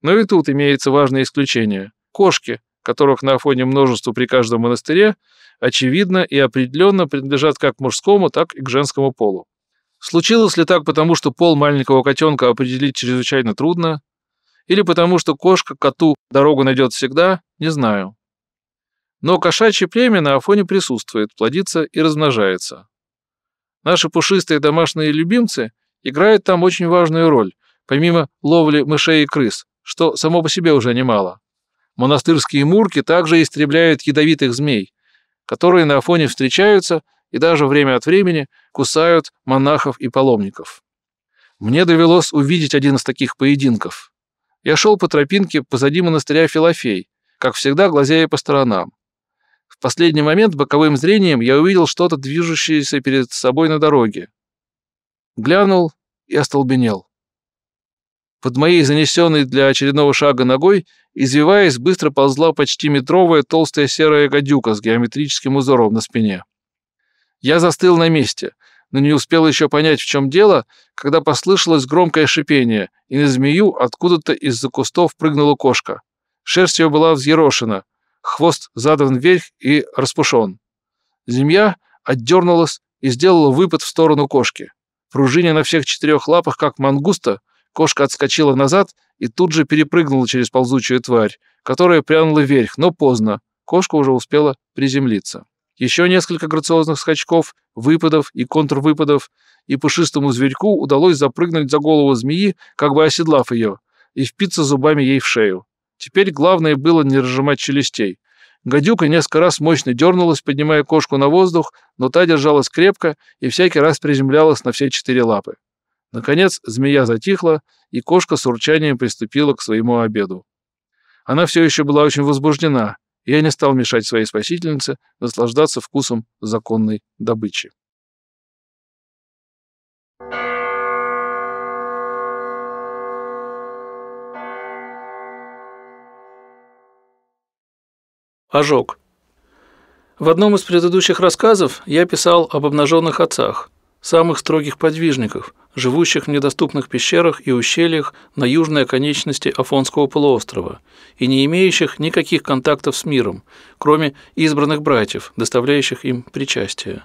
Но и тут имеется важное исключение – кошки, которых на фоне множество при каждом монастыре, очевидно и определенно принадлежат как к мужскому, так и к женскому полу. Случилось ли так потому, что пол маленького котенка определить чрезвычайно трудно, или потому что кошка коту дорогу найдет всегда, не знаю. Но кошачье племя на Афоне присутствует, плодится и размножается. Наши пушистые домашние любимцы играют там очень важную роль, помимо ловли мышей и крыс, что само по себе уже немало. Монастырские мурки также истребляют ядовитых змей, которые на Афоне встречаются и даже время от времени кусают монахов и паломников. Мне довелось увидеть один из таких поединков – я шел по тропинке позади монастыря Филофей, как всегда глазея по сторонам. В последний момент боковым зрением я увидел что-то движущееся перед собой на дороге. Глянул и остолбенел. Под моей занесенной для очередного шага ногой, извиваясь, быстро ползла почти метровая толстая серая гадюка с геометрическим узором на спине. Я застыл на месте — но не успел еще понять, в чем дело, когда послышалось громкое шипение, и на змею откуда-то из-за кустов прыгнула кошка. Шерсть ее была взъерошена, хвост задран вверх и распушен. Змея отдернулась и сделала выпад в сторону кошки. Пружиня на всех четырех лапах, как мангуста, кошка отскочила назад и тут же перепрыгнула через ползучую тварь, которая прянула вверх, но поздно. Кошка уже успела приземлиться. Еще несколько грациозных скачков, выпадов и контрвыпадов, и пушистому зверьку удалось запрыгнуть за голову змеи, как бы оседлав ее, и впиться зубами ей в шею. Теперь главное было не разжимать челюстей. Гадюка несколько раз мощно дернулась, поднимая кошку на воздух, но та держалась крепко и всякий раз приземлялась на все четыре лапы. Наконец змея затихла, и кошка с урчанием приступила к своему обеду. Она все еще была очень возбуждена — я не стал мешать своей спасительнице наслаждаться вкусом законной добычи. Ожог. В одном из предыдущих рассказов я писал об обнаженных отцах самых строгих подвижников, живущих в недоступных пещерах и ущельях на южной оконечности Афонского полуострова и не имеющих никаких контактов с миром, кроме избранных братьев, доставляющих им причастие.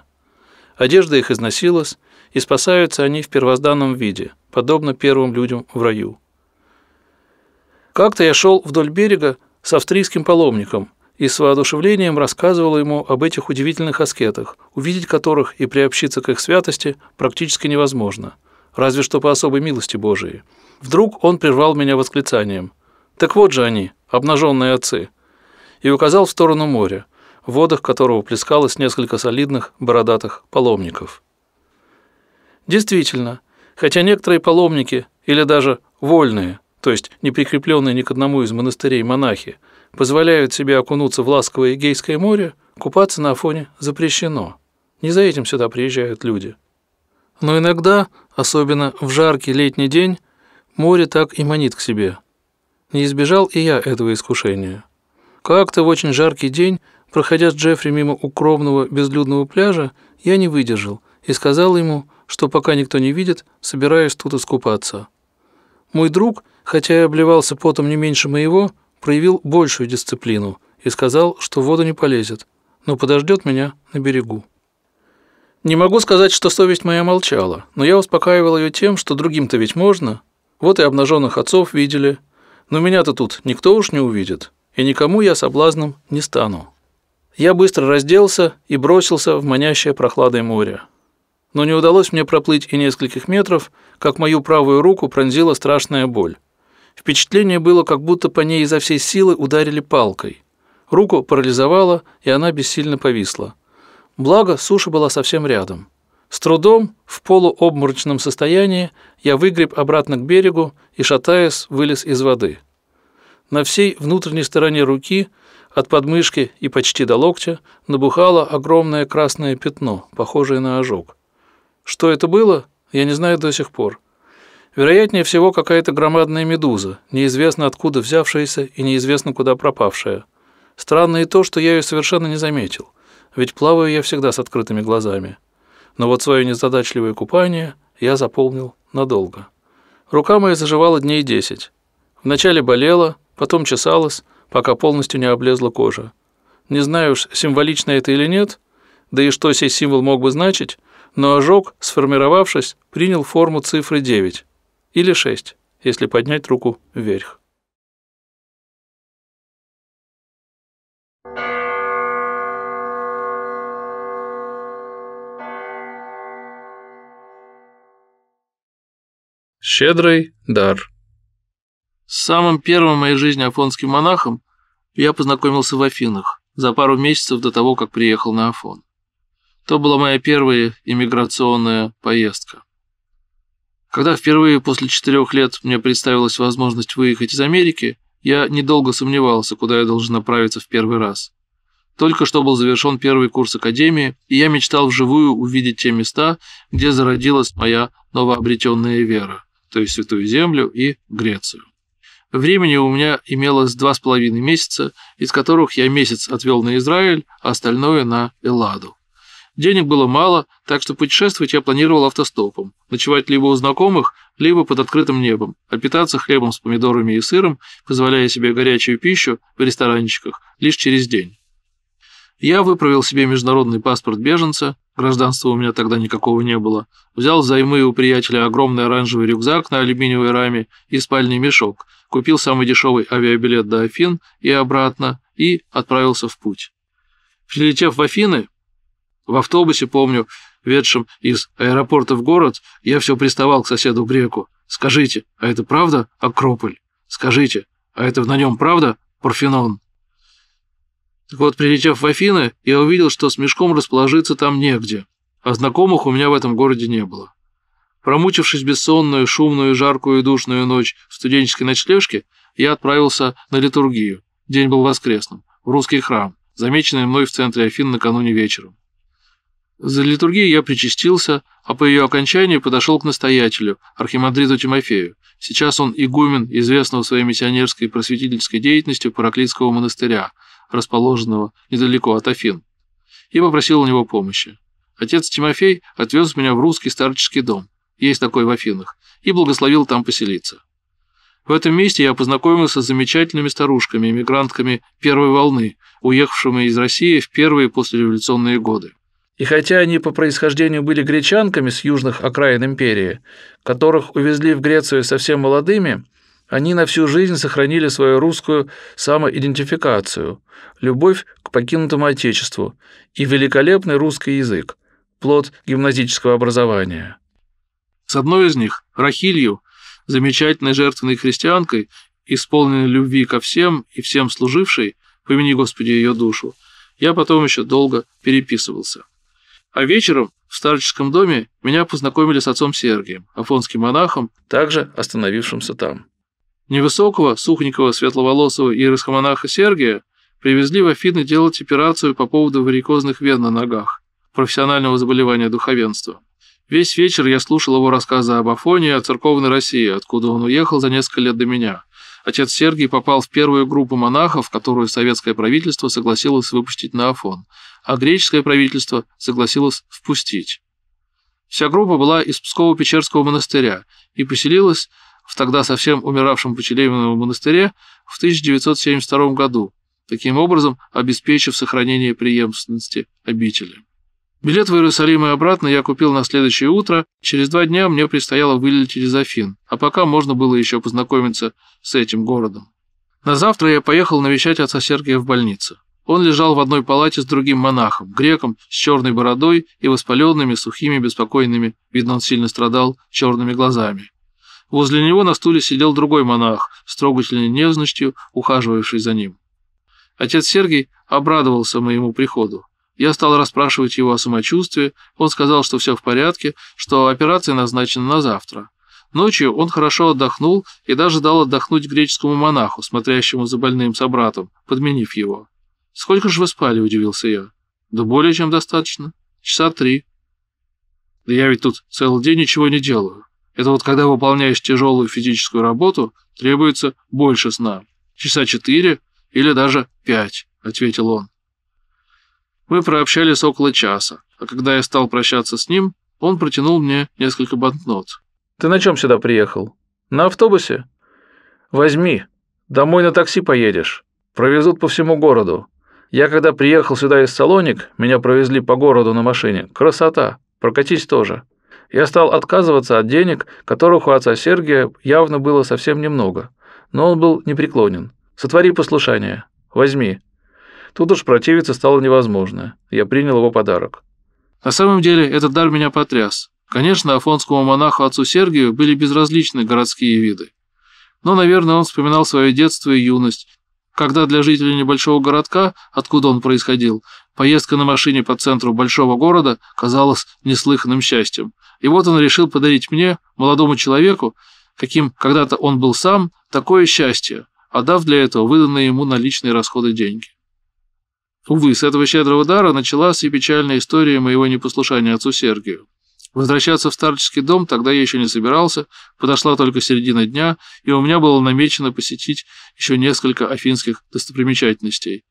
Одежда их износилась, и спасаются они в первозданном виде, подобно первым людям в раю. Как-то я шел вдоль берега с австрийским паломником – и с воодушевлением рассказывала ему об этих удивительных аскетах, увидеть которых и приобщиться к их святости практически невозможно, разве что по особой милости Божией. Вдруг он прервал меня восклицанием. «Так вот же они, обнаженные отцы!» и указал в сторону моря, в водах которого плескалось несколько солидных бородатых паломников. Действительно, хотя некоторые паломники или даже вольные, то есть не прикрепленные ни к одному из монастырей монахи, позволяют себе окунуться в ласковое Эгейское море, купаться на Афоне запрещено. Не за этим сюда приезжают люди. Но иногда, особенно в жаркий летний день, море так и манит к себе. Не избежал и я этого искушения. Как-то в очень жаркий день, проходя с Джеффри мимо укромного безлюдного пляжа, я не выдержал и сказал ему, что пока никто не видит, собираюсь тут искупаться. Мой друг, хотя и обливался потом не меньше моего, проявил большую дисциплину и сказал, что в воду не полезет, но подождет меня на берегу. Не могу сказать, что совесть моя молчала, но я успокаивал ее тем, что другим-то ведь можно. Вот и обнаженных отцов видели, но меня-то тут никто уж не увидит, и никому я соблазном не стану. Я быстро разделся и бросился в манящее прохладой море. Но не удалось мне проплыть и нескольких метров, как мою правую руку пронзила страшная боль. Впечатление было, как будто по ней изо всей силы ударили палкой. Руку парализовало, и она бессильно повисла. Благо, суша была совсем рядом. С трудом, в полуобморочном состоянии, я выгреб обратно к берегу и, шатаясь, вылез из воды. На всей внутренней стороне руки, от подмышки и почти до локтя, набухало огромное красное пятно, похожее на ожог. Что это было, я не знаю до сих пор. Вероятнее всего, какая-то громадная медуза, неизвестно откуда взявшаяся и неизвестно куда пропавшая. Странно и то, что я ее совершенно не заметил, ведь плаваю я всегда с открытыми глазами. Но вот свое незадачливое купание я заполнил надолго. Рука моя заживала дней десять. Вначале болела, потом чесалась, пока полностью не облезла кожа. Не знаю уж, символично это или нет, да и что сей символ мог бы значить, но ожог, сформировавшись, принял форму цифры 9 или 6, если поднять руку вверх. Щедрый дар. С самым первым в моей жизни афонским монахом я познакомился в Афинах за пару месяцев до того, как приехал на Афон. То была моя первая иммиграционная поездка. Когда впервые после четырех лет мне представилась возможность выехать из Америки, я недолго сомневался, куда я должен направиться в первый раз. Только что был завершен первый курс академии, и я мечтал вживую увидеть те места, где зародилась моя новообретенная вера, то есть Святую Землю и Грецию. Времени у меня имелось два с половиной месяца, из которых я месяц отвел на Израиль, а остальное на Элладу. Денег было мало, так что путешествовать я планировал автостопом, ночевать либо у знакомых, либо под открытым небом, а питаться хлебом с помидорами и сыром, позволяя себе горячую пищу в ресторанчиках лишь через день. Я выправил себе международный паспорт беженца, гражданства у меня тогда никакого не было, взял взаймы у приятеля огромный оранжевый рюкзак на алюминиевой раме и спальный мешок, купил самый дешевый авиабилет до Афин и обратно и отправился в путь. Прилетев в Афины, в автобусе, помню, ведшем из аэропорта в город, я все приставал к соседу греку. «Скажите, а это правда Акрополь? Скажите, а это на нем правда Парфенон?» Так вот, прилетев в Афины, я увидел, что с мешком расположиться там негде, а знакомых у меня в этом городе не было. Промучившись бессонную, шумную, жаркую и душную ночь в студенческой ночлежке, я отправился на литургию. День был воскресным, в русский храм, замеченный мной в центре Афин накануне вечером. За литургией я причастился, а по ее окончании подошел к настоятелю, архимандриту Тимофею. Сейчас он игумен, известного своей миссионерской и просветительской деятельностью Параклитского монастыря, расположенного недалеко от Афин, и попросил у него помощи. Отец Тимофей отвез меня в русский старческий дом, есть такой в Афинах, и благословил там поселиться. В этом месте я познакомился с замечательными старушками, эмигрантками первой волны, уехавшими из России в первые послереволюционные годы. И хотя они по происхождению были гречанками с южных окраин империи, которых увезли в Грецию совсем молодыми, они на всю жизнь сохранили свою русскую самоидентификацию, любовь к покинутому отечеству и великолепный русский язык, плод гимназического образования. С одной из них, Рахилью, замечательной жертвенной христианкой, исполненной любви ко всем и всем служившей, помяни Господи ее душу, я потом еще долго переписывался. А вечером в старческом доме меня познакомили с отцом Сергием, афонским монахом, также остановившимся там. Невысокого, сухонького, светловолосого иеросхомонаха Сергия привезли в Афины делать операцию по поводу варикозных вен на ногах, профессионального заболевания духовенства. Весь вечер я слушал его рассказы об Афоне и о церковной России, откуда он уехал за несколько лет до меня. Отец Сергий попал в первую группу монахов, которую советское правительство согласилось выпустить на Афон, а греческое правительство согласилось впустить. Вся группа была из Псково-Печерского монастыря и поселилась в тогда совсем умиравшем Путилевиновом монастыре в 1972 году, таким образом обеспечив сохранение преемственности обители. Билет в Иерусалим и обратно я купил на следующее утро, через два дня мне предстояло вылететь из Афин, а пока можно было еще познакомиться с этим городом. На завтра я поехал навещать отца Сергия в больницу. Он лежал в одной палате с другим монахом, греком, с черной бородой и воспаленными, сухими, беспокойными, видно, он сильно страдал, черными глазами. Возле него на стуле сидел другой монах, с трогательной нежностью, ухаживавший за ним. Отец Сергий обрадовался моему приходу. Я стал расспрашивать его о самочувствии, он сказал, что все в порядке, что операция назначена на завтра. Ночью он хорошо отдохнул и даже дал отдохнуть греческому монаху, смотрящему за больным собратом, подменив его. «Сколько же вы спали?» — удивился я. «Да более чем достаточно. Часа три». «Да я ведь тут целый день ничего не делаю. Это вот когда выполняешь тяжелую физическую работу, требуется больше сна. Часа четыре или даже пять», — ответил он. Мы прообщались около часа, а когда я стал прощаться с ним, он протянул мне несколько банкнот. «Ты на чем сюда приехал? На автобусе? Возьми. Домой на такси поедешь. Провезут по всему городу. Я когда приехал сюда из Салоник, меня провезли по городу на машине. Красота. Прокатись тоже. Я стал отказываться от денег, которых у отца Сергия явно было совсем немного. Но он был непреклонен. Сотвори послушание. Возьми. Тут уж противиться стало невозможно. Я принял его подарок. На самом деле, этот дар меня потряс. Конечно, афонскому монаху отцу Сергию были безразличны городские виды. Но, наверное, он вспоминал свое детство и юность, когда для жителей небольшого городка, откуда он происходил, поездка на машине по центру большого города казалась неслыханным счастьем. И вот он решил подарить мне, молодому человеку, каким когда-то он был сам, такое счастье, отдав для этого выданные ему наличные расходы деньги. Увы, с этого щедрого дара началась и печальная история моего непослушания отцу Сергию. Возвращаться в старческий дом тогда я еще не собирался, подошла только середина дня, и у меня было намечено посетить еще несколько афинских достопримечательностей.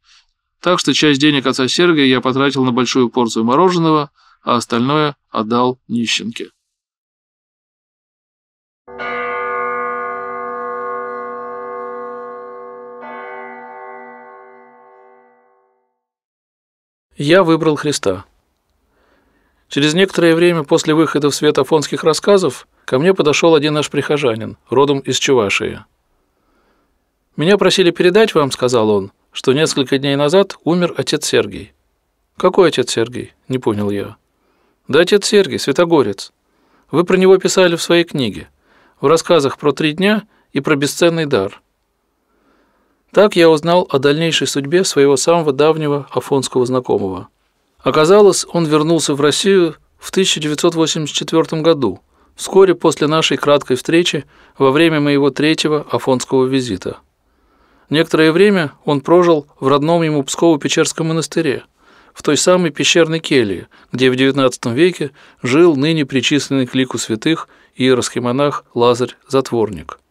Так что часть денег отца Сергия я потратил на большую порцию мороженого, а остальное отдал нищенке. Я выбрал Христа. Через некоторое время после выхода в свет афонских рассказов ко мне подошел один наш прихожанин, родом из Чувашии. «Меня просили передать вам, — сказал он, — что несколько дней назад умер отец Сергий». «Какой отец Сергий?» – не понял я. «Да отец Сергий, святогорец. Вы про него писали в своей книге, в рассказах про три дня и про бесценный дар». Так я узнал о дальнейшей судьбе своего самого давнего афонского знакомого – Оказалось, он вернулся в Россию в 1984 году, вскоре после нашей краткой встречи во время моего третьего афонского визита. Некоторое время он прожил в родном ему Псково-Печерском монастыре, в той самой пещерной келье, где в XIX веке жил ныне причисленный к лику святых монах Лазарь Затворник –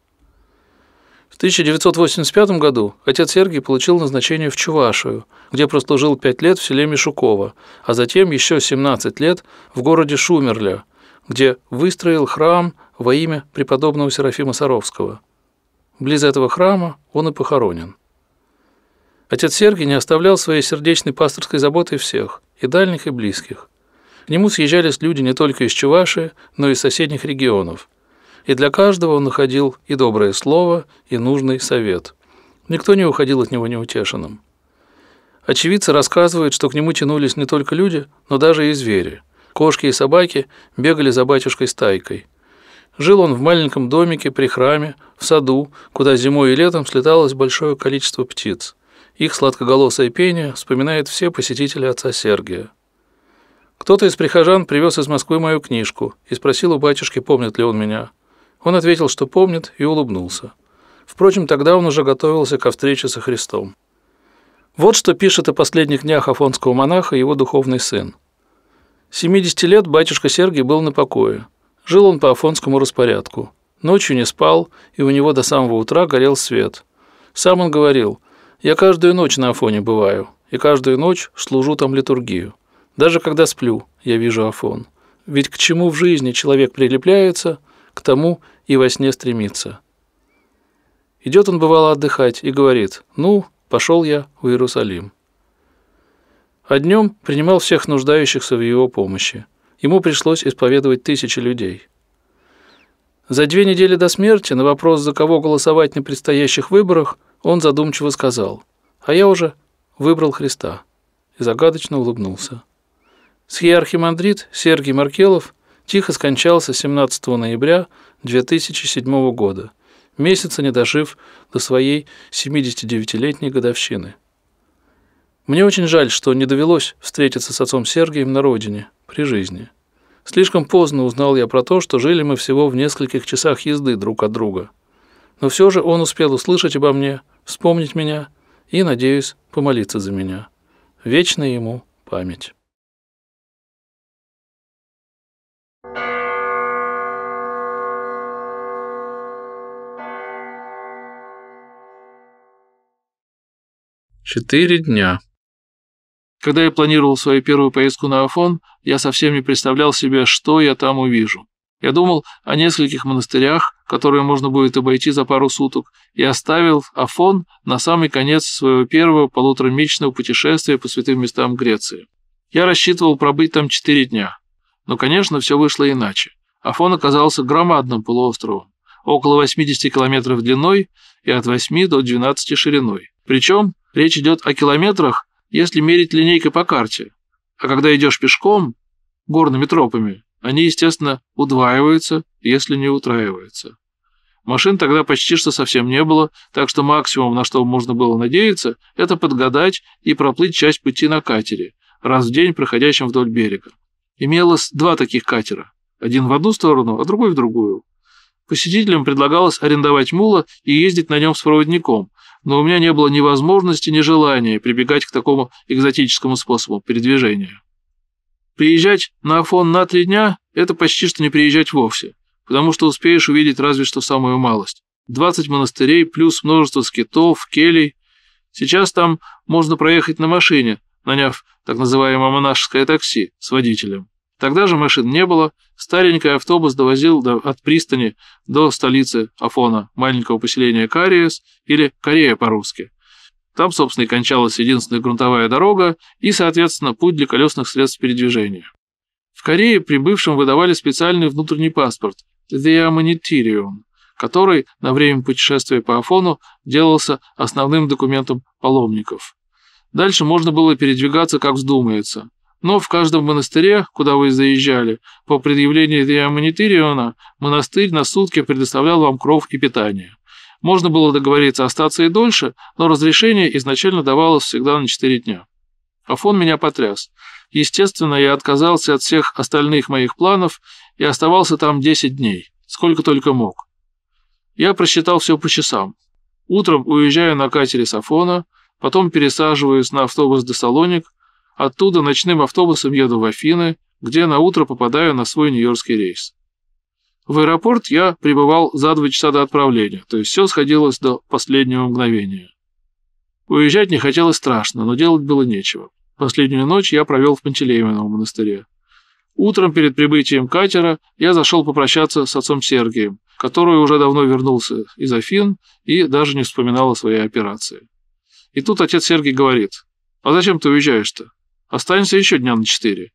в 1985 году отец Сергий получил назначение в Чувашию, где прослужил пять лет в селе Мишукова, а затем еще 17 лет в городе Шумерля, где выстроил храм во имя преподобного Серафима Саровского. Близ этого храма он и похоронен. Отец Сергий не оставлял своей сердечной пасторской заботой всех, и дальних, и близких. К нему съезжались люди не только из Чуваши, но и из соседних регионов – и для каждого он находил и доброе слово, и нужный совет. Никто не уходил от него неутешенным. Очевидцы рассказывают, что к нему тянулись не только люди, но даже и звери. Кошки и собаки бегали за батюшкой стайкой. Жил он в маленьком домике при храме, в саду, куда зимой и летом слеталось большое количество птиц. Их сладкоголосое пение вспоминают все посетители отца Сергия. Кто-то из прихожан привез из Москвы мою книжку и спросил у батюшки, помнит ли он меня. Он ответил, что помнит, и улыбнулся. Впрочем, тогда он уже готовился ко встрече со Христом. Вот что пишет о последних днях афонского монаха его духовный сын. 70 лет батюшка Сергий был на покое. Жил он по афонскому распорядку. Ночью не спал, и у него до самого утра горел свет. Сам он говорил, «Я каждую ночь на Афоне бываю, и каждую ночь служу там литургию. Даже когда сплю, я вижу Афон. Ведь к чему в жизни человек прилепляется, к тому и во сне стремится. Идет он, бывало, отдыхать и говорит, ну, пошел я в Иерусалим. А днем принимал всех нуждающихся в его помощи. Ему пришлось исповедовать тысячи людей. За две недели до смерти на вопрос, за кого голосовать на предстоящих выборах, он задумчиво сказал, «А я уже выбрал Христа» и загадочно улыбнулся. Схиархимандрит Сергий Маркелов Тихо скончался 17 ноября 2007 года, месяца не дожив до своей 79-летней годовщины. Мне очень жаль, что не довелось встретиться с отцом Сергием на родине, при жизни. Слишком поздно узнал я про то, что жили мы всего в нескольких часах езды друг от друга. Но все же он успел услышать обо мне, вспомнить меня и, надеюсь, помолиться за меня. Вечная ему память. Четыре дня. Когда я планировал свою первую поездку на Афон, я совсем не представлял себе, что я там увижу. Я думал о нескольких монастырях, которые можно будет обойти за пару суток, и оставил Афон на самый конец своего первого полуторамесячного путешествия по святым местам Греции. Я рассчитывал пробыть там четыре дня. Но, конечно, все вышло иначе. Афон оказался громадным полуостровом, около 80 километров длиной и от 8 до 12 шириной. Причем Речь идет о километрах, если мерить линейкой по карте. А когда идешь пешком, горными тропами, они, естественно, удваиваются, если не утраиваются. Машин тогда почти что совсем не было, так что максимум, на что можно было надеяться, это подгадать и проплыть часть пути на катере, раз в день проходящем вдоль берега. Имелось два таких катера, один в одну сторону, а другой в другую. Посетителям предлагалось арендовать мула и ездить на нем с проводником, но у меня не было ни возможности, ни желания прибегать к такому экзотическому способу передвижения. Приезжать на Афон на три дня – это почти что не приезжать вовсе, потому что успеешь увидеть разве что самую малость. 20 монастырей плюс множество скитов, келей. Сейчас там можно проехать на машине, наняв так называемое монашеское такси с водителем. Тогда же машин не было, старенький автобус довозил до, от пристани до столицы Афона, маленького поселения Кариес или Корея по-русски. Там, собственно, и кончалась единственная грунтовая дорога и, соответственно, путь для колесных средств передвижения. В Корее прибывшим выдавали специальный внутренний паспорт «The Ammonitarium», который на время путешествия по Афону делался основным документом паломников. Дальше можно было передвигаться, как вздумается – но в каждом монастыре, куда вы заезжали, по предъявлению Диамонитириона, монастырь на сутки предоставлял вам кровь и питание. Можно было договориться остаться и дольше, но разрешение изначально давалось всегда на 4 дня. Афон меня потряс. Естественно, я отказался от всех остальных моих планов и оставался там 10 дней, сколько только мог. Я просчитал все по часам. Утром уезжаю на катере с Афона, потом пересаживаюсь на автобус до Салоник – Оттуда ночным автобусом еду в Афины, где на утро попадаю на свой нью-йоркский рейс. В аэропорт я прибывал за два часа до отправления, то есть все сходилось до последнего мгновения. Уезжать не хотелось страшно, но делать было нечего. Последнюю ночь я провел в Пантелеевином монастыре. Утром перед прибытием катера я зашел попрощаться с отцом Сергием, который уже давно вернулся из Афин и даже не вспоминал о своей операции. И тут отец Сергий говорит, «А зачем ты уезжаешь-то? Останется еще дня на четыре».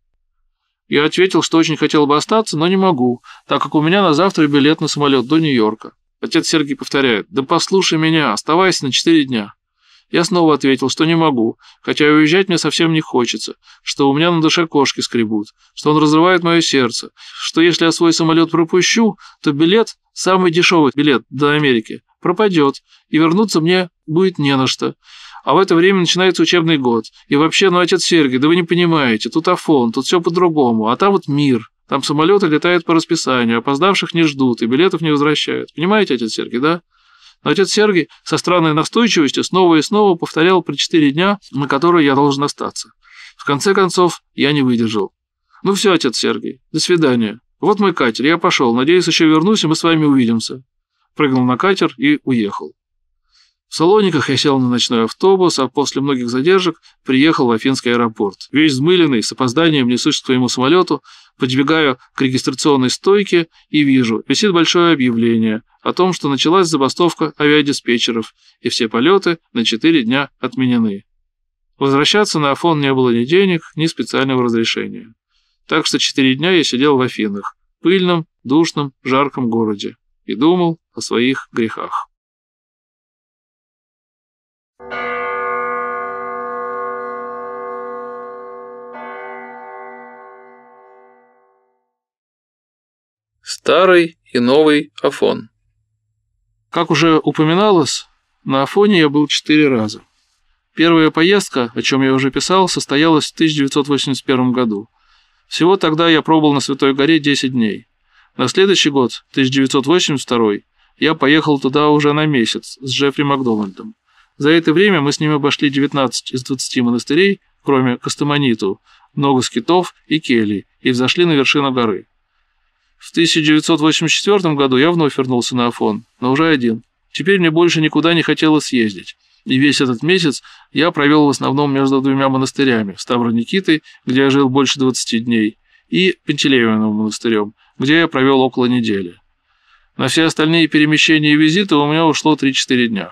Я ответил, что очень хотел бы остаться, но не могу, так как у меня на завтра билет на самолет до Нью-Йорка. Отец Сергей повторяет, «Да послушай меня, оставайся на четыре дня». Я снова ответил, что не могу, хотя уезжать мне совсем не хочется, что у меня на душе кошки скребут, что он разрывает мое сердце, что если я свой самолет пропущу, то билет, самый дешевый билет до Америки, пропадет, и вернуться мне будет не на что. А в это время начинается учебный год. И вообще, ну, отец Сергий, да вы не понимаете, тут Афон, тут все по-другому, а там вот мир. Там самолеты летают по расписанию, опоздавших не ждут и билетов не возвращают. Понимаете, отец Сергий, да? Но отец Сергий со странной настойчивостью снова и снова повторял про четыре дня, на которые я должен остаться. В конце концов, я не выдержал. «Ну все, отец Сергий, до свидания. Вот мой катер, я пошел. Надеюсь, еще вернусь, и мы с вами увидимся». Прыгнул на катер и уехал. В Салониках я сел на ночной автобус, а после многих задержек приехал в Афинский аэропорт. Весь взмыленный, с опозданием несусь к своему самолету, подбегаю к регистрационной стойке и вижу, висит большое объявление о том, что началась забастовка авиадиспетчеров, и все полеты на 4 дня отменены. Возвращаться на Афон не было ни денег, ни специального разрешения. Так что 4 дня я сидел в Афинах, пыльном, душном, жарком городе, и думал о своих грехах. старый и новый Афон. Как уже упоминалось, на Афоне я был четыре раза. Первая поездка, о чем я уже писал, состоялась в 1981 году. Всего тогда я пробыл на Святой горе 10 дней. На следующий год, 1982, я поехал туда уже на месяц с Джеффри Макдональдом. За это время мы с ним обошли 19 из 20 монастырей, кроме Кастамониту, много скитов и келий, и взошли на вершину горы. В 1984 году я вновь вернулся на Афон, но уже один. Теперь мне больше никуда не хотелось ездить. И весь этот месяц я провел в основном между двумя монастырями – Ставро-Никитой, где я жил больше 20 дней, и Пантелеевым монастырем, где я провел около недели. На все остальные перемещения и визиты у меня ушло 3-4 дня.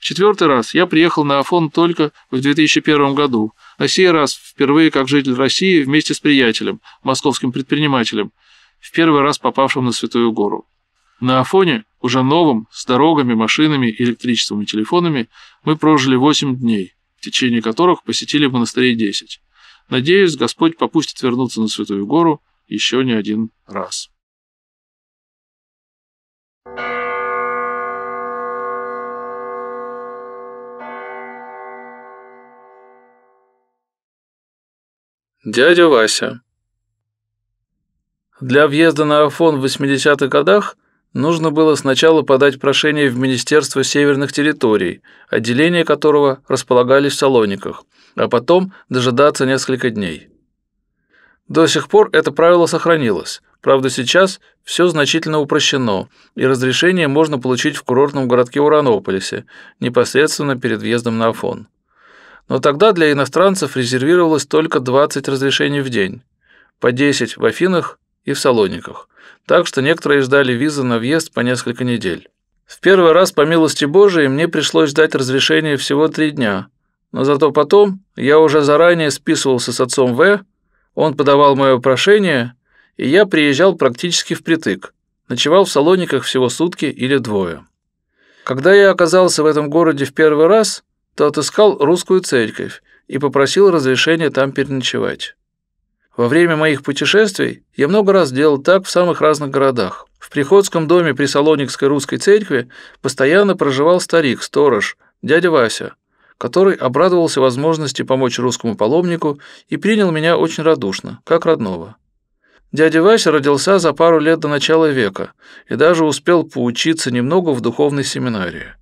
В четвертый раз я приехал на Афон только в 2001 году, на сей раз впервые как житель России вместе с приятелем, московским предпринимателем – в первый раз попавшим на Святую Гору. На Афоне, уже новым с дорогами, машинами, электричеством и телефонами, мы прожили 8 дней, в течение которых посетили монастырей 10. Надеюсь, Господь попустит вернуться на Святую Гору еще не один раз. Дядя Вася для въезда на Афон в 80-х годах нужно было сначала подать прошение в Министерство северных территорий, отделение которого располагалось в Салониках, а потом дожидаться несколько дней. До сих пор это правило сохранилось, правда сейчас все значительно упрощено, и разрешение можно получить в курортном городке Уранополисе, непосредственно перед въездом на Афон. Но тогда для иностранцев резервировалось только 20 разрешений в день, по 10 в Афинах и в Салониках, так что некоторые ждали визы на въезд по несколько недель. В первый раз, по милости Божией, мне пришлось ждать разрешения всего три дня, но зато потом я уже заранее списывался с отцом В, он подавал моё прошение, и я приезжал практически впритык, ночевал в Салониках всего сутки или двое. Когда я оказался в этом городе в первый раз, то отыскал русскую церковь и попросил разрешения там переночевать. Во время моих путешествий я много раз делал так в самых разных городах. В приходском доме при Салоникской русской церкви постоянно проживал старик, сторож, дядя Вася, который обрадовался возможности помочь русскому паломнику и принял меня очень радушно, как родного. Дядя Вася родился за пару лет до начала века и даже успел поучиться немного в духовной семинарии.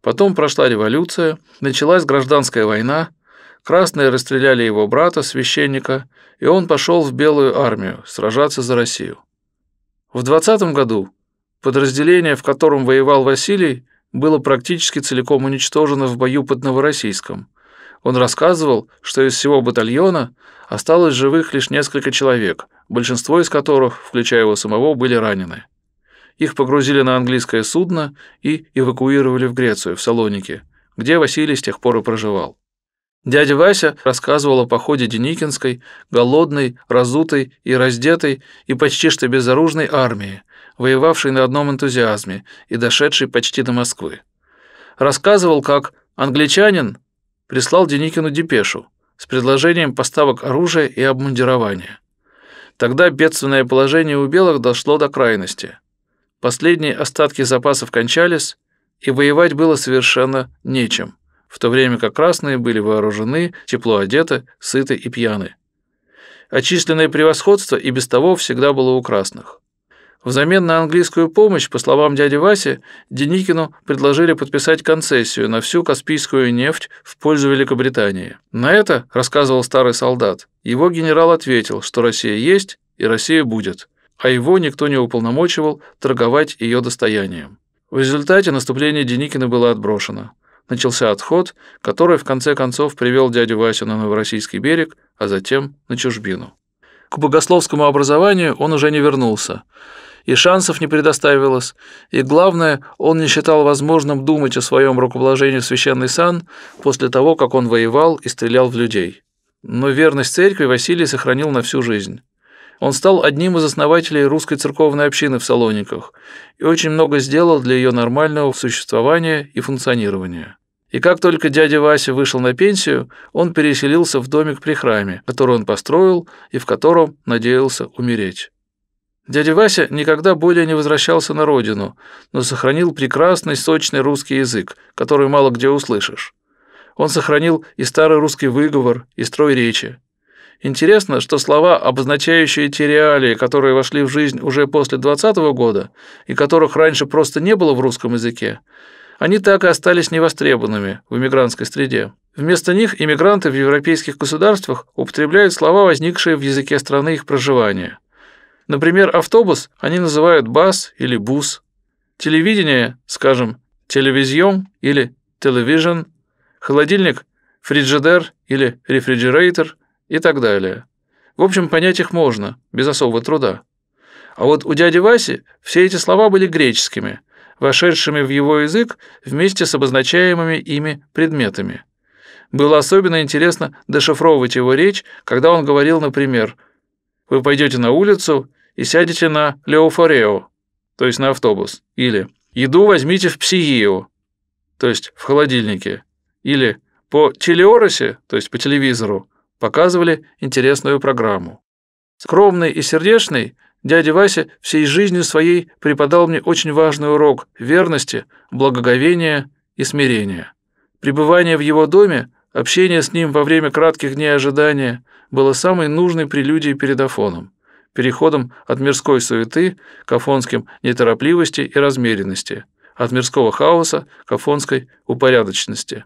Потом прошла революция, началась гражданская война – Красные расстреляли его брата, священника, и он пошел в Белую армию сражаться за Россию. В 20 году подразделение, в котором воевал Василий, было практически целиком уничтожено в бою под Новороссийском. Он рассказывал, что из всего батальона осталось живых лишь несколько человек, большинство из которых, включая его самого, были ранены. Их погрузили на английское судно и эвакуировали в Грецию, в Салоники, где Василий с тех пор и проживал. Дядя Вася рассказывал о походе Деникинской, голодной, разутой и раздетой и почти что безоружной армии, воевавшей на одном энтузиазме и дошедшей почти до Москвы. Рассказывал, как англичанин прислал Деникину депешу с предложением поставок оружия и обмундирования. Тогда бедственное положение у белых дошло до крайности. Последние остатки запасов кончались, и воевать было совершенно нечем в то время как красные были вооружены, тепло одеты, сыты и пьяны. А превосходство и без того всегда было у красных. Взамен на английскую помощь, по словам дяди Васи, Деникину предложили подписать концессию на всю Каспийскую нефть в пользу Великобритании. На это, рассказывал старый солдат, его генерал ответил, что Россия есть и Россия будет, а его никто не уполномочивал торговать ее достоянием. В результате наступление Деникина было отброшено начался отход, который в конце концов привел дядю Васю на Новороссийский берег, а затем на чужбину. К богословскому образованию он уже не вернулся. И шансов не предоставилось, и главное, он не считал возможным думать о своем рукоположении в священный сан после того, как он воевал и стрелял в людей. Но верность церкви Василий сохранил на всю жизнь. Он стал одним из основателей русской церковной общины в Салониках и очень много сделал для ее нормального существования и функционирования. И как только дядя Вася вышел на пенсию, он переселился в домик при храме, который он построил и в котором надеялся умереть. Дядя Вася никогда более не возвращался на родину, но сохранил прекрасный сочный русский язык, который мало где услышишь. Он сохранил и старый русский выговор, и строй речи. Интересно, что слова, обозначающие те реалии, которые вошли в жизнь уже после 20 года и которых раньше просто не было в русском языке, они так и остались невостребованными в иммигрантской среде. Вместо них иммигранты в европейских государствах употребляют слова, возникшие в языке страны их проживания. Например, автобус они называют «бас» или «бус», телевидение, скажем, «телевизион» или телевизион, холодильник – «фриджидер» или «рефрижерейтор», и так далее. В общем, понять их можно, без особого труда. А вот у дяди Васи все эти слова были греческими, вошедшими в его язык вместе с обозначаемыми ими предметами. Было особенно интересно дешифровывать его речь, когда он говорил, например, «Вы пойдете на улицу и сядете на Леофорео», то есть на автобус, или «Еду возьмите в псиио, то есть в холодильнике, или «По телеоросе», то есть по телевизору, показывали интересную программу. Скромный и сердечный, дядя Вася всей жизнью своей преподал мне очень важный урок верности, благоговения и смирения. Пребывание в его доме, общение с ним во время кратких дней ожидания было самой нужной прелюдией перед Афоном, переходом от мирской суеты к афонским неторопливости и размеренности, от мирского хаоса к афонской упорядоченности.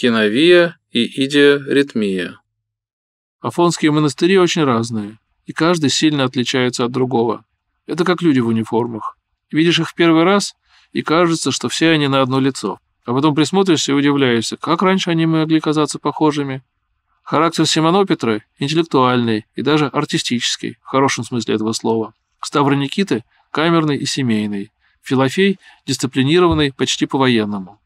киновия и идиоритмия. Афонские монастыри очень разные, и каждый сильно отличается от другого. Это как люди в униформах. Видишь их в первый раз, и кажется, что все они на одно лицо. А потом присмотришься и удивляешься, как раньше они могли казаться похожими. Характер Симона Петра интеллектуальный и даже артистический, в хорошем смысле этого слова. Ставра Никиты – камерный и семейный. Филофей – дисциплинированный почти по-военному.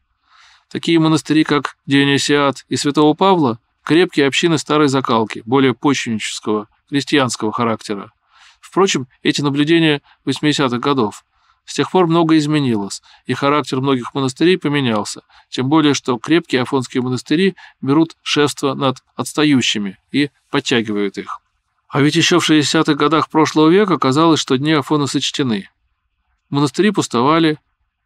Такие монастыри, как Дионисиат и Святого Павла, крепкие общины старой закалки, более почвеннического, крестьянского характера. Впрочем, эти наблюдения 80-х годов. С тех пор многое изменилось, и характер многих монастырей поменялся, тем более, что крепкие афонские монастыри берут шефство над отстающими и подтягивают их. А ведь еще в 60-х годах прошлого века казалось, что дни Афона сочтены. Монастыри пустовали,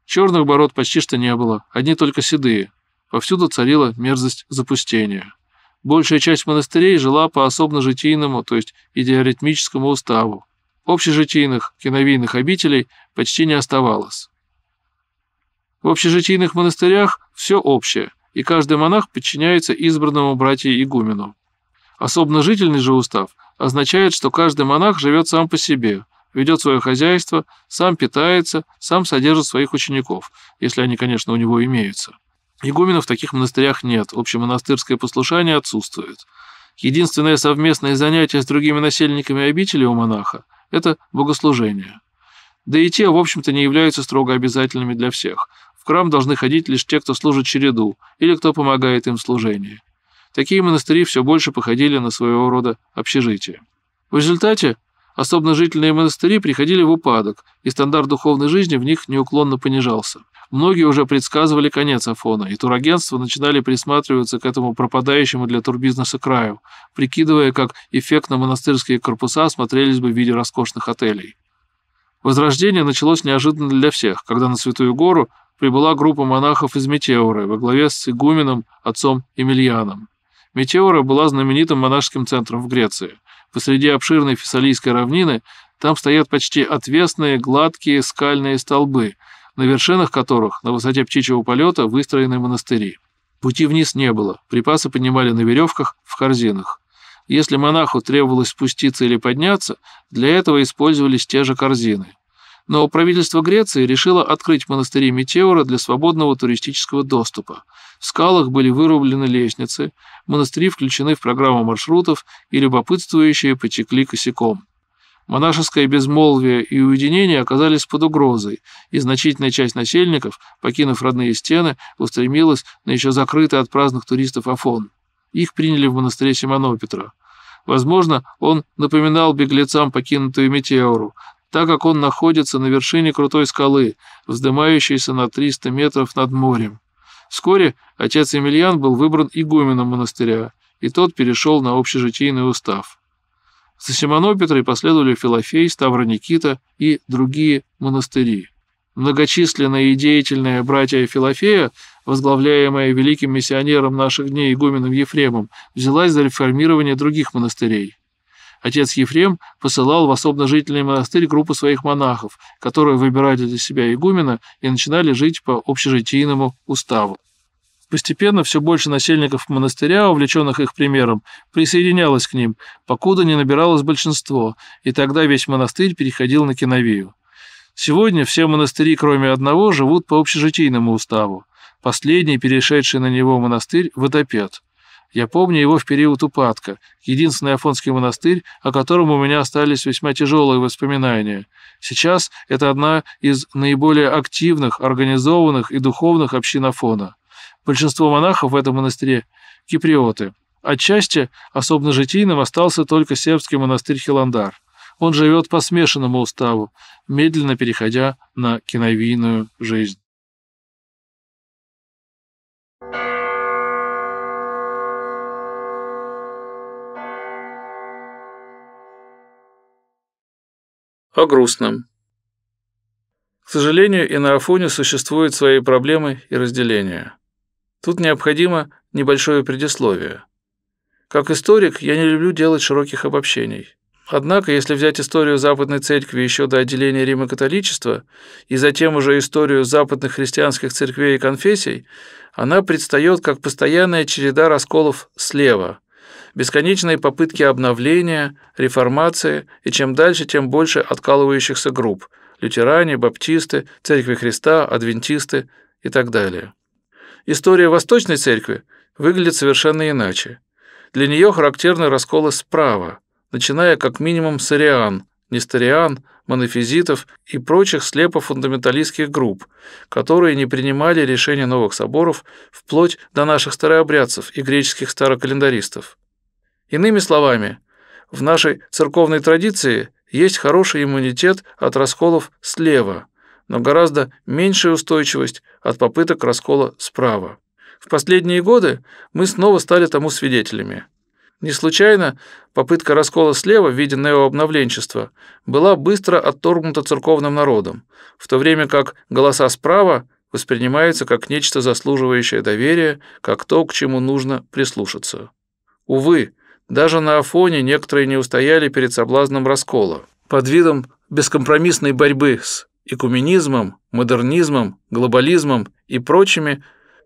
Черных бород почти что не было, одни только седые. Повсюду царила мерзость запустения. Большая часть монастырей жила по особно житийному, то есть идеоритмическому уставу. Общежитийных, киновийных обителей почти не оставалось. В общежитийных монастырях все общее, и каждый монах подчиняется избранному братье-игумену. Особно жительный же устав означает, что каждый монах живет сам по себе – ведет свое хозяйство, сам питается, сам содержит своих учеников, если они, конечно, у него имеются. Игуменов в таких монастырях нет, общемонастырское послушание отсутствует. Единственное совместное занятие с другими насельниками обители у монаха – это богослужение. Да и те, в общем-то, не являются строго обязательными для всех. В храм должны ходить лишь те, кто служит череду, или кто помогает им в служении. Такие монастыри все больше походили на своего рода общежитие. В результате Особенно жительные монастыри приходили в упадок, и стандарт духовной жизни в них неуклонно понижался. Многие уже предсказывали конец Афона, и турагентства начинали присматриваться к этому пропадающему для турбизнеса краю, прикидывая, как эффектно монастырские корпуса смотрелись бы в виде роскошных отелей. Возрождение началось неожиданно для всех, когда на Святую Гору прибыла группа монахов из Метеоры во главе с игуменом отцом Эмильяном. Метеора была знаменитым монашеским центром в Греции. Посреди обширной фессалийской равнины там стоят почти отвесные, гладкие скальные столбы, на вершинах которых на высоте птичьего полета выстроены монастыри. Пути вниз не было, припасы поднимали на веревках в корзинах. Если монаху требовалось спуститься или подняться, для этого использовались те же корзины. Но правительство Греции решило открыть монастыри Метеора для свободного туристического доступа. В скалах были вырублены лестницы, монастыри включены в программу маршрутов, и любопытствующие потекли косяком. Монашеское безмолвие и уединение оказались под угрозой, и значительная часть насельников, покинув родные стены, устремилась на еще закрытый от праздных туристов Афон. Их приняли в монастыре Симонопетра. Возможно, он напоминал беглецам покинутую метеору, так как он находится на вершине крутой скалы, вздымающейся на 300 метров над морем. Вскоре отец Емельян был выбран игуменом монастыря, и тот перешел на общежитийный устав. За Симонопетрой последовали Филофей, Ставра Никита и другие монастыри. Многочисленные и деятельные братья Филофея, возглавляемая великим миссионером наших дней игуменом Ефремом, взялась за реформирование других монастырей. Отец Ефрем посылал в особножительный монастырь группу своих монахов, которые выбирали для себя игумена и начинали жить по общежитийному уставу. Постепенно все больше насельников монастыря, увлеченных их примером, присоединялось к ним, покуда не набиралось большинство, и тогда весь монастырь переходил на киновию. Сегодня все монастыри, кроме одного, живут по общежитийному уставу. Последний, перешедший на него монастырь, Водопет – я помню его в период упадка, единственный афонский монастырь, о котором у меня остались весьма тяжелые воспоминания. Сейчас это одна из наиболее активных, организованных и духовных общин Афона. Большинство монахов в этом монастыре – киприоты. Отчасти особенно житийным остался только сербский монастырь Хиландар. Он живет по смешанному уставу, медленно переходя на киновийную жизнь. о грустном. К сожалению, и на Афоне существуют свои проблемы и разделения. Тут необходимо небольшое предисловие. Как историк, я не люблю делать широких обобщений. Однако, если взять историю Западной Церкви еще до отделения Рима католичества и затем уже историю западных христианских церквей и конфессий, она предстает как постоянная череда расколов слева, бесконечные попытки обновления, реформации и чем дальше, тем больше откалывающихся групп – лютеране, баптисты, церкви Христа, адвентисты и так далее. История Восточной Церкви выглядит совершенно иначе. Для нее характерны расколы справа, начиная как минимум с ариан, нестариан, монофизитов и прочих слепо-фундаменталистских групп, которые не принимали решения новых соборов вплоть до наших старообрядцев и греческих старокалендаристов. Иными словами, в нашей церковной традиции есть хороший иммунитет от расколов слева, но гораздо меньшая устойчивость от попыток раскола справа. В последние годы мы снова стали тому свидетелями. Не случайно попытка раскола слева в виде неообновленчества была быстро отторгнута церковным народом, в то время как голоса справа воспринимаются как нечто заслуживающее доверия, как то, к чему нужно прислушаться. Увы, даже на Афоне некоторые не устояли перед соблазном раскола. Под видом бескомпромиссной борьбы с экуменизмом, модернизмом, глобализмом и прочими,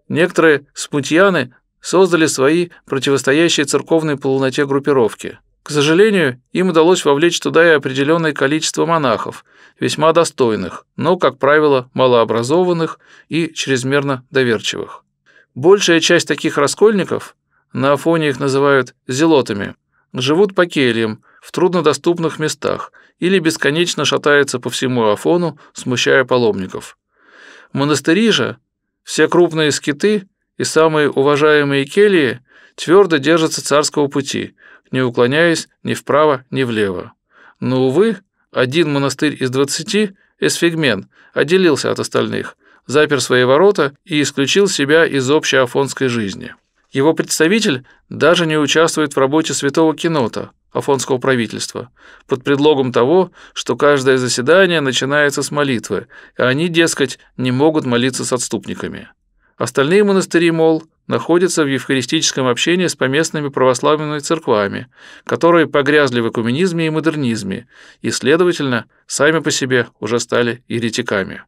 некоторые спутьяны создали свои противостоящие церковной полноте группировки. К сожалению, им удалось вовлечь туда и определенное количество монахов, весьма достойных, но, как правило, малообразованных и чрезмерно доверчивых. Большая часть таких раскольников на Афоне их называют зелотами. Живут по кельям, в труднодоступных местах или бесконечно шатаются по всему Афону, смущая паломников. Монастыри же, все крупные скиты и самые уважаемые келии твердо держатся царского пути, не уклоняясь ни вправо, ни влево. Но, увы, один монастырь из двадцати, Эсфигмен, отделился от остальных, запер свои ворота и исключил себя из общей афонской жизни. Его представитель даже не участвует в работе святого кинота, афонского правительства, под предлогом того, что каждое заседание начинается с молитвы, а они, дескать, не могут молиться с отступниками. Остальные монастыри, мол, находятся в евхаристическом общении с поместными православными церквами, которые погрязли в экуменизме и модернизме, и, следовательно, сами по себе уже стали еретиками.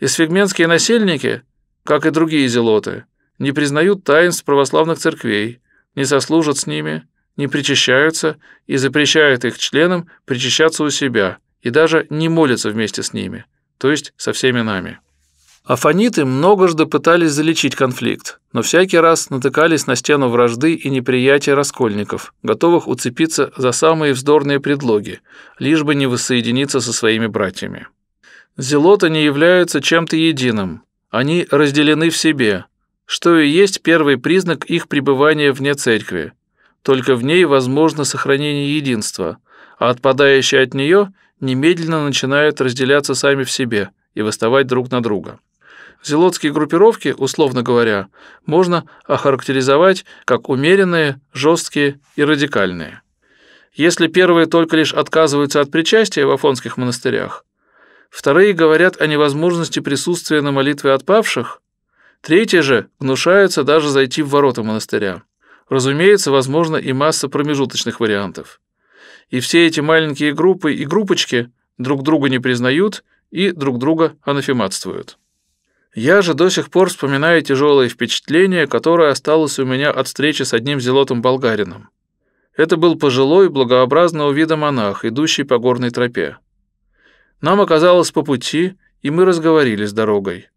Исфигменские насельники, как и другие зелоты, не признают таинств православных церквей, не сослужат с ними, не причащаются и запрещают их членам причащаться у себя и даже не молятся вместе с ними, то есть со всеми нами. Афониты многожды пытались залечить конфликт, но всякий раз натыкались на стену вражды и неприятия раскольников, готовых уцепиться за самые вздорные предлоги, лишь бы не воссоединиться со своими братьями. Зелоты не являются чем-то единым, они разделены в себе, что и есть первый признак их пребывания вне церкви. Только в ней возможно сохранение единства, а отпадающие от нее немедленно начинают разделяться сами в себе и выставать друг на друга. Зелотские группировки, условно говоря, можно охарактеризовать как умеренные, жесткие и радикальные. Если первые только лишь отказываются от причастия в афонских монастырях, вторые говорят о невозможности присутствия на молитве отпавших – Третьи же внушаются даже зайти в ворота монастыря. Разумеется, возможно и масса промежуточных вариантов. И все эти маленькие группы и группочки друг друга не признают и друг друга анафематствуют. Я же до сих пор вспоминаю тяжелое впечатление, которое осталось у меня от встречи с одним зелотом болгарином. Это был пожилой, благообразного вида монах, идущий по горной тропе. Нам оказалось по пути, и мы разговорились дорогой.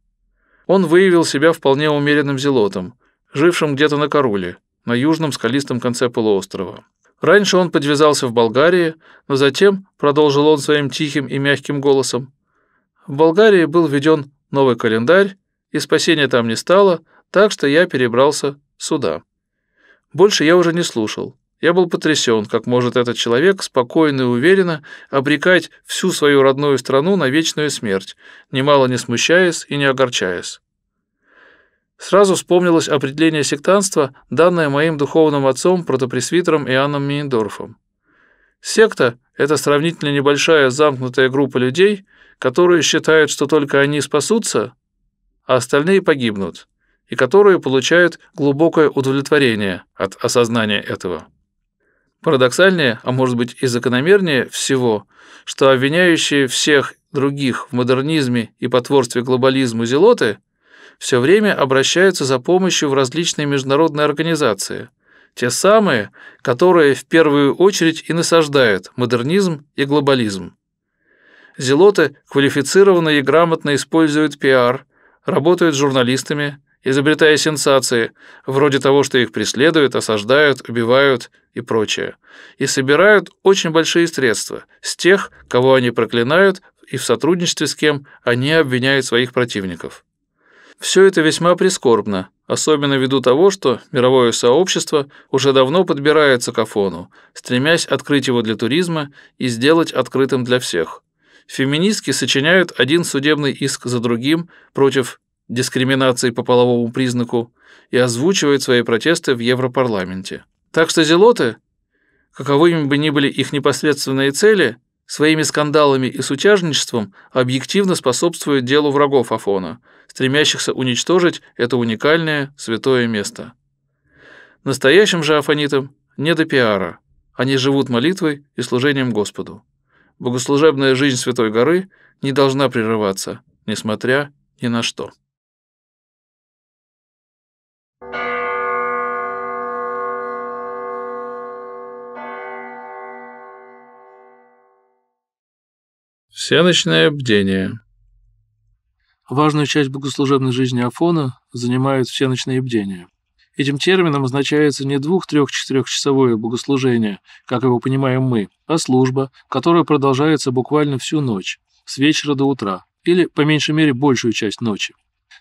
Он выявил себя вполне умеренным зелотом, жившим где-то на Каруле, на южном скалистом конце полуострова. Раньше он подвязался в Болгарии, но затем, продолжил он своим тихим и мягким голосом, в Болгарии был введен новый календарь, и спасения там не стало, так что я перебрался сюда. Больше я уже не слушал. Я был потрясен, как может этот человек спокойно и уверенно обрекать всю свою родную страну на вечную смерть, немало не смущаясь и не огорчаясь. Сразу вспомнилось определение сектанства, данное моим духовным отцом, протопресвитером Иоанном Мейндорфом. Секта – это сравнительно небольшая замкнутая группа людей, которые считают, что только они спасутся, а остальные погибнут, и которые получают глубокое удовлетворение от осознания этого. Парадоксальнее, а может быть и закономернее всего, что обвиняющие всех других в модернизме и потворстве глобализму зелоты все время обращаются за помощью в различные международные организации, те самые, которые в первую очередь и насаждают модернизм и глобализм. Зелоты квалифицированно и грамотно используют пиар, работают с журналистами, изобретая сенсации, вроде того, что их преследуют, осаждают, убивают и прочее, и собирают очень большие средства с тех, кого они проклинают и в сотрудничестве с кем они обвиняют своих противников. Все это весьма прискорбно, особенно ввиду того, что мировое сообщество уже давно подбирается к сакофону, стремясь открыть его для туризма и сделать открытым для всех. Феминистки сочиняют один судебный иск за другим против дискриминации по половому признаку и озвучивает свои протесты в Европарламенте. Так что зелоты, каковыми бы ни были их непосредственные цели, своими скандалами и сутяжничеством объективно способствуют делу врагов Афона, стремящихся уничтожить это уникальное святое место. Настоящим же афонитам не до пиара. Они живут молитвой и служением Господу. Богослужебная жизнь Святой Горы не должна прерываться, несмотря ни на что. Всеночное бдение. Важную часть богослужебной жизни Афона занимают всеночные бдения. Этим термином означается не двух-трех-четырехчасовое богослужение, как его понимаем мы, а служба, которая продолжается буквально всю ночь, с вечера до утра, или, по меньшей мере, большую часть ночи.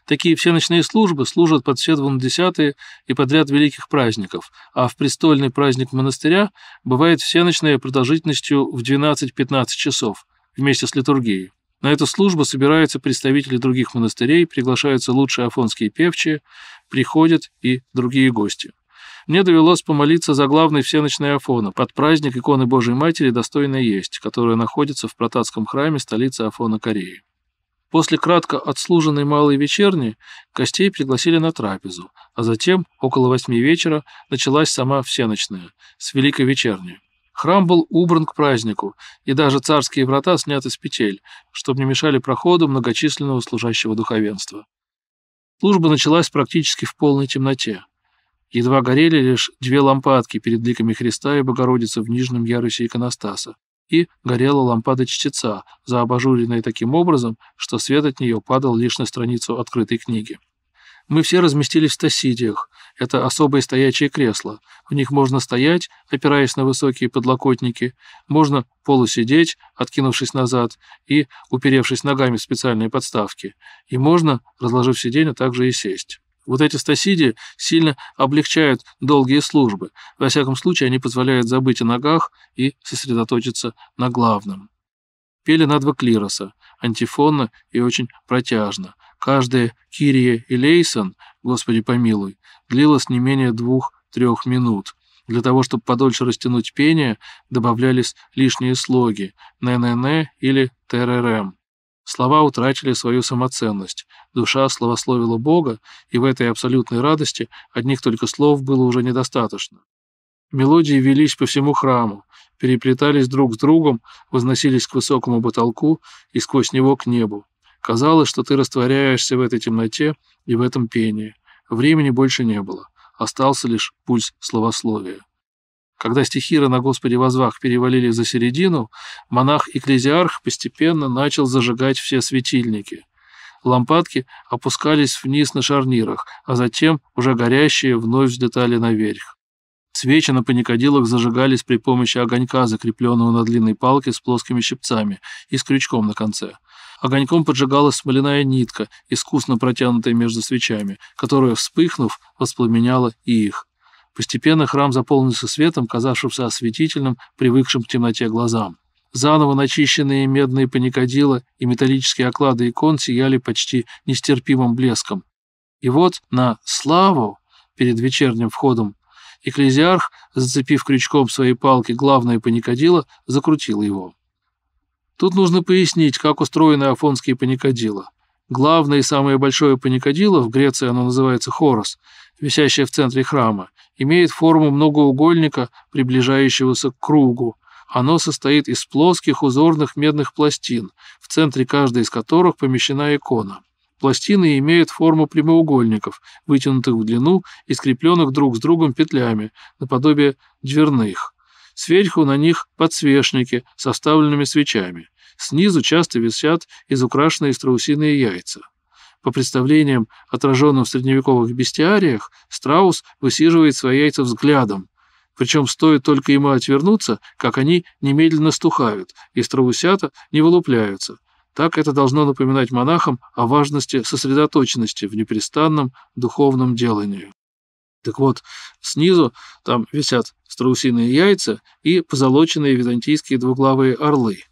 Такие всеночные службы служат под все двунадесятые и подряд великих праздников, а в престольный праздник монастыря бывает всеночная продолжительностью в 12-15 часов, вместе с литургией. На эту службу собираются представители других монастырей, приглашаются лучшие афонские певчие, приходят и другие гости. Мне довелось помолиться за главный всеночной Афона под праздник иконы Божьей Матери «Достойно есть», которая находится в Протатском храме столицы Афона Кореи. После кратко отслуженной малой вечерни гостей пригласили на трапезу, а затем около восьми вечера началась сама всеночная с великой вечерней. Храм был убран к празднику, и даже царские врата сняты с петель, чтобы не мешали проходу многочисленного служащего духовенства. Служба началась практически в полной темноте. Едва горели лишь две лампадки перед ликами Христа и Богородицы в нижнем ярусе иконостаса, и горела лампада чтеца, заобажуренная таким образом, что свет от нее падал лишь на страницу открытой книги. Мы все разместились в тосидиях. Это особые стоячие кресла. В них можно стоять, опираясь на высокие подлокотники, можно полусидеть, откинувшись назад и уперевшись ногами в специальные подставки, и можно, разложив сиденье, также и сесть. Вот эти стасиди сильно облегчают долгие службы. Во всяком случае, они позволяют забыть о ногах и сосредоточиться на главном. Пели на два клироса, антифонно и очень протяжно, Каждая Кирия и Лейсон, Господи помилуй, длилась не менее двух-трех минут. Для того, чтобы подольше растянуть пение, добавлялись лишние слоги «не-не-не» или «теререм». Слова утратили свою самоценность. Душа словословила Бога, и в этой абсолютной радости одних только слов было уже недостаточно. Мелодии велись по всему храму, переплетались друг с другом, возносились к высокому потолку и сквозь него к небу. Казалось, что ты растворяешься в этой темноте и в этом пении. Времени больше не было. Остался лишь пульс словословия. Когда стихиры на Господе возвах перевалили за середину, монах-экклезиарх постепенно начал зажигать все светильники. Лампадки опускались вниз на шарнирах, а затем уже горящие вновь взлетали наверх. Свечи на паникодилах зажигались при помощи огонька, закрепленного на длинной палке с плоскими щипцами и с крючком на конце – Огоньком поджигалась смоляная нитка, искусно протянутая между свечами, которая, вспыхнув, воспламеняла и их. Постепенно храм заполнился светом, казавшимся осветительным, привыкшим к темноте глазам. Заново начищенные медные паникадила и металлические оклады икон сияли почти нестерпимым блеском. И вот на «Славу» перед вечерним входом экклезиарх, зацепив крючком своей палки главное паникадило, закрутил его. Тут нужно пояснить, как устроены афонские паникадила. Главное и самое большое паникадило, в Греции оно называется хорос, висящее в центре храма, имеет форму многоугольника, приближающегося к кругу. Оно состоит из плоских узорных медных пластин, в центре каждой из которых помещена икона. Пластины имеют форму прямоугольников, вытянутых в длину и скрепленных друг с другом петлями, наподобие дверных. Сверху на них подсвечники, составленными свечами. Снизу часто висят изукрашенные страусиные яйца. По представлениям, отраженным в средневековых бестиариях, страус высиживает свои яйца взглядом. Причем стоит только ему отвернуться, как они немедленно стухают, и страусята не вылупляются. Так это должно напоминать монахам о важности сосредоточенности в непрестанном духовном делании. Так вот, снизу там висят страусиные яйца и позолоченные византийские двуглавые орлы.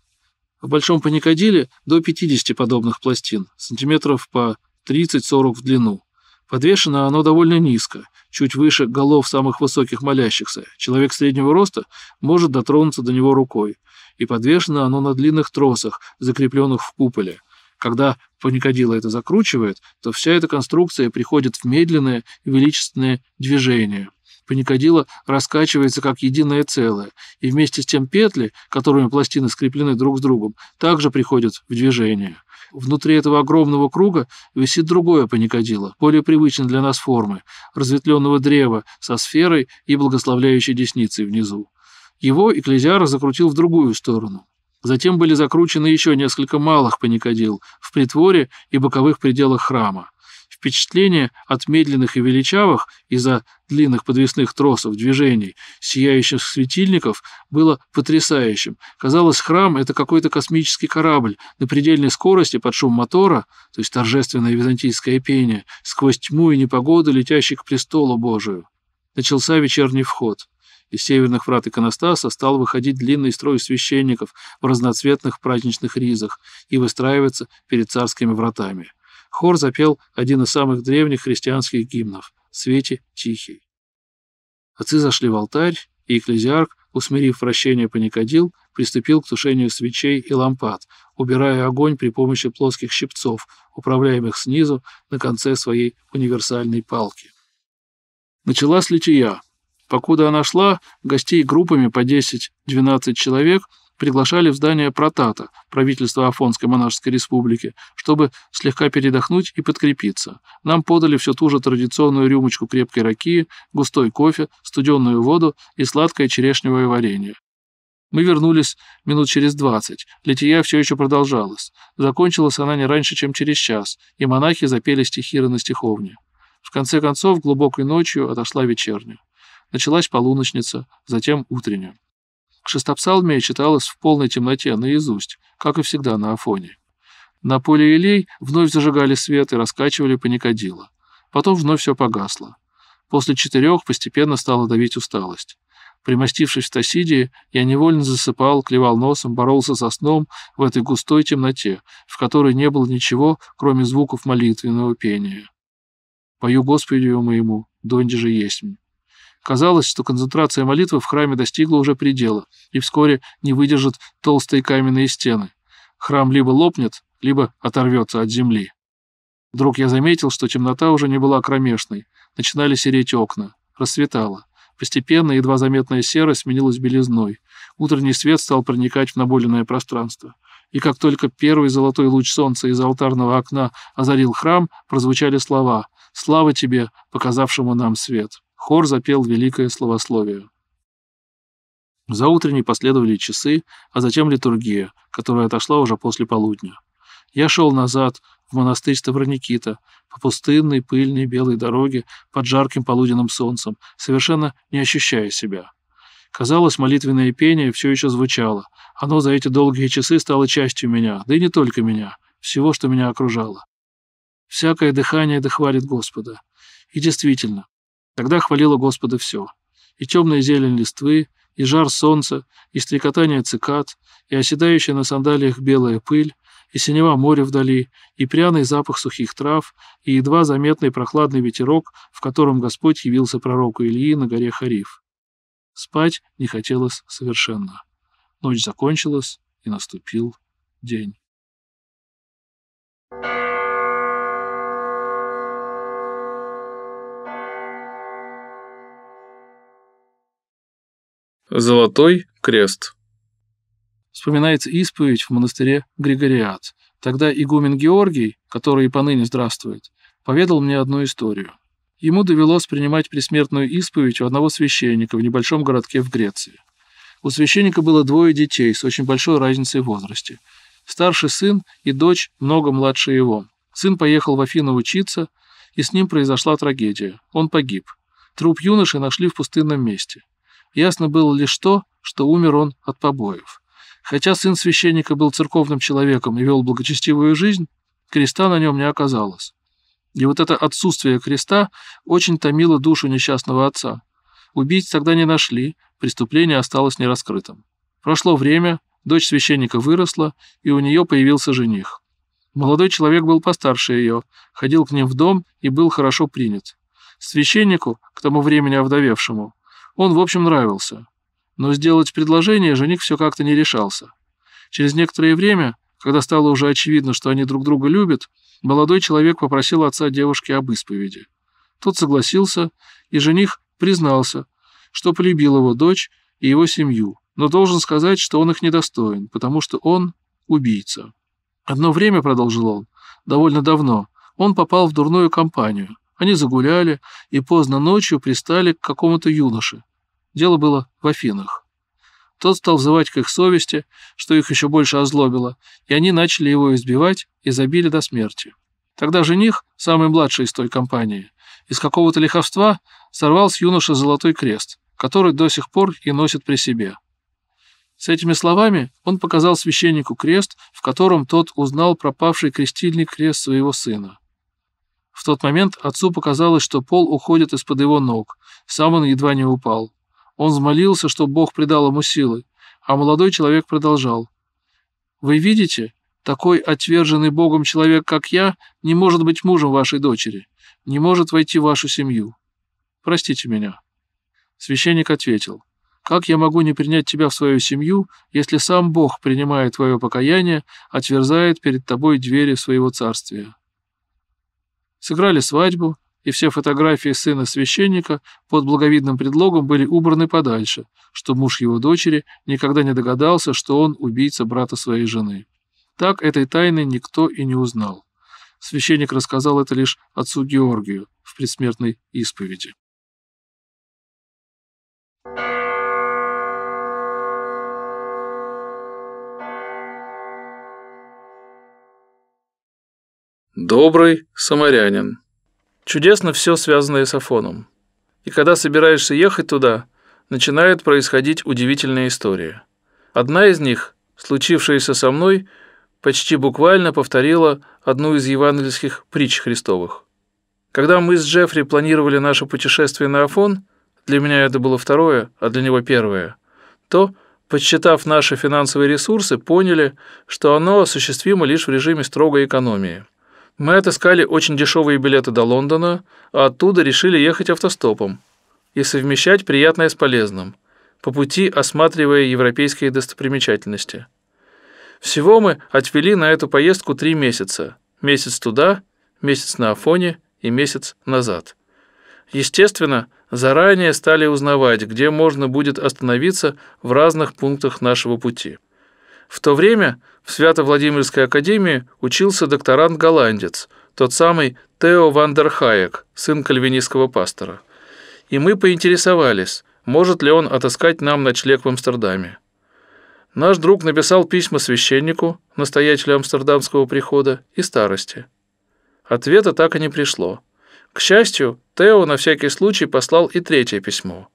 В Большом Паникадиле до 50 подобных пластин, сантиметров по 30-40 в длину. Подвешено оно довольно низко, чуть выше голов самых высоких молящихся. Человек среднего роста может дотронуться до него рукой. И подвешено оно на длинных тросах, закрепленных в куполе – когда паникодило это закручивает, то вся эта конструкция приходит в медленное и величественное движение. Паникодило раскачивается как единое целое, и вместе с тем петли, которыми пластины скреплены друг с другом, также приходят в движение. Внутри этого огромного круга висит другое паникодило, более привычной для нас формы, разветвленного древа со сферой и благословляющей десницей внизу. Его Экклезиар закрутил в другую сторону. Затем были закручены еще несколько малых паникодил в притворе и боковых пределах храма. Впечатление от медленных и величавых из-за длинных подвесных тросов движений сияющих светильников было потрясающим. Казалось, храм — это какой-то космический корабль на предельной скорости под шум мотора, то есть торжественное византийское пение, сквозь тьму и непогоду, летящий к престолу Божию. Начался вечерний вход. Из северных врат иконостаса стал выходить длинный строй священников в разноцветных праздничных ризах и выстраиваться перед царскими вратами. Хор запел один из самых древних христианских гимнов «Свете тихий». Отцы зашли в алтарь, и экклезиарх, усмирив вращение паникодил, приступил к тушению свечей и лампад, убирая огонь при помощи плоских щипцов, управляемых снизу на конце своей универсальной палки. Началась лития, Покуда она шла, гостей группами по 10-12 человек приглашали в здание Протата, правительства Афонской монашеской республики, чтобы слегка передохнуть и подкрепиться. Нам подали всю ту же традиционную рюмочку крепкой ракии, густой кофе, студенную воду и сладкое черешневое варенье. Мы вернулись минут через двадцать. Лития все еще продолжалась, Закончилась она не раньше, чем через час, и монахи запели стихиры на стиховне. В конце концов, глубокой ночью отошла вечерняя. Началась полуночница, затем утренняя. К Шестопсалмия читалась в полной темноте наизусть, как и всегда на Афоне. На поле елей вновь зажигали свет и раскачивали паникодила. Потом вновь все погасло. После четырех постепенно стала давить усталость. Примостившись в Тосидии, я невольно засыпал, клевал носом, боролся со сном в этой густой темноте, в которой не было ничего, кроме звуков молитвенного пения. «Пою Господию моему, донде же есть мне. Казалось, что концентрация молитвы в храме достигла уже предела и вскоре не выдержит толстые каменные стены. Храм либо лопнет, либо оторвется от земли. Вдруг я заметил, что темнота уже не была кромешной. Начинали сереть окна. расцветало. Постепенно едва заметная сера сменилась белизной. Утренний свет стал проникать в наболенное пространство. И как только первый золотой луч солнца из алтарного окна озарил храм, прозвучали слова «Слава тебе, показавшему нам свет». Хор запел великое словословие. За утренней последовали часы, а затем литургия, которая отошла уже после полудня. Я шел назад, в монастырь Ставроникита, по пустынной, пыльной, белой дороге, под жарким полуденным солнцем, совершенно не ощущая себя. Казалось, молитвенное пение все еще звучало. Оно за эти долгие часы стало частью меня, да и не только меня, всего, что меня окружало. Всякое дыхание дохвалит Господа. И действительно, Тогда хвалило Господа все. И темная зелень листвы, и жар солнца, и стрекотание цикад, и оседающая на сандалиях белая пыль, и синева моря вдали, и пряный запах сухих трав, и едва заметный прохладный ветерок, в котором Господь явился пророку Ильи на горе Хариф. Спать не хотелось совершенно. Ночь закончилась, и наступил день. Золотой крест. Вспоминается исповедь в монастыре Григориат. Тогда игумен Георгий, который и поныне здравствует, поведал мне одну историю. Ему довелось принимать пресмертную исповедь у одного священника в небольшом городке в Греции. У священника было двое детей с очень большой разницей в возрасте. Старший сын и дочь много младше его. Сын поехал в Афину учиться, и с ним произошла трагедия. Он погиб. Труп юноши нашли в пустынном месте. Ясно было лишь то, что умер он от побоев. Хотя сын священника был церковным человеком и вел благочестивую жизнь, креста на нем не оказалось. И вот это отсутствие креста очень томило душу несчастного отца. Убийц тогда не нашли, преступление осталось нераскрытым. Прошло время, дочь священника выросла, и у нее появился жених. Молодой человек был постарше ее, ходил к ним в дом и был хорошо принят. Священнику, к тому времени овдовевшему, он, в общем, нравился. Но сделать предложение жених все как-то не решался. Через некоторое время, когда стало уже очевидно, что они друг друга любят, молодой человек попросил отца девушки об исповеди. Тот согласился, и жених признался, что полюбил его дочь и его семью, но должен сказать, что он их недостоин, потому что он убийца. Одно время, продолжил он, довольно давно, он попал в дурную компанию. Они загуляли и поздно ночью пристали к какому-то юноше, Дело было в Афинах. Тот стал взывать к их совести, что их еще больше озлобило, и они начали его избивать и забили до смерти. Тогда жених, самый младший из той компании, из какого-то лиховства сорвал с юноши золотой крест, который до сих пор и носит при себе. С этими словами он показал священнику крест, в котором тот узнал пропавший крестильный крест своего сына. В тот момент отцу показалось, что пол уходит из-под его ног, сам он едва не упал. Он взмолился, что Бог придал ему силы, а молодой человек продолжал. «Вы видите, такой отверженный Богом человек, как я, не может быть мужем вашей дочери, не может войти в вашу семью. Простите меня». Священник ответил. «Как я могу не принять тебя в свою семью, если сам Бог, принимая твое покаяние, отверзает перед тобой двери своего царствия?» Сыграли свадьбу, и все фотографии сына священника под благовидным предлогом были убраны подальше, что муж его дочери никогда не догадался, что он убийца брата своей жены. Так этой тайны никто и не узнал. Священник рассказал это лишь отцу Георгию в предсмертной исповеди. Добрый самарянин Чудесно все связанное с Афоном. И когда собираешься ехать туда, начинает происходить удивительная история. Одна из них, случившаяся со мной, почти буквально повторила одну из евангельских притч Христовых. Когда мы с Джеффри планировали наше путешествие на Афон, для меня это было второе, а для него первое, то, подсчитав наши финансовые ресурсы, поняли, что оно осуществимо лишь в режиме строгой экономии. Мы отыскали очень дешевые билеты до Лондона, а оттуда решили ехать автостопом и совмещать приятное с полезным, по пути осматривая европейские достопримечательности. Всего мы отвели на эту поездку три месяца. Месяц туда, месяц на Афоне и месяц назад. Естественно, заранее стали узнавать, где можно будет остановиться в разных пунктах нашего пути. В то время в Свято-Владимирской академии учился докторант-голландец, тот самый Тео Вандерхаек, сын кальвинистского пастора. И мы поинтересовались, может ли он отыскать нам ночлег в Амстердаме. Наш друг написал письма священнику, настоятелю амстердамского прихода и старости. Ответа так и не пришло. К счастью, Тео на всякий случай послал и третье письмо.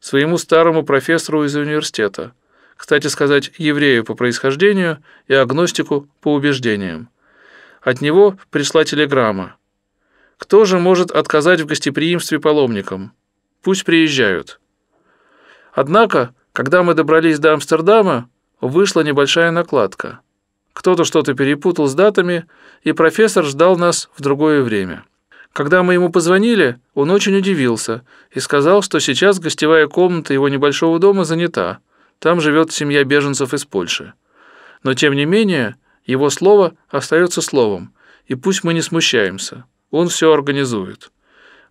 Своему старому профессору из университета – кстати сказать, еврею по происхождению и агностику по убеждениям. От него пришла телеграмма. «Кто же может отказать в гостеприимстве паломникам? Пусть приезжают». Однако, когда мы добрались до Амстердама, вышла небольшая накладка. Кто-то что-то перепутал с датами, и профессор ждал нас в другое время. Когда мы ему позвонили, он очень удивился и сказал, что сейчас гостевая комната его небольшого дома занята – там живет семья беженцев из Польши. Но тем не менее, его слово остается словом, и пусть мы не смущаемся, он все организует.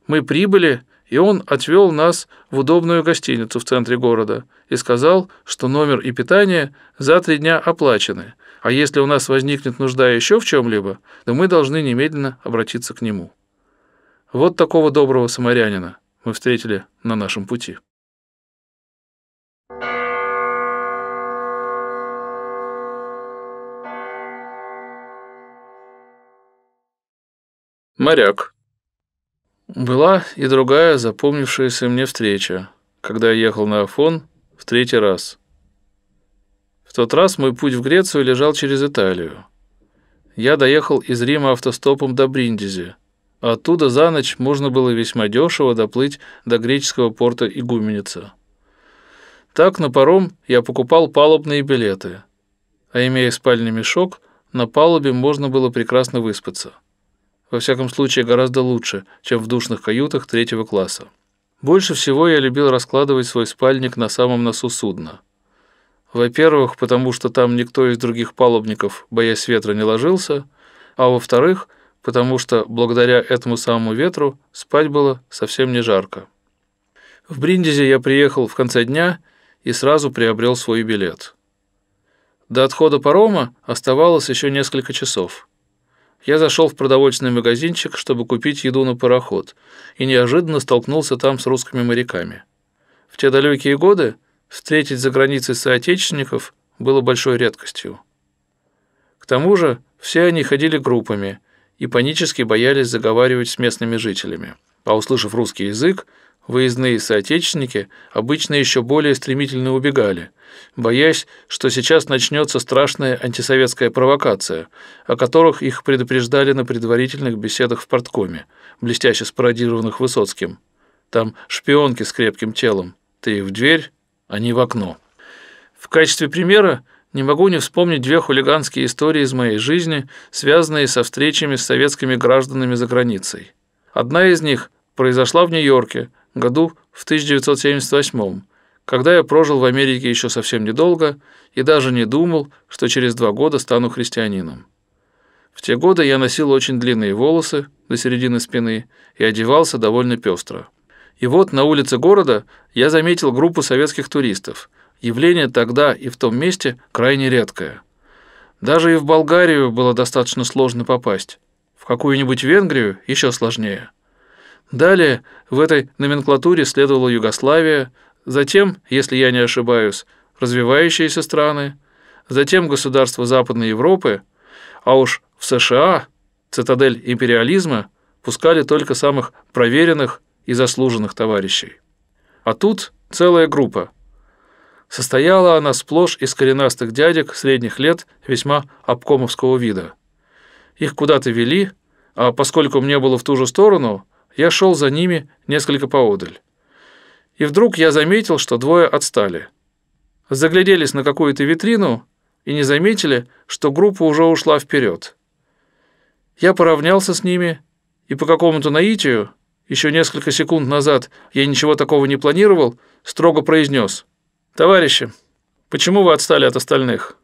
Мы прибыли, и он отвел нас в удобную гостиницу в центре города и сказал, что номер и питание за три дня оплачены, а если у нас возникнет нужда еще в чем-либо, то мы должны немедленно обратиться к нему. Вот такого доброго самарянина мы встретили на нашем пути. Моряк. Была и другая запомнившаяся мне встреча, когда я ехал на Афон в третий раз. В тот раз мой путь в Грецию лежал через Италию. Я доехал из Рима автостопом до Бриндизи, оттуда за ночь можно было весьма дешево доплыть до греческого порта Игуменица. Так на паром я покупал палубные билеты, а имея спальный мешок, на палубе можно было прекрасно выспаться. Во всяком случае, гораздо лучше, чем в душных каютах третьего класса. Больше всего я любил раскладывать свой спальник на самом носу судна. Во-первых, потому что там никто из других палубников, боясь ветра, не ложился, а во-вторых, потому что благодаря этому самому ветру спать было совсем не жарко. В Бриндизе я приехал в конце дня и сразу приобрел свой билет. До отхода парома оставалось еще несколько часов – я зашел в продовольственный магазинчик, чтобы купить еду на пароход, и неожиданно столкнулся там с русскими моряками. В те далекие годы встретить за границей соотечественников было большой редкостью. К тому же все они ходили группами и панически боялись заговаривать с местными жителями, а услышав русский язык, Выездные соотечественники обычно еще более стремительно убегали, боясь, что сейчас начнется страшная антисоветская провокация, о которых их предупреждали на предварительных беседах в порткоме, блестяще спародированных Высоцким. Там шпионки с крепким телом. Ты их в дверь, а не в окно. В качестве примера не могу не вспомнить две хулиганские истории из моей жизни, связанные со встречами с советскими гражданами за границей. Одна из них произошла в Нью-Йорке – году в 1978 когда я прожил в Америке еще совсем недолго и даже не думал, что через два года стану христианином. В те годы я носил очень длинные волосы до середины спины и одевался довольно пестро. И вот на улице города я заметил группу советских туристов. Явление тогда и в том месте крайне редкое. Даже и в Болгарию было достаточно сложно попасть. В какую-нибудь Венгрию еще сложнее. Далее в этой номенклатуре следовала Югославия, затем, если я не ошибаюсь, развивающиеся страны, затем государства Западной Европы, а уж в США цитадель империализма пускали только самых проверенных и заслуженных товарищей. А тут целая группа. Состояла она сплошь из коренастых дядек средних лет весьма обкомовского вида. Их куда-то вели, а поскольку мне было в ту же сторону – я шел за ними несколько поодаль. И вдруг я заметил, что двое отстали. Загляделись на какую-то витрину и не заметили, что группа уже ушла вперед. Я поравнялся с ними, и по какому-то наитию, еще несколько секунд назад я ничего такого не планировал, строго произнес. «Товарищи, почему вы отстали от остальных?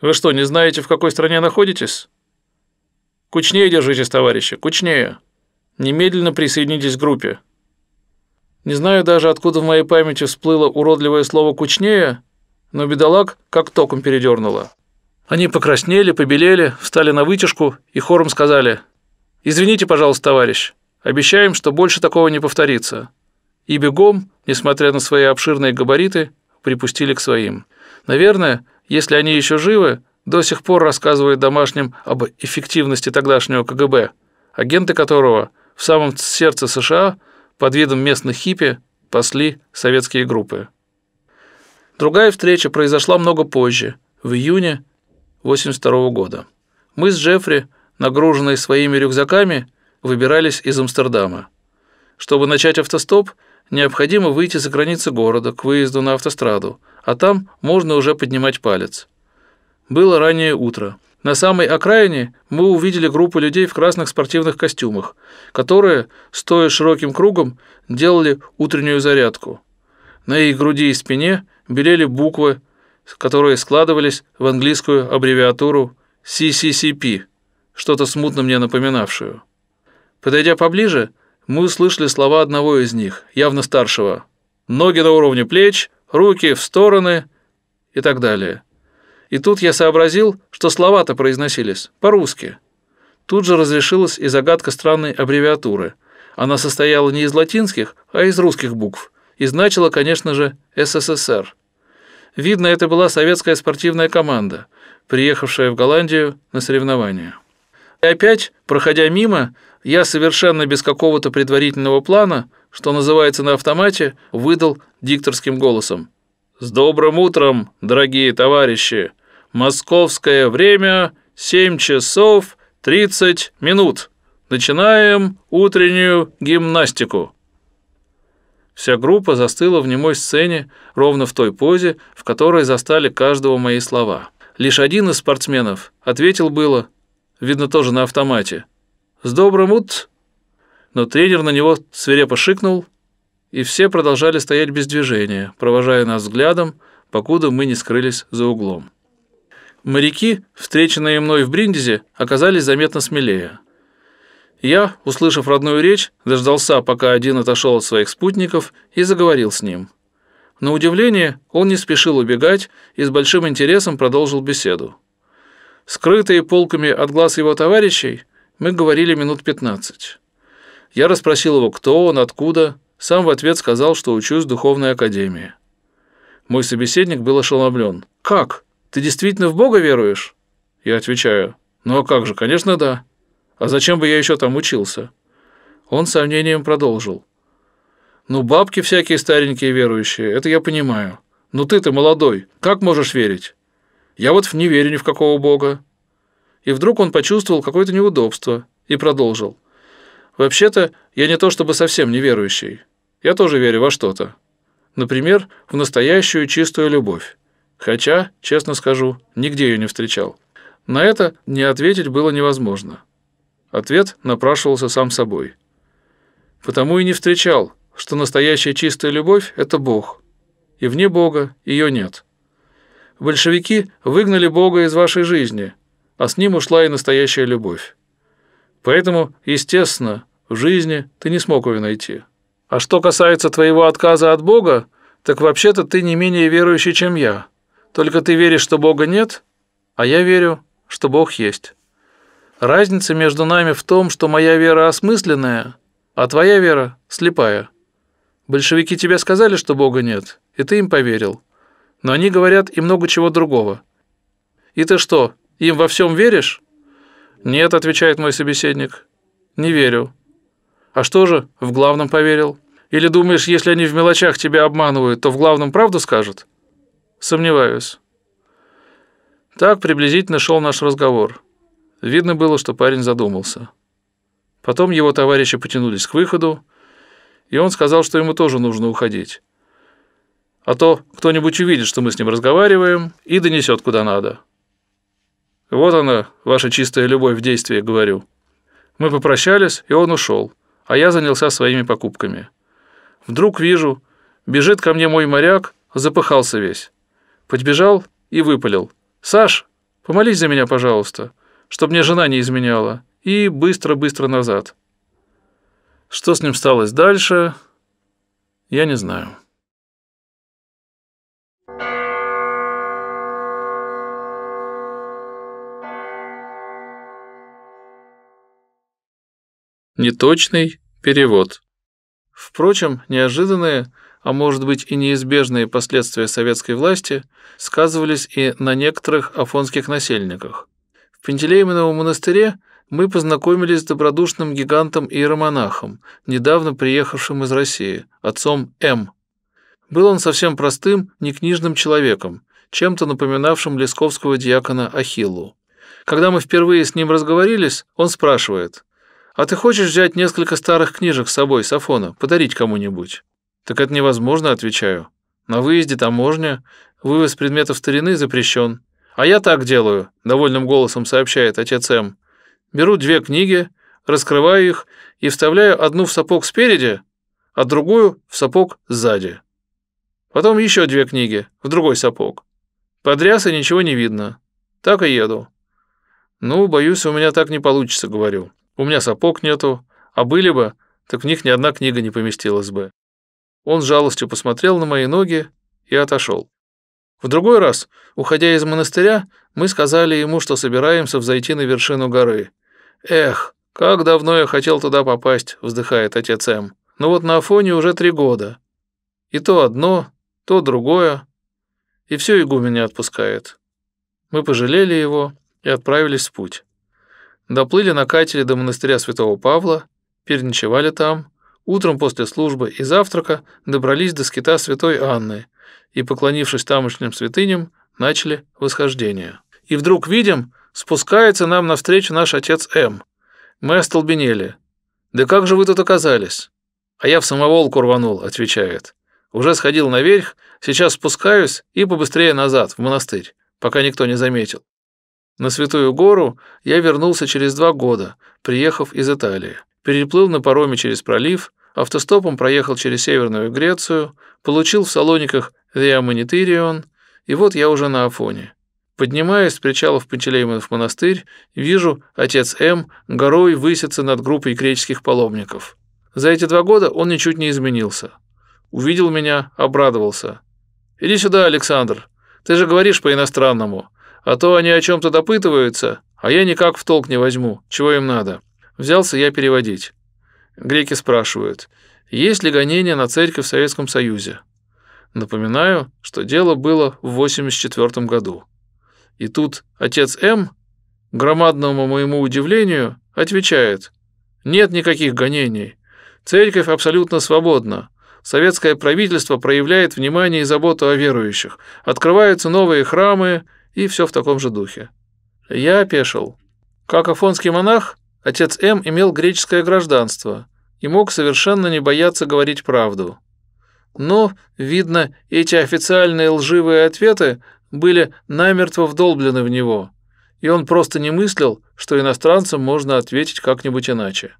Вы что, не знаете, в какой стране находитесь?» «Кучнее держитесь, товарищи, кучнее!» Немедленно присоединитесь к группе». Не знаю даже, откуда в моей памяти всплыло уродливое слово «кучнее», но бедолаг как током передернуло. Они покраснели, побелели, встали на вытяжку и хором сказали «Извините, пожалуйста, товарищ, обещаем, что больше такого не повторится». И бегом, несмотря на свои обширные габариты, припустили к своим. Наверное, если они еще живы, до сих пор рассказывают домашним об эффективности тогдашнего КГБ, агенты которого – в самом сердце США под видом местных хиппи пасли советские группы. Другая встреча произошла много позже, в июне 1982 года. Мы с Джеффри, нагруженные своими рюкзаками, выбирались из Амстердама. Чтобы начать автостоп, необходимо выйти за границы города к выезду на автостраду, а там можно уже поднимать палец. Было раннее утро – на самой окраине мы увидели группу людей в красных спортивных костюмах, которые, стоя широким кругом, делали утреннюю зарядку. На их груди и спине белели буквы, которые складывались в английскую аббревиатуру CCCP, что-то смутно мне напоминавшую. Подойдя поближе, мы услышали слова одного из них, явно старшего. «Ноги на уровне плеч», «руки в стороны» и так далее – и тут я сообразил, что слова-то произносились по-русски. Тут же разрешилась и загадка странной аббревиатуры. Она состояла не из латинских, а из русских букв. И значила, конечно же, СССР. Видно, это была советская спортивная команда, приехавшая в Голландию на соревнования. И опять, проходя мимо, я совершенно без какого-то предварительного плана, что называется на автомате, выдал дикторским голосом. «С добрым утром, дорогие товарищи! Московское время 7 часов 30 минут. Начинаем утреннюю гимнастику. Вся группа застыла в немой сцене, ровно в той позе, в которой застали каждого мои слова. Лишь один из спортсменов ответил было, видно тоже на автомате, «С добрым ут!» Но тренер на него свирепо шикнул, и все продолжали стоять без движения, провожая нас взглядом, покуда мы не скрылись за углом. Моряки, встреченные мной в Бриндизе, оказались заметно смелее. Я, услышав родную речь, дождался, пока один отошел от своих спутников и заговорил с ним. На удивление, он не спешил убегать и с большим интересом продолжил беседу. Скрытые полками от глаз его товарищей, мы говорили минут 15. Я расспросил его, кто он, откуда, сам в ответ сказал, что учусь в духовной академии. Мой собеседник был ошеломлен. «Как? ты действительно в Бога веруешь?» Я отвечаю, «Ну а как же, конечно, да. А зачем бы я еще там учился?» Он с сомнением продолжил. «Ну, бабки всякие старенькие верующие, это я понимаю. Но ты-то молодой, как можешь верить? Я вот не верю ни в какого Бога». И вдруг он почувствовал какое-то неудобство и продолжил. «Вообще-то я не то чтобы совсем неверующий. Я тоже верю во что-то. Например, в настоящую чистую любовь. Хотя, честно скажу, нигде ее не встречал. На это не ответить было невозможно. Ответ напрашивался сам собой. Потому и не встречал, что настоящая чистая любовь – это Бог. И вне Бога ее нет. Большевики выгнали Бога из вашей жизни, а с ним ушла и настоящая любовь. Поэтому, естественно, в жизни ты не смог ее найти. А что касается твоего отказа от Бога, так вообще-то ты не менее верующий, чем я. Только ты веришь, что Бога нет, а я верю, что Бог есть. Разница между нами в том, что моя вера осмысленная, а твоя вера слепая. Большевики тебе сказали, что Бога нет, и ты им поверил. Но они говорят и много чего другого. И ты что, им во всем веришь? Нет, отвечает мой собеседник. Не верю. А что же, в главном поверил? Или думаешь, если они в мелочах тебя обманывают, то в главном правду скажут? Сомневаюсь. Так приблизительно шел наш разговор. Видно было, что парень задумался. Потом его товарищи потянулись к выходу, и он сказал, что ему тоже нужно уходить. А то кто-нибудь увидит, что мы с ним разговариваем, и донесет куда надо. Вот она, ваша чистая любовь в действии, говорю. Мы попрощались, и он ушел, а я занялся своими покупками. Вдруг вижу, бежит ко мне мой моряк, запыхался весь. Подбежал и выпалил. «Саш, помолись за меня, пожалуйста, чтобы мне жена не изменяла». И быстро-быстро назад. Что с ним сталось дальше, я не знаю. Неточный перевод. Впрочем, неожиданные – а может быть и неизбежные последствия советской власти, сказывались и на некоторых афонских насельниках. В Пантелеймоновом монастыре мы познакомились с добродушным гигантом иеромонахом, недавно приехавшим из России, отцом М. Был он совсем простым, некнижным человеком, чем-то напоминавшим лесковского диакона Ахиллу. Когда мы впервые с ним разговорились, он спрашивает, «А ты хочешь взять несколько старых книжек с собой, с Афона, подарить кому-нибудь?» «Так это невозможно», — отвечаю. «На выезде таможня, вывоз предметов старины запрещен». «А я так делаю», — довольным голосом сообщает отец М. «Беру две книги, раскрываю их и вставляю одну в сапог спереди, а другую в сапог сзади. Потом еще две книги в другой сапог. Подряс и ничего не видно. Так и еду». «Ну, боюсь, у меня так не получится», — говорю. «У меня сапог нету, а были бы, так в них ни одна книга не поместилась бы». Он с жалостью посмотрел на мои ноги и отошел. В другой раз, уходя из монастыря, мы сказали ему, что собираемся взойти на вершину горы. «Эх, как давно я хотел туда попасть», — вздыхает отец М. «Но вот на Афоне уже три года. И то одно, то другое. И все игумен не отпускает». Мы пожалели его и отправились в путь. Доплыли на катере до монастыря Святого Павла, переночевали там — Утром после службы и завтрака добрались до скита святой Анны и, поклонившись тамошним святыням, начали восхождение. И вдруг видим, спускается нам навстречу наш отец М. Мы остолбенели. «Да как же вы тут оказались?» «А я в самоволку рванул», — отвечает. «Уже сходил наверх, сейчас спускаюсь и побыстрее назад, в монастырь, пока никто не заметил». На Святую гору я вернулся через два года, приехав из Италии. Переплыл на пароме через пролив, автостопом проехал через Северную Грецию, получил в Салониках Диамонитирион, и вот я уже на Афоне. Поднимаясь с причала в Пантелеймонов монастырь, вижу, отец М. горой высится над группой греческих паломников. За эти два года он ничуть не изменился. Увидел меня, обрадовался. «Иди сюда, Александр, ты же говоришь по-иностранному, а то они о чем то допытываются, а я никак в толк не возьму, чего им надо». Взялся я переводить. Греки спрашивают, есть ли гонения на церковь в Советском Союзе? Напоминаю, что дело было в 1984 году. И тут отец М, громадному моему удивлению, отвечает, нет никаких гонений, церковь абсолютно свободна, советское правительство проявляет внимание и заботу о верующих, открываются новые храмы и все в таком же духе. Я опешил. Как афонский монах, Отец М имел греческое гражданство и мог совершенно не бояться говорить правду. Но, видно, эти официальные лживые ответы были намертво вдолблены в него, и он просто не мыслил, что иностранцам можно ответить как-нибудь иначе.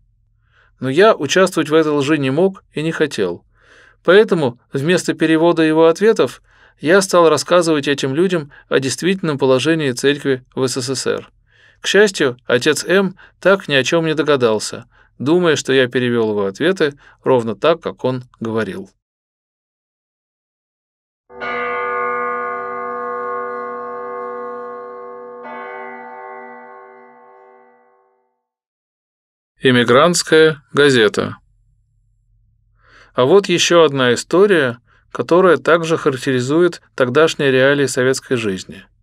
Но я участвовать в этой лжи не мог и не хотел. Поэтому вместо перевода его ответов я стал рассказывать этим людям о действительном положении церкви в СССР. К счастью, отец М так ни о чем не догадался, думая, что я перевёл его ответы ровно так, как он говорил. Эмигрантская газета. А вот ещё одна история, которая также характеризует тогдашние реалии советской жизни –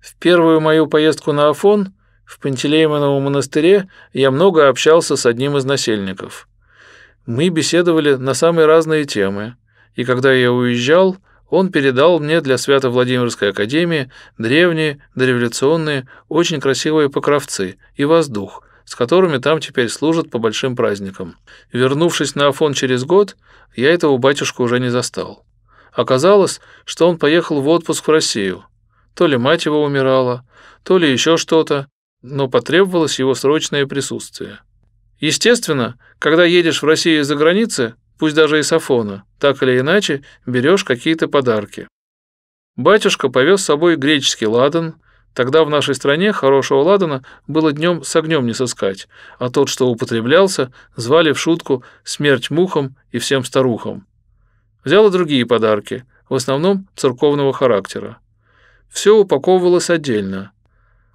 в первую мою поездку на Афон, в Пантелеймоновом монастыре, я много общался с одним из насельников. Мы беседовали на самые разные темы, и когда я уезжал, он передал мне для Свято-Владимирской академии древние, дореволюционные, очень красивые покровцы и воздух, с которыми там теперь служат по большим праздникам. Вернувшись на Афон через год, я этого батюшку уже не застал. Оказалось, что он поехал в отпуск в Россию – то ли мать его умирала, то ли еще что-то, но потребовалось его срочное присутствие. Естественно, когда едешь в Россию из-за границы, пусть даже из Афона, так или иначе берешь какие-то подарки. Батюшка повез с собой греческий ладан, тогда в нашей стране хорошего ладана было днем с огнем не сыскать, а тот, что употреблялся, звали в шутку «смерть мухам и всем старухам». Взял и другие подарки, в основном церковного характера все упаковывалось отдельно,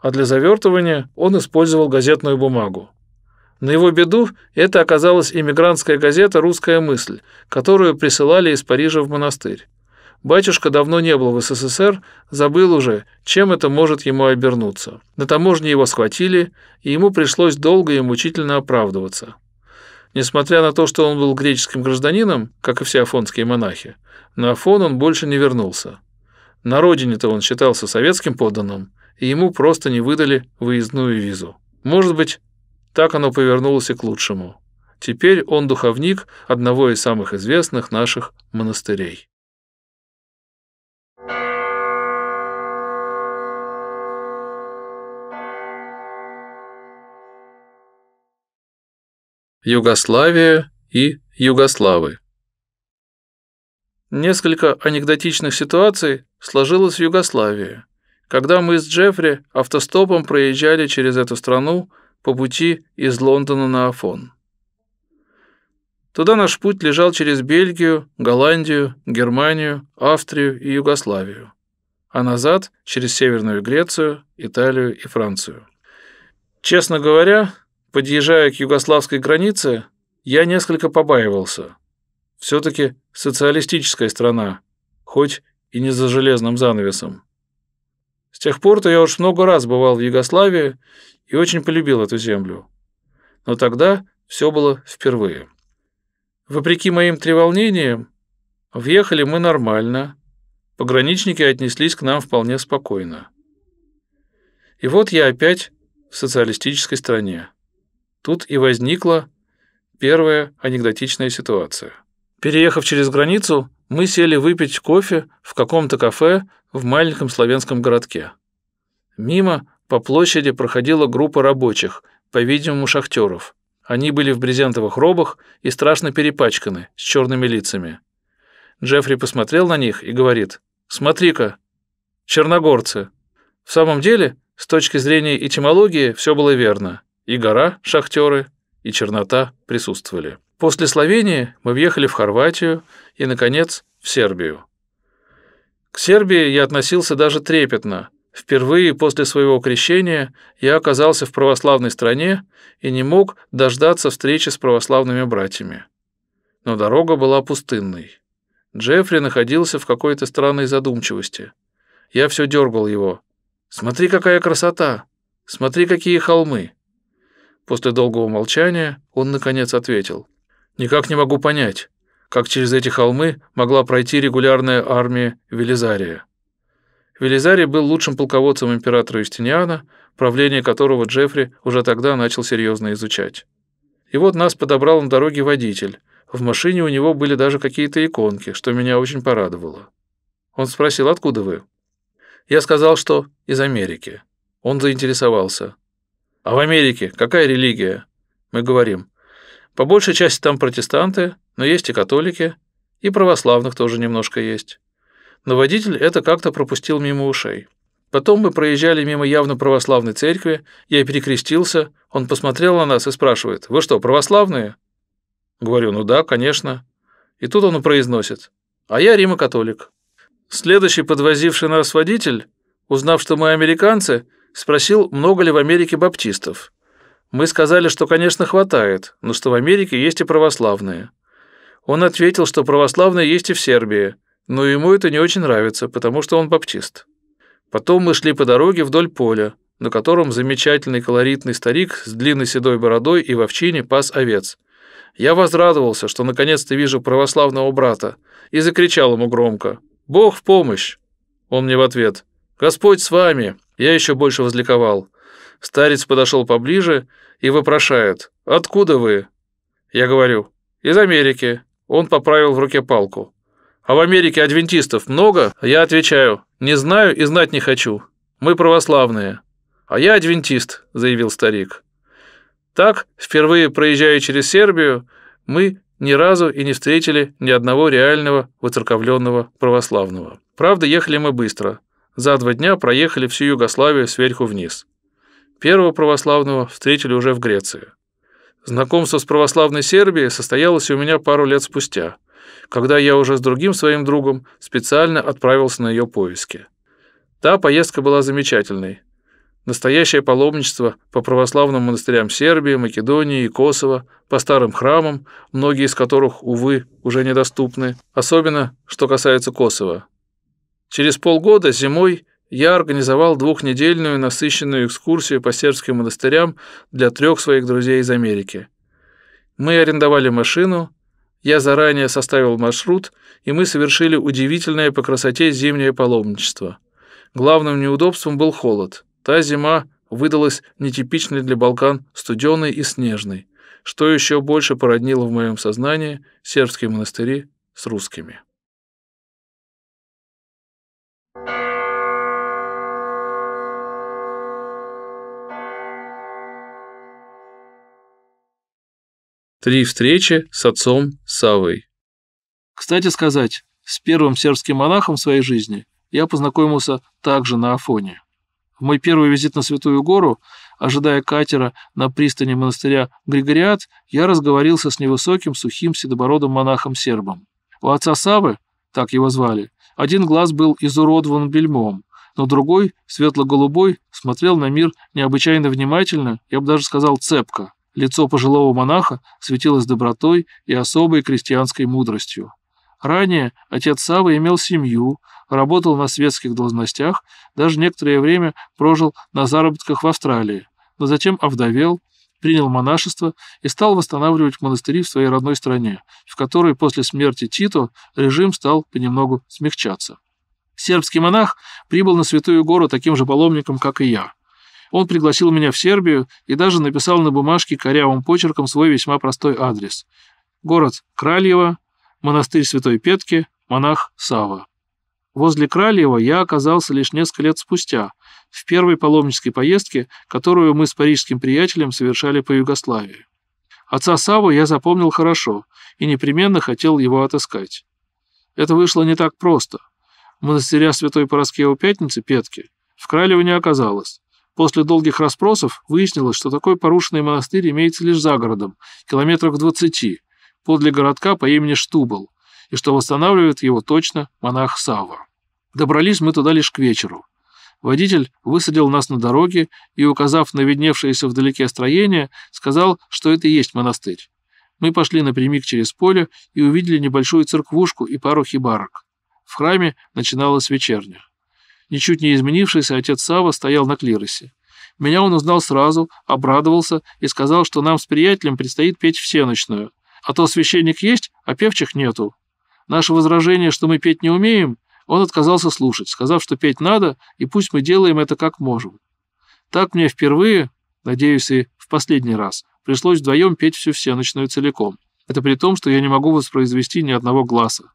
а для завертывания он использовал газетную бумагу. На его беду это оказалась иммигрантская газета «Русская мысль», которую присылали из Парижа в монастырь. Батюшка давно не был в СССР, забыл уже, чем это может ему обернуться. На таможне его схватили, и ему пришлось долго и мучительно оправдываться. Несмотря на то, что он был греческим гражданином, как и все афонские монахи, на Афон он больше не вернулся. На родине-то он считался советским подданным, и ему просто не выдали выездную визу. Может быть, так оно повернулось и к лучшему. Теперь он духовник одного из самых известных наших монастырей. Югославия и Югославы. Несколько анекдотичных ситуаций сложилась в Югославии, когда мы с Джеффри автостопом проезжали через эту страну по пути из Лондона на Афон. Туда наш путь лежал через Бельгию, Голландию, Германию, Австрию и Югославию, а назад через Северную Грецию, Италию и Францию. Честно говоря, подъезжая к югославской границе, я несколько побаивался. Все-таки социалистическая страна, хоть и не за железным занавесом. С тех пор-то я уж много раз бывал в Югославии и очень полюбил эту землю. Но тогда все было впервые. Вопреки моим треволнениям, въехали мы нормально. Пограничники отнеслись к нам вполне спокойно. И вот я опять в социалистической стране. Тут и возникла первая анекдотичная ситуация. Переехав через границу, мы сели выпить кофе в каком-то кафе в маленьком славянском городке. Мимо по площади проходила группа рабочих, по-видимому, шахтеров. Они были в брезентовых робах и страшно перепачканы, с черными лицами. Джеффри посмотрел на них и говорит, «Смотри-ка, черногорцы». В самом деле, с точки зрения этимологии, все было верно. И гора, шахтеры, и чернота присутствовали. После Словении мы въехали в Хорватию и, наконец, в Сербию. К Сербии я относился даже трепетно. Впервые после своего крещения я оказался в православной стране и не мог дождаться встречи с православными братьями. Но дорога была пустынной. Джеффри находился в какой-то странной задумчивости. Я все дергал его. «Смотри, какая красота! Смотри, какие холмы!» После долгого молчания он, наконец, ответил. Никак не могу понять, как через эти холмы могла пройти регулярная армия Велизария. Велизарий был лучшим полководцем императора Юстиниана, правление которого Джеффри уже тогда начал серьезно изучать. И вот нас подобрал на дороге водитель. В машине у него были даже какие-то иконки, что меня очень порадовало. Он спросил, откуда вы? Я сказал, что из Америки. Он заинтересовался. А в Америке какая религия? Мы говорим, по большей части там протестанты, но есть и католики, и православных тоже немножко есть. Но водитель это как-то пропустил мимо ушей. Потом мы проезжали мимо явно православной церкви, я перекрестился, он посмотрел на нас и спрашивает, «Вы что, православные?» Говорю, «Ну да, конечно». И тут он произносит, «А я рима-католик». Следующий подвозивший нас водитель, узнав, что мы американцы, спросил, много ли в Америке баптистов. Мы сказали, что, конечно, хватает, но что в Америке есть и православные. Он ответил, что православные есть и в Сербии, но ему это не очень нравится, потому что он баптист. Потом мы шли по дороге вдоль поля, на котором замечательный колоритный старик с длинной седой бородой и в овчине пас овец. Я возрадовался, что наконец-то вижу православного брата, и закричал ему громко «Бог в помощь!» Он мне в ответ «Господь с вами!» Я еще больше возликовал – Старец подошел поближе и вопрошает «Откуда вы?» Я говорю «Из Америки». Он поправил в руке палку. «А в Америке адвентистов много?» Я отвечаю «Не знаю и знать не хочу. Мы православные». «А я адвентист», – заявил старик. Так, впервые проезжая через Сербию, мы ни разу и не встретили ни одного реального выцерковленного православного. Правда, ехали мы быстро. За два дня проехали всю Югославию сверху вниз. Первого православного встретили уже в Греции. Знакомство с православной Сербией состоялось у меня пару лет спустя, когда я уже с другим своим другом специально отправился на ее поиски. Та поездка была замечательной. Настоящее паломничество по православным монастырям Сербии, Македонии и Косово, по старым храмам, многие из которых, увы, уже недоступны, особенно что касается Косово. Через полгода зимой я организовал двухнедельную насыщенную экскурсию по сербским монастырям для трех своих друзей из Америки. Мы арендовали машину, я заранее составил маршрут, и мы совершили удивительное по красоте зимнее паломничество. Главным неудобством был холод. Та зима выдалась нетипичной для Балкан студеной и снежной, что еще больше породнило в моем сознании сербские монастыри с русскими. Три встречи с отцом Савой. Кстати сказать, с первым сербским монахом в своей жизни я познакомился также на Афоне. В мой первый визит на Святую Гору, ожидая катера на пристани монастыря Григориат, я разговорился с невысоким, сухим, седобородым монахом-сербом. У отца Савы, так его звали, один глаз был изуродован бельмом, но другой, светло-голубой, смотрел на мир необычайно внимательно, я бы даже сказал, цепко. Лицо пожилого монаха светилось добротой и особой крестьянской мудростью. Ранее отец Савы имел семью, работал на светских должностях, даже некоторое время прожил на заработках в Австралии, но затем овдовел, принял монашество и стал восстанавливать монастыри в своей родной стране, в которой после смерти Тито режим стал понемногу смягчаться. Сербский монах прибыл на святую гору таким же паломником, как и я – он пригласил меня в Сербию и даже написал на бумажке корявым почерком свой весьма простой адрес. Город Кральево, монастырь Святой Петки, монах Сава. Возле Кралева я оказался лишь несколько лет спустя, в первой паломнической поездке, которую мы с парижским приятелем совершали по Югославии. Отца Саву я запомнил хорошо и непременно хотел его отыскать. Это вышло не так просто. Монастыря Святой Пороскевой Пятницы, Петки, в Кралево не оказалось. После долгих расспросов выяснилось, что такой порушенный монастырь имеется лишь за городом, километрах в двадцати, подле городка по имени Штубл, и что восстанавливает его точно монах Сава. Добрались мы туда лишь к вечеру. Водитель высадил нас на дороге и, указав на видневшееся вдалеке строение, сказал, что это и есть монастырь. Мы пошли напрямик через поле и увидели небольшую церквушку и пару хибарок. В храме начиналась вечерня. Ничуть не изменившийся отец Сава стоял на клиросе. Меня он узнал сразу, обрадовался и сказал, что нам с приятелем предстоит петь всеночную. А то священник есть, а певчих нету. Наше возражение, что мы петь не умеем, он отказался слушать, сказав, что петь надо, и пусть мы делаем это как можем. Так мне впервые, надеюсь, и в последний раз, пришлось вдвоем петь всю всеночную целиком. Это при том, что я не могу воспроизвести ни одного гласа.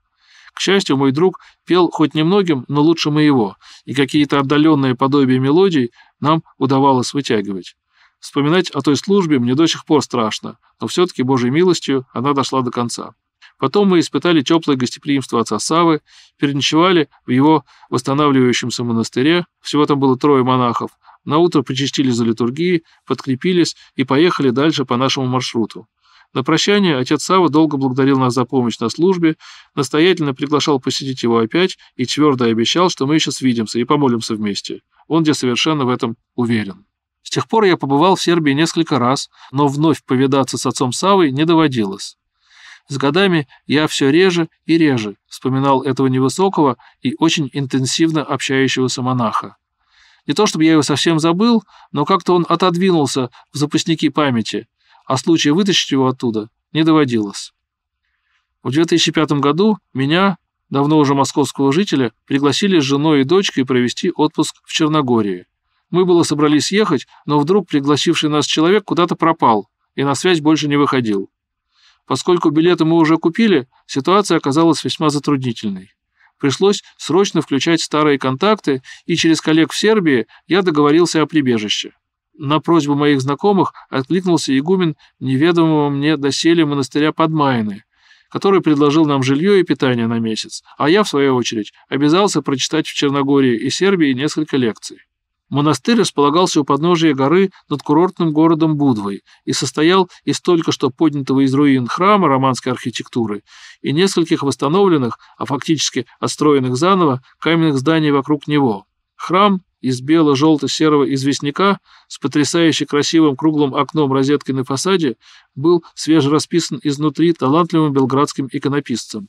К счастью, мой друг пел хоть немногим, но лучше моего, и какие-то отдаленные подобия мелодий нам удавалось вытягивать. Вспоминать о той службе мне до сих пор страшно, но все-таки, Божьей милостью, она дошла до конца. Потом мы испытали теплое гостеприимство отца Савы, переночевали в его восстанавливающемся монастыре, всего там было трое монахов, На утро причастили за литургии, подкрепились и поехали дальше по нашему маршруту. На прощание отец Сава долго благодарил нас за помощь на службе, настоятельно приглашал посетить его опять и твердо обещал, что мы еще свидимся и помолимся вместе. Он где совершенно в этом уверен. С тех пор я побывал в Сербии несколько раз, но вновь повидаться с отцом Савой не доводилось. С годами я все реже и реже вспоминал этого невысокого и очень интенсивно общающегося монаха. Не то чтобы я его совсем забыл, но как-то он отодвинулся в запасники памяти, а случая вытащить его оттуда не доводилось. В 2005 году меня, давно уже московского жителя, пригласили с женой и дочкой провести отпуск в Черногории. Мы было собрались ехать, но вдруг пригласивший нас человек куда-то пропал и на связь больше не выходил. Поскольку билеты мы уже купили, ситуация оказалась весьма затруднительной. Пришлось срочно включать старые контакты, и через коллег в Сербии я договорился о прибежище. На просьбу моих знакомых откликнулся игумен неведомого мне доселе монастыря Подмайны, который предложил нам жилье и питание на месяц, а я, в свою очередь, обязался прочитать в Черногории и Сербии несколько лекций. Монастырь располагался у подножия горы над курортным городом Будвой и состоял из только что поднятого из руин храма романской архитектуры и нескольких восстановленных, а фактически отстроенных заново, каменных зданий вокруг него. Храм из бело-желто-серого известняка с потрясающе красивым круглым окном розетки на фасаде был свежерасписан изнутри талантливым белградским иконописцем.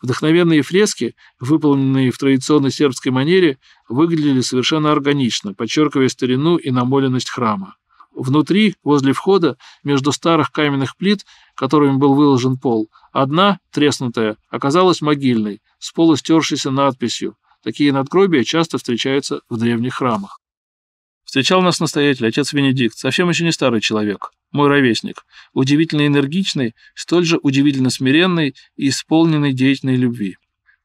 Вдохновенные фрески, выполненные в традиционной сербской манере, выглядели совершенно органично, подчеркивая старину и намоленность храма. Внутри, возле входа, между старых каменных плит, которыми был выложен пол, одна, треснутая, оказалась могильной, с полустершейся надписью – Такие надгробия часто встречаются в древних храмах. Встречал нас настоятель, отец Венедикт, совсем еще не старый человек, мой ровесник, удивительно энергичный, столь же удивительно смиренный и исполненный деятельной любви.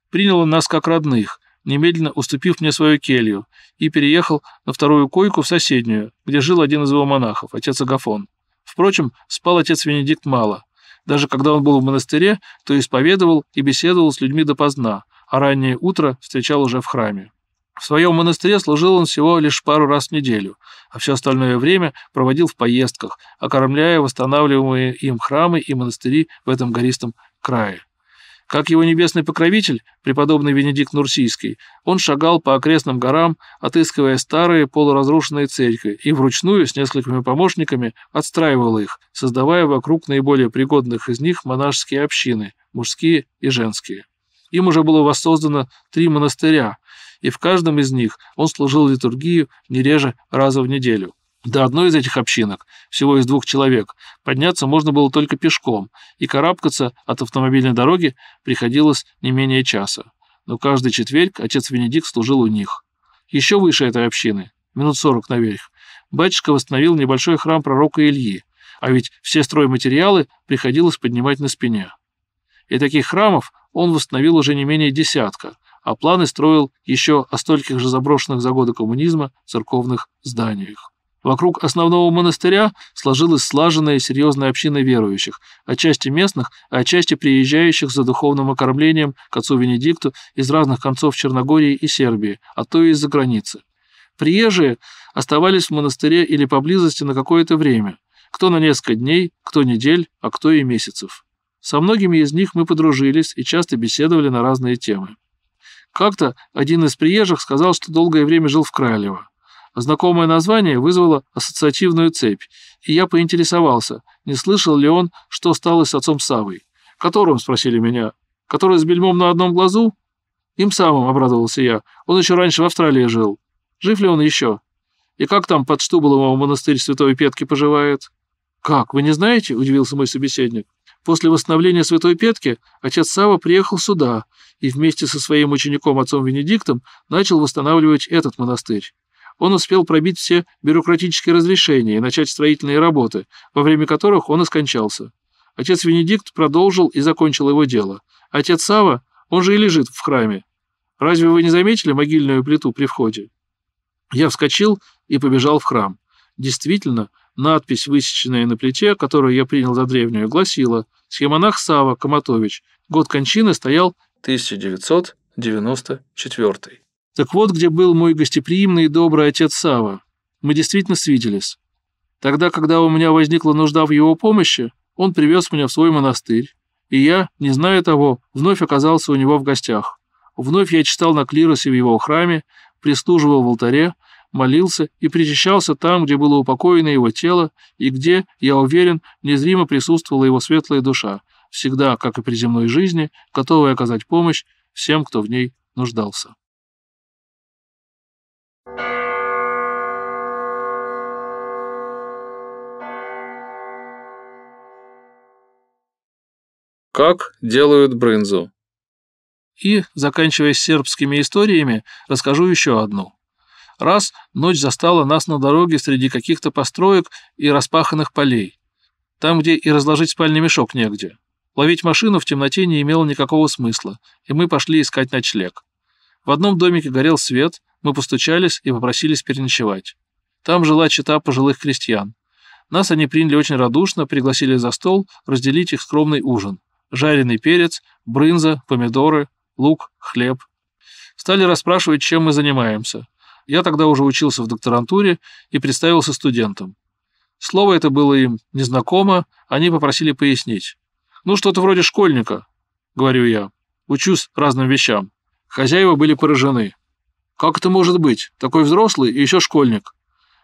Принял он нас как родных, немедленно уступив мне свою келью, и переехал на вторую койку в соседнюю, где жил один из его монахов, отец Агафон. Впрочем, спал отец Венедикт мало. Даже когда он был в монастыре, то исповедовал и беседовал с людьми допоздна, а раннее утро встречал уже в храме. В своем монастыре служил он всего лишь пару раз в неделю, а все остальное время проводил в поездках, окормляя восстанавливаемые им храмы и монастыри в этом гористом крае. Как его небесный покровитель, преподобный Венедикт Нурсийский, он шагал по окрестным горам, отыскивая старые полуразрушенные церкви и вручную с несколькими помощниками отстраивал их, создавая вокруг наиболее пригодных из них монашеские общины, мужские и женские. Им уже было воссоздано три монастыря, и в каждом из них он служил литургию не реже раза в неделю. До одной из этих общинок, всего из двух человек, подняться можно было только пешком, и карабкаться от автомобильной дороги приходилось не менее часа. Но каждый четверг отец Венедикт служил у них. Еще выше этой общины, минут сорок наверх, батюшка восстановил небольшой храм пророка Ильи, а ведь все стройматериалы приходилось поднимать на спине и таких храмов он восстановил уже не менее десятка, а планы строил еще о стольких же заброшенных за годы коммунизма церковных зданиях. Вокруг основного монастыря сложилась слаженная и серьезная община верующих, отчасти местных, а отчасти приезжающих за духовным окормлением к отцу Венедикту из разных концов Черногории и Сербии, а то и из-за границы. Приезжие оставались в монастыре или поблизости на какое-то время, кто на несколько дней, кто недель, а кто и месяцев. Со многими из них мы подружились и часто беседовали на разные темы. Как-то один из приезжих сказал, что долгое время жил в Кралево. Знакомое название вызвало ассоциативную цепь, и я поинтересовался, не слышал ли он, что стало с отцом Савой. «Которым?» — спросили меня. «Который с бельмом на одном глазу?» «Им самым», — обрадовался я. «Он еще раньше в Австралии жил. Жив ли он еще? И как там под Штубаловым монастырь Святой Петки поживает?» «Как, вы не знаете?» — удивился мой собеседник. После восстановления Святой Петки отец Сава приехал сюда и вместе со своим учеником отцом Венедиктом начал восстанавливать этот монастырь. Он успел пробить все бюрократические разрешения и начать строительные работы, во время которых он и скончался. Отец Венедикт продолжил и закончил его дело. Отец Сава, он же и лежит в храме. Разве вы не заметили могильную плиту при входе? Я вскочил и побежал в храм. Действительно, Надпись, высеченная на плите, которую я принял за древнюю, гласила «Схемонах Сава Коматович. Год кончины стоял 1994». Так вот, где был мой гостеприимный и добрый отец Сава. Мы действительно свиделись. Тогда, когда у меня возникла нужда в его помощи, он привез меня в свой монастырь, и я, не зная того, вновь оказался у него в гостях. Вновь я читал на клиросе в его храме, прислуживал в алтаре, молился и причащался там, где было упокоено его тело, и где, я уверен, незримо присутствовала его светлая душа, всегда, как и при земной жизни, готовая оказать помощь всем, кто в ней нуждался. Как делают брынзу? И, заканчивая сербскими историями, расскажу еще одну. Раз ночь застала нас на дороге среди каких-то построек и распаханных полей. Там, где и разложить спальный мешок негде. Ловить машину в темноте не имело никакого смысла, и мы пошли искать ночлег. В одном домике горел свет, мы постучались и попросились переночевать. Там жила чета пожилых крестьян. Нас они приняли очень радушно, пригласили за стол разделить их скромный ужин. Жареный перец, брынза, помидоры, лук, хлеб. Стали расспрашивать, чем мы занимаемся. Я тогда уже учился в докторантуре и представился студентом. Слово это было им незнакомо, они попросили пояснить. «Ну, что-то вроде школьника», — говорю я. «Учусь разным вещам». Хозяева были поражены. «Как это может быть? Такой взрослый и еще школьник».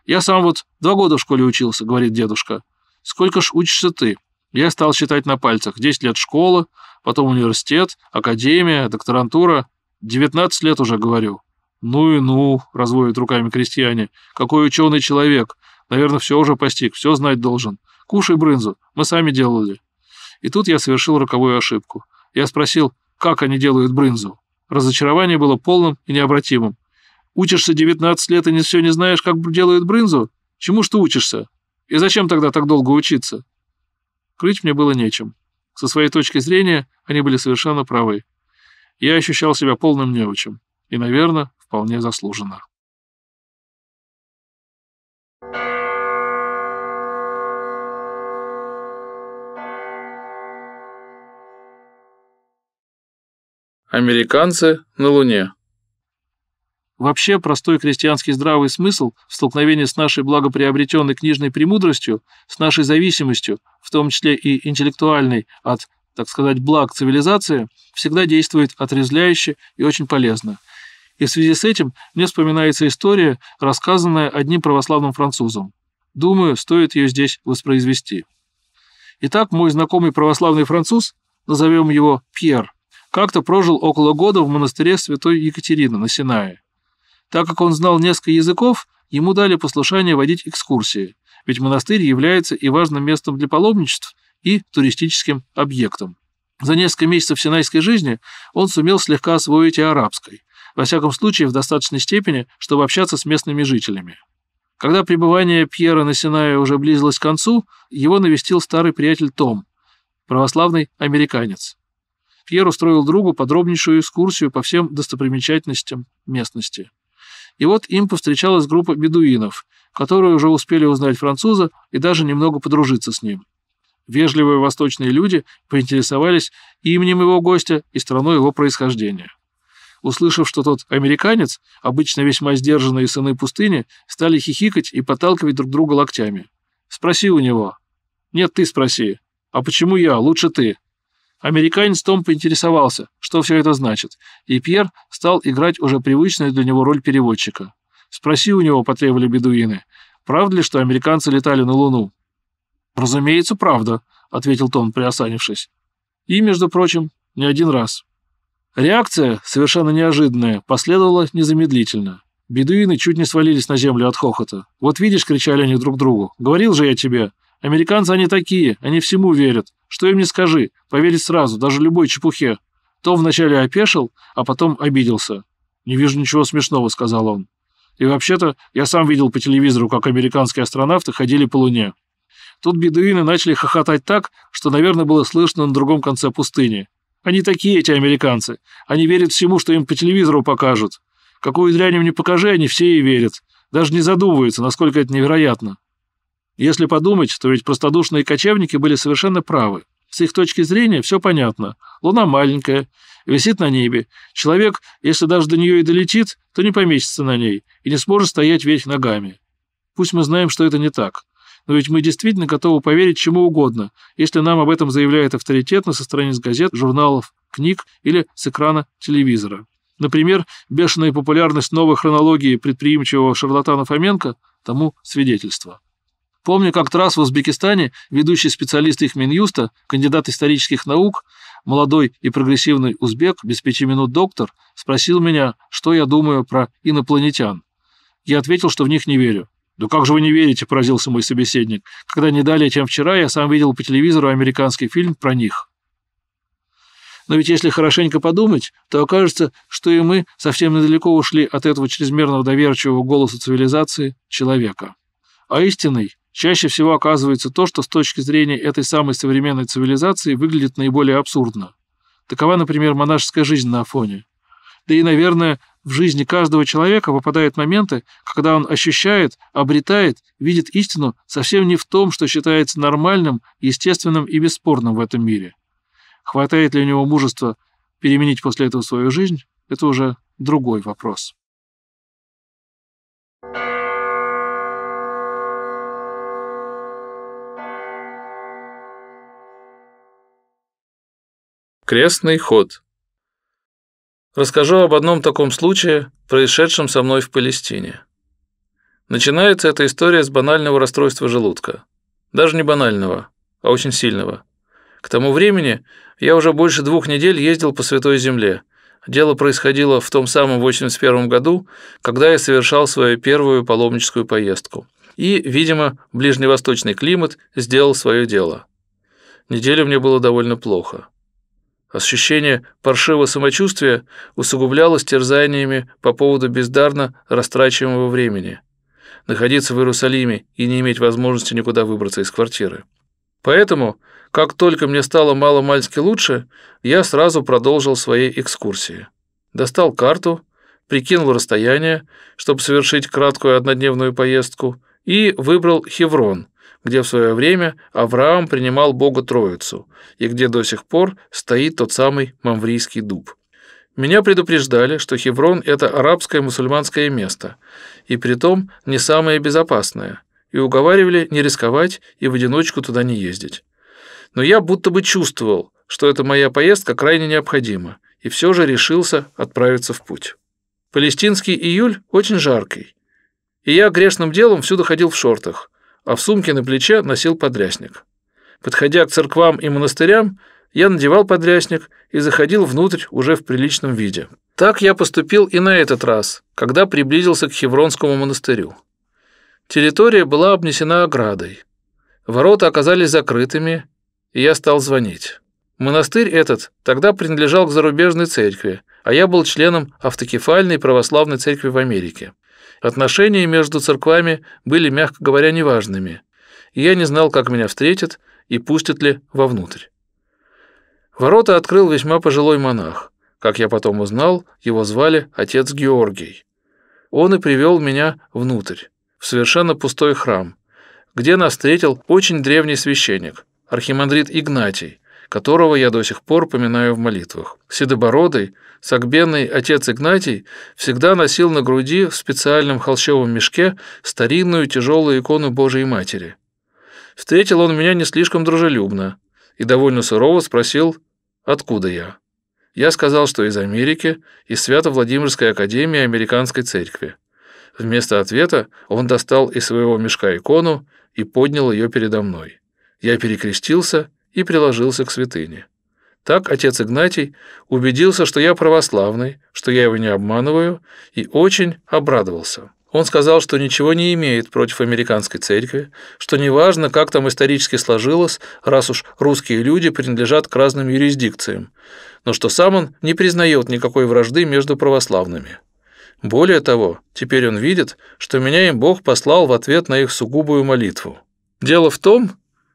«Я сам вот два года в школе учился», — говорит дедушка. «Сколько ж учишься ты?» Я стал считать на пальцах. 10 лет школы, потом университет, академия, докторантура. 19 лет уже, говорю. «Ну и ну», — разводят руками крестьяне, — «какой ученый человек! Наверное, все уже постиг, все знать должен. Кушай брынзу, мы сами делали». И тут я совершил роковую ошибку. Я спросил, как они делают брынзу. Разочарование было полным и необратимым. «Учишься 19 лет и не все не знаешь, как делают брынзу? Чему ж ты учишься? И зачем тогда так долго учиться?» Крыть мне было нечем. Со своей точки зрения они были совершенно правы. Я ощущал себя полным неучем. И, наверное, вполне заслуженно. Американцы на Луне. Вообще, простой крестьянский здравый смысл в столкновении с нашей благоприобретенной книжной премудростью, с нашей зависимостью, в том числе и интеллектуальной, от, так сказать, благ цивилизации, всегда действует отрезвляюще и очень полезно. И в связи с этим мне вспоминается история, рассказанная одним православным французом. Думаю, стоит ее здесь воспроизвести. Итак, мой знакомый православный француз, назовем его Пьер, как-то прожил около года в монастыре святой Екатерины на Синае. Так как он знал несколько языков, ему дали послушание водить экскурсии, ведь монастырь является и важным местом для паломничеств, и туристическим объектом. За несколько месяцев синайской жизни он сумел слегка освоить и арабской, во всяком случае в достаточной степени, чтобы общаться с местными жителями. Когда пребывание Пьера на Синае уже близилось к концу, его навестил старый приятель Том, православный американец. Пьер устроил другу подробнейшую экскурсию по всем достопримечательностям местности. И вот им повстречалась группа бедуинов, которые уже успели узнать француза и даже немного подружиться с ним. Вежливые восточные люди поинтересовались именем его гостя и страной его происхождения услышав, что тот американец, обычно весьма сдержанные сыны пустыни, стали хихикать и подталкивать друг друга локтями. «Спроси у него». «Нет, ты спроси». «А почему я? Лучше ты». Американец Том поинтересовался, что все это значит, и Пьер стал играть уже привычную для него роль переводчика. «Спроси у него», — потребовали бедуины, — «правда ли, что американцы летали на Луну?» «Разумеется, правда», — ответил Том, приосанившись. «И, между прочим, не один раз». Реакция, совершенно неожиданная, последовала незамедлительно. Бедуины чуть не свалились на землю от хохота. «Вот видишь», — кричали они друг другу, — «говорил же я тебе. Американцы они такие, они всему верят. Что им не скажи, поверить сразу, даже любой чепухе». То вначале опешил, а потом обиделся. «Не вижу ничего смешного», — сказал он. «И вообще-то я сам видел по телевизору, как американские астронавты ходили по Луне». Тут бедуины начали хохотать так, что, наверное, было слышно на другом конце пустыни. Они такие, эти американцы. Они верят всему, что им по телевизору покажут. Какую дрянь им не покажи, они все и верят. Даже не задумываются, насколько это невероятно. Если подумать, то ведь простодушные кочевники были совершенно правы. С их точки зрения все понятно. Луна маленькая, висит на небе. Человек, если даже до нее и долетит, то не поместится на ней и не сможет стоять весь ногами. Пусть мы знаем, что это не так. Но ведь мы действительно готовы поверить чему угодно, если нам об этом заявляет авторитетно со страниц газет, журналов, книг или с экрана телевизора. Например, бешеная популярность новой хронологии предприимчивого шарлатана Фоменко тому свидетельство. Помню, как-то раз в Узбекистане ведущий специалист их Минюста, кандидат исторических наук, молодой и прогрессивный узбек, без пяти минут доктор, спросил меня, что я думаю про инопланетян. Я ответил, что в них не верю. «Да как же вы не верите?» – поразился мой собеседник. «Когда не далее, чем вчера, я сам видел по телевизору американский фильм про них». Но ведь если хорошенько подумать, то окажется, что и мы совсем недалеко ушли от этого чрезмерного доверчивого голоса цивилизации человека. А истинной чаще всего оказывается то, что с точки зрения этой самой современной цивилизации выглядит наиболее абсурдно. Такова, например, монашеская жизнь на Афоне. Да и, наверное, в жизни каждого человека попадают моменты, когда он ощущает, обретает, видит истину совсем не в том, что считается нормальным, естественным и бесспорным в этом мире. Хватает ли у него мужества переменить после этого свою жизнь, это уже другой вопрос. Крестный ход Расскажу об одном таком случае, происшедшем со мной в Палестине. Начинается эта история с банального расстройства желудка. Даже не банального, а очень сильного. К тому времени я уже больше двух недель ездил по Святой Земле. Дело происходило в том самом 81 году, когда я совершал свою первую паломническую поездку. И, видимо, ближневосточный климат сделал свое дело. Неделю мне было довольно плохо. Ощущение паршивого самочувствия усугублялось терзаниями по поводу бездарно растрачиваемого времени. Находиться в Иерусалиме и не иметь возможности никуда выбраться из квартиры. Поэтому, как только мне стало мало-мальски лучше, я сразу продолжил свои экскурсии. Достал карту, прикинул расстояние, чтобы совершить краткую однодневную поездку, и выбрал Хеврон – где в свое время Авраам принимал Бога Троицу и где до сих пор стоит тот самый Мамврийский дуб. Меня предупреждали, что Хеврон – это арабское мусульманское место, и притом не самое безопасное, и уговаривали не рисковать и в одиночку туда не ездить. Но я будто бы чувствовал, что эта моя поездка крайне необходима, и все же решился отправиться в путь. Палестинский июль очень жаркий, и я грешным делом всюду ходил в шортах – а в сумке на плече носил подрясник. Подходя к церквам и монастырям, я надевал подрясник и заходил внутрь уже в приличном виде. Так я поступил и на этот раз, когда приблизился к Хевронскому монастырю. Территория была обнесена оградой. Ворота оказались закрытыми, и я стал звонить. Монастырь этот тогда принадлежал к зарубежной церкви, а я был членом автокефальной православной церкви в Америке. Отношения между церквами были, мягко говоря, неважными, и я не знал, как меня встретят и пустят ли вовнутрь. Ворота открыл весьма пожилой монах. Как я потом узнал, его звали отец Георгий. Он и привел меня внутрь, в совершенно пустой храм, где нас встретил очень древний священник, архимандрит Игнатий, которого я до сих пор поминаю в молитвах. Седобородый, сагбенный отец Игнатий всегда носил на груди в специальном холщовом мешке старинную тяжелую икону Божией Матери. Встретил он меня не слишком дружелюбно и довольно сурово спросил, откуда я. Я сказал, что из Америки, из Свято-Владимирской академии Американской церкви. Вместо ответа он достал из своего мешка икону и поднял ее передо мной. Я перекрестился и приложился к святыне. Так отец Игнатий убедился, что я православный, что я его не обманываю, и очень обрадовался. Он сказал, что ничего не имеет против американской церкви, что неважно, как там исторически сложилось, раз уж русские люди принадлежат к разным юрисдикциям, но что сам он не признает никакой вражды между православными. Более того, теперь он видит, что меня им Бог послал в ответ на их сугубую молитву. Дело в том,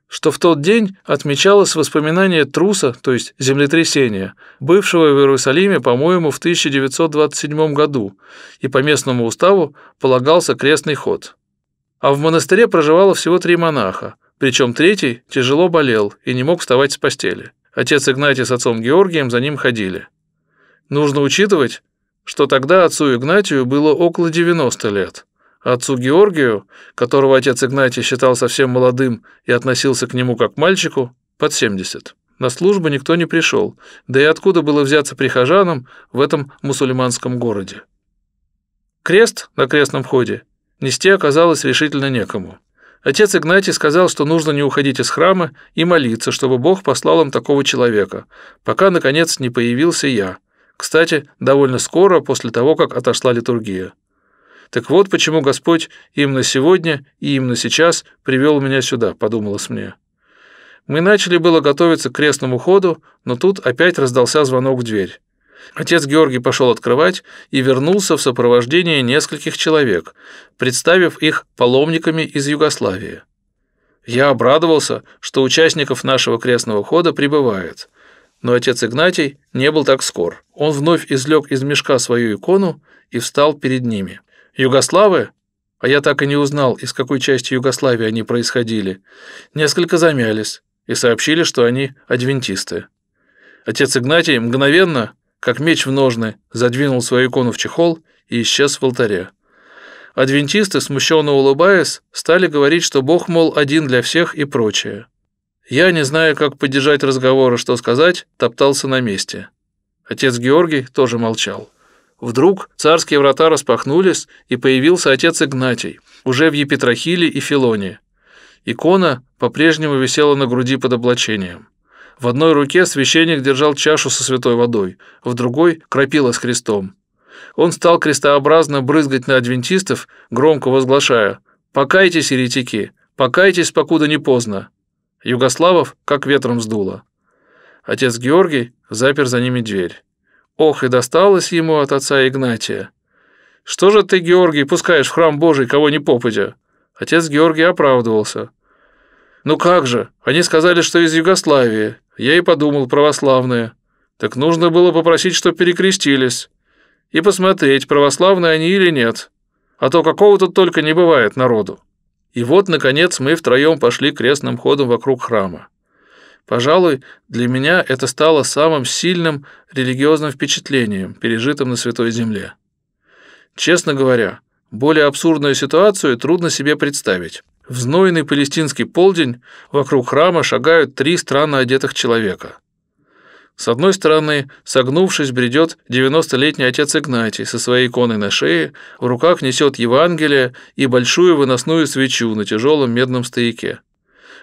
что в тот день отмечалось воспоминание труса, то есть землетрясения, бывшего в Иерусалиме, по-моему, в 1927 году, и по местному уставу полагался крестный ход. А в монастыре проживало всего три монаха, причем третий тяжело болел и не мог вставать с постели. Отец Игнатий с отцом Георгием за ним ходили. Нужно учитывать, что тогда отцу Игнатию было около 90 лет. Отцу Георгию, которого отец Игнатий считал совсем молодым и относился к нему как к мальчику, под 70. На службу никто не пришел, да и откуда было взяться прихожанам в этом мусульманском городе. Крест на крестном ходе нести оказалось решительно некому. Отец Игнатий сказал, что нужно не уходить из храма и молиться, чтобы Бог послал им такого человека, пока, наконец, не появился я. Кстати, довольно скоро после того, как отошла литургия. Так вот почему Господь именно сегодня и им сейчас привел меня сюда, подумалось мне. Мы начали было готовиться к крестному ходу, но тут опять раздался звонок в дверь. Отец Георгий пошел открывать и вернулся в сопровождении нескольких человек, представив их паломниками из Югославии. Я обрадовался, что участников нашего крестного хода прибывает. Но отец Игнатий не был так скор. Он вновь излег из мешка свою икону и встал перед ними. Югославы? А я так и не узнал, из какой части Югославии они происходили. Несколько замялись и сообщили, что они адвентисты. Отец Игнатий мгновенно, как меч в ножны, задвинул свою икону в чехол и исчез в алтаре. Адвентисты, смущенно улыбаясь, стали говорить, что Бог, мол, один для всех и прочее. Я, не зная, как поддержать разговор и что сказать, топтался на месте. Отец Георгий тоже молчал. Вдруг царские врата распахнулись, и появился отец Игнатий, уже в Епитрахиле и Филоне. Икона по-прежнему висела на груди под облачением. В одной руке священник держал чашу со святой водой, в другой – крапила с крестом. Он стал крестообразно брызгать на адвентистов, громко возглашая «Покайтесь, еретики! Покайтесь, покуда не поздно!» Югославов как ветром сдуло. Отец Георгий запер за ними дверь. Ох, и досталось ему от отца Игнатия. «Что же ты, Георгий, пускаешь в храм Божий, кого не попадя?» Отец Георгий оправдывался. «Ну как же, они сказали, что из Югославии. Я и подумал, православные. Так нужно было попросить, что перекрестились. И посмотреть, православные они или нет. А то какого-то только не бывает народу». И вот, наконец, мы втроем пошли крестным ходом вокруг храма. Пожалуй, для меня это стало самым сильным религиозным впечатлением, пережитым на Святой Земле. Честно говоря, более абсурдную ситуацию трудно себе представить. В знойный палестинский полдень вокруг храма шагают три странно одетых человека. С одной стороны, согнувшись, бредет 90-летний отец Игнатий со своей иконой на шее, в руках несет Евангелие и большую выносную свечу на тяжелом медном стояке.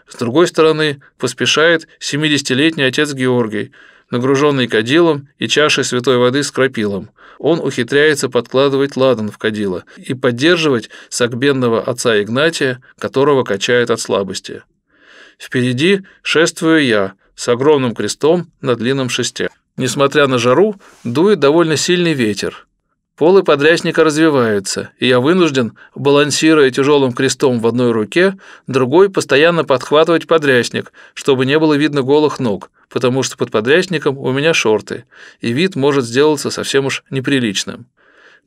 С другой стороны поспешает 70-летний отец Георгий, нагруженный кадилом и чашей святой воды с крапилом. Он ухитряется подкладывать ладан в кадила и поддерживать сагбенного отца Игнатия, которого качает от слабости. Впереди шествую я с огромным крестом на длинном шесте. Несмотря на жару, дует довольно сильный ветер – Полы подрясника развиваются, и я вынужден, балансируя тяжелым крестом в одной руке, другой постоянно подхватывать подрясник, чтобы не было видно голых ног, потому что под подрясником у меня шорты, и вид может сделаться совсем уж неприличным.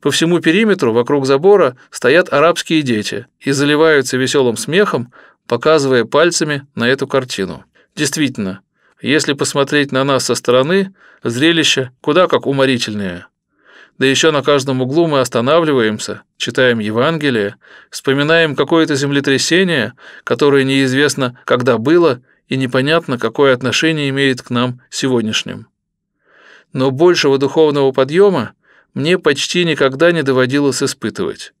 По всему периметру вокруг забора стоят арабские дети и заливаются веселым смехом, показывая пальцами на эту картину. Действительно, если посмотреть на нас со стороны, зрелище куда как уморительное. Да еще на каждом углу мы останавливаемся, читаем Евангелие, вспоминаем какое-то землетрясение, которое неизвестно, когда было, и непонятно, какое отношение имеет к нам сегодняшним. Но большего духовного подъема мне почти никогда не доводилось испытывать.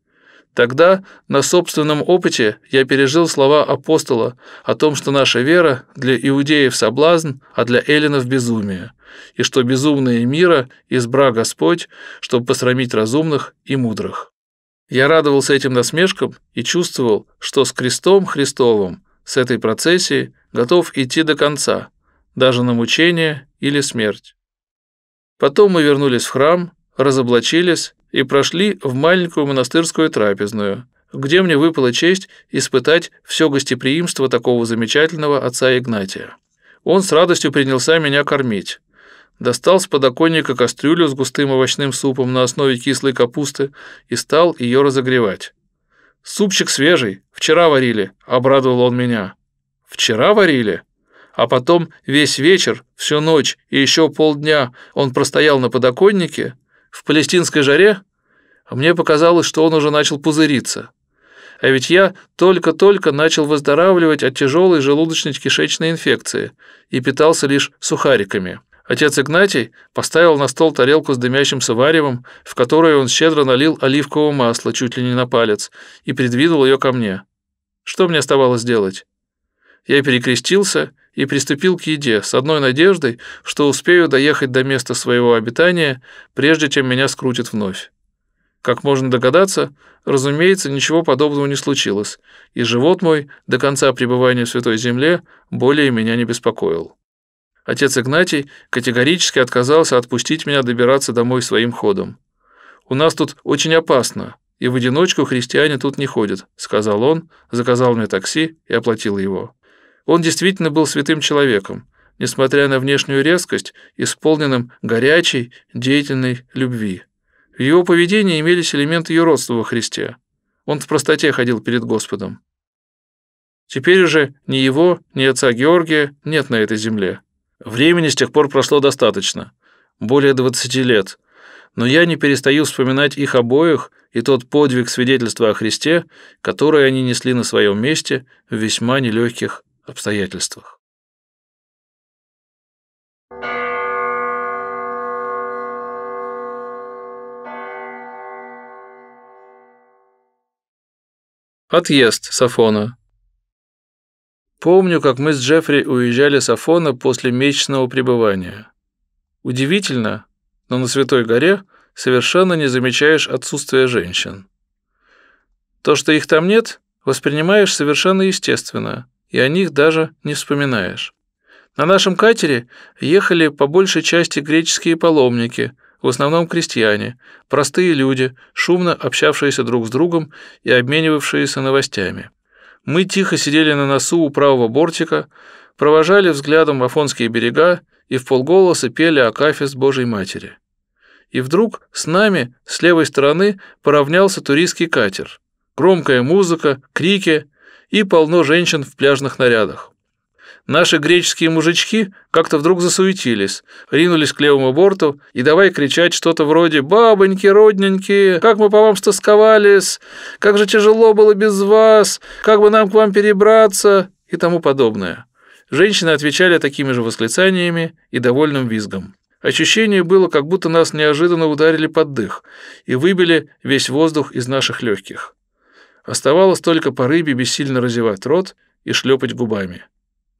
Тогда на собственном опыте я пережил слова апостола о том, что наша вера для иудеев соблазн, а для эллинов безумие, и что безумные мира избра Господь, чтобы посрамить разумных и мудрых. Я радовался этим насмешкам и чувствовал, что с крестом Христовым, с этой процессией, готов идти до конца, даже на мучение или смерть. Потом мы вернулись в храм, разоблачились и прошли в маленькую монастырскую трапезную, где мне выпала честь испытать все гостеприимство такого замечательного отца Игнатия. Он с радостью принялся меня кормить. Достал с подоконника кастрюлю с густым овощным супом на основе кислой капусты и стал ее разогревать. «Супчик свежий, вчера варили», — обрадовал он меня. «Вчера варили?» А потом весь вечер, всю ночь и еще полдня он простоял на подоконнике, в палестинской жаре? А мне показалось, что он уже начал пузыриться. А ведь я только-только начал выздоравливать от тяжелой желудочно-кишечной инфекции и питался лишь сухариками. Отец Игнатий поставил на стол тарелку с дымящимся варевом, в которую он щедро налил оливкового масла чуть ли не на палец, и придвинул ее ко мне. Что мне оставалось делать? Я перекрестился и приступил к еде с одной надеждой, что успею доехать до места своего обитания, прежде чем меня скрутит вновь. Как можно догадаться, разумеется, ничего подобного не случилось, и живот мой до конца пребывания в Святой Земле более меня не беспокоил. Отец Игнатий категорически отказался отпустить меня добираться домой своим ходом. «У нас тут очень опасно, и в одиночку христиане тут не ходят», — сказал он, заказал мне такси и оплатил его. Он действительно был святым человеком, несмотря на внешнюю резкость, исполненным горячей, деятельной любви. В его поведении имелись элементы юродства во Христе. Он в простоте ходил перед Господом. Теперь уже ни его, ни отца Георгия нет на этой земле. Времени с тех пор прошло достаточно, более 20 лет, но я не перестаю вспоминать их обоих и тот подвиг свидетельства о Христе, который они несли на своем месте в весьма нелегких обстоятельствах. Отъезд Сафона Помню, как мы с Джеффри уезжали с Афона после месячного пребывания. Удивительно, но на Святой горе совершенно не замечаешь отсутствия женщин. То, что их там нет, воспринимаешь совершенно естественно – и о них даже не вспоминаешь. На нашем катере ехали по большей части греческие паломники, в основном крестьяне, простые люди, шумно общавшиеся друг с другом и обменивавшиеся новостями. Мы тихо сидели на носу у правого бортика, провожали взглядом афонские берега и в полголоса пели Акафист Божьей Матери. И вдруг с нами с левой стороны поравнялся туристский катер. Громкая музыка, крики — и полно женщин в пляжных нарядах. Наши греческие мужички как-то вдруг засуетились, ринулись к левому борту и давай кричать что-то вроде «Бабоньки, родненькие, как мы по вам стосковались, как же тяжело было без вас, как бы нам к вам перебраться» и тому подобное. Женщины отвечали такими же восклицаниями и довольным визгом. Ощущение было, как будто нас неожиданно ударили под дых и выбили весь воздух из наших легких. Оставалось только по рыбе бессильно разевать рот и шлепать губами.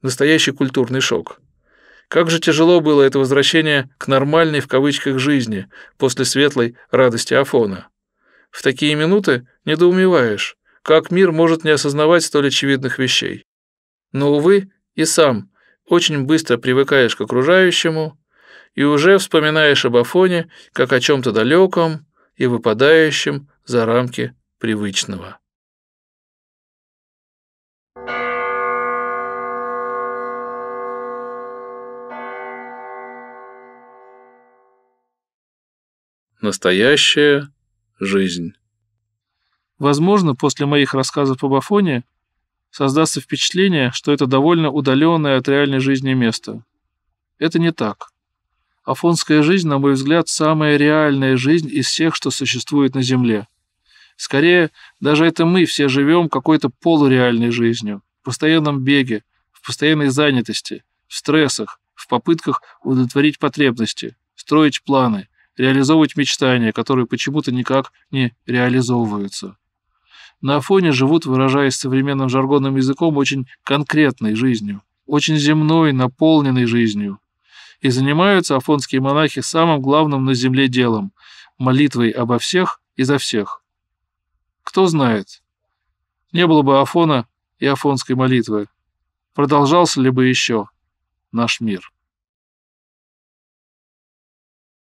Настоящий культурный шок. Как же тяжело было это возвращение к нормальной в кавычках жизни после светлой радости Афона. В такие минуты недоумеваешь, как мир может не осознавать столь очевидных вещей. Но, увы, и сам очень быстро привыкаешь к окружающему и уже вспоминаешь об Афоне как о чем-то далеком и выпадающем за рамки привычного. настоящая жизнь. Возможно, после моих рассказов об Афоне создастся впечатление, что это довольно удаленное от реальной жизни место. Это не так. Афонская жизнь, на мой взгляд, самая реальная жизнь из всех, что существует на Земле. Скорее, даже это мы все живем какой-то полуреальной жизнью, в постоянном беге, в постоянной занятости, в стрессах, в попытках удовлетворить потребности, строить планы – реализовывать мечтания, которые почему-то никак не реализовываются. На Афоне живут, выражаясь современным жаргонным языком, очень конкретной жизнью, очень земной, наполненной жизнью. И занимаются афонские монахи самым главным на земле делом – молитвой обо всех и за всех. Кто знает, не было бы Афона и афонской молитвы, продолжался ли бы еще наш мир.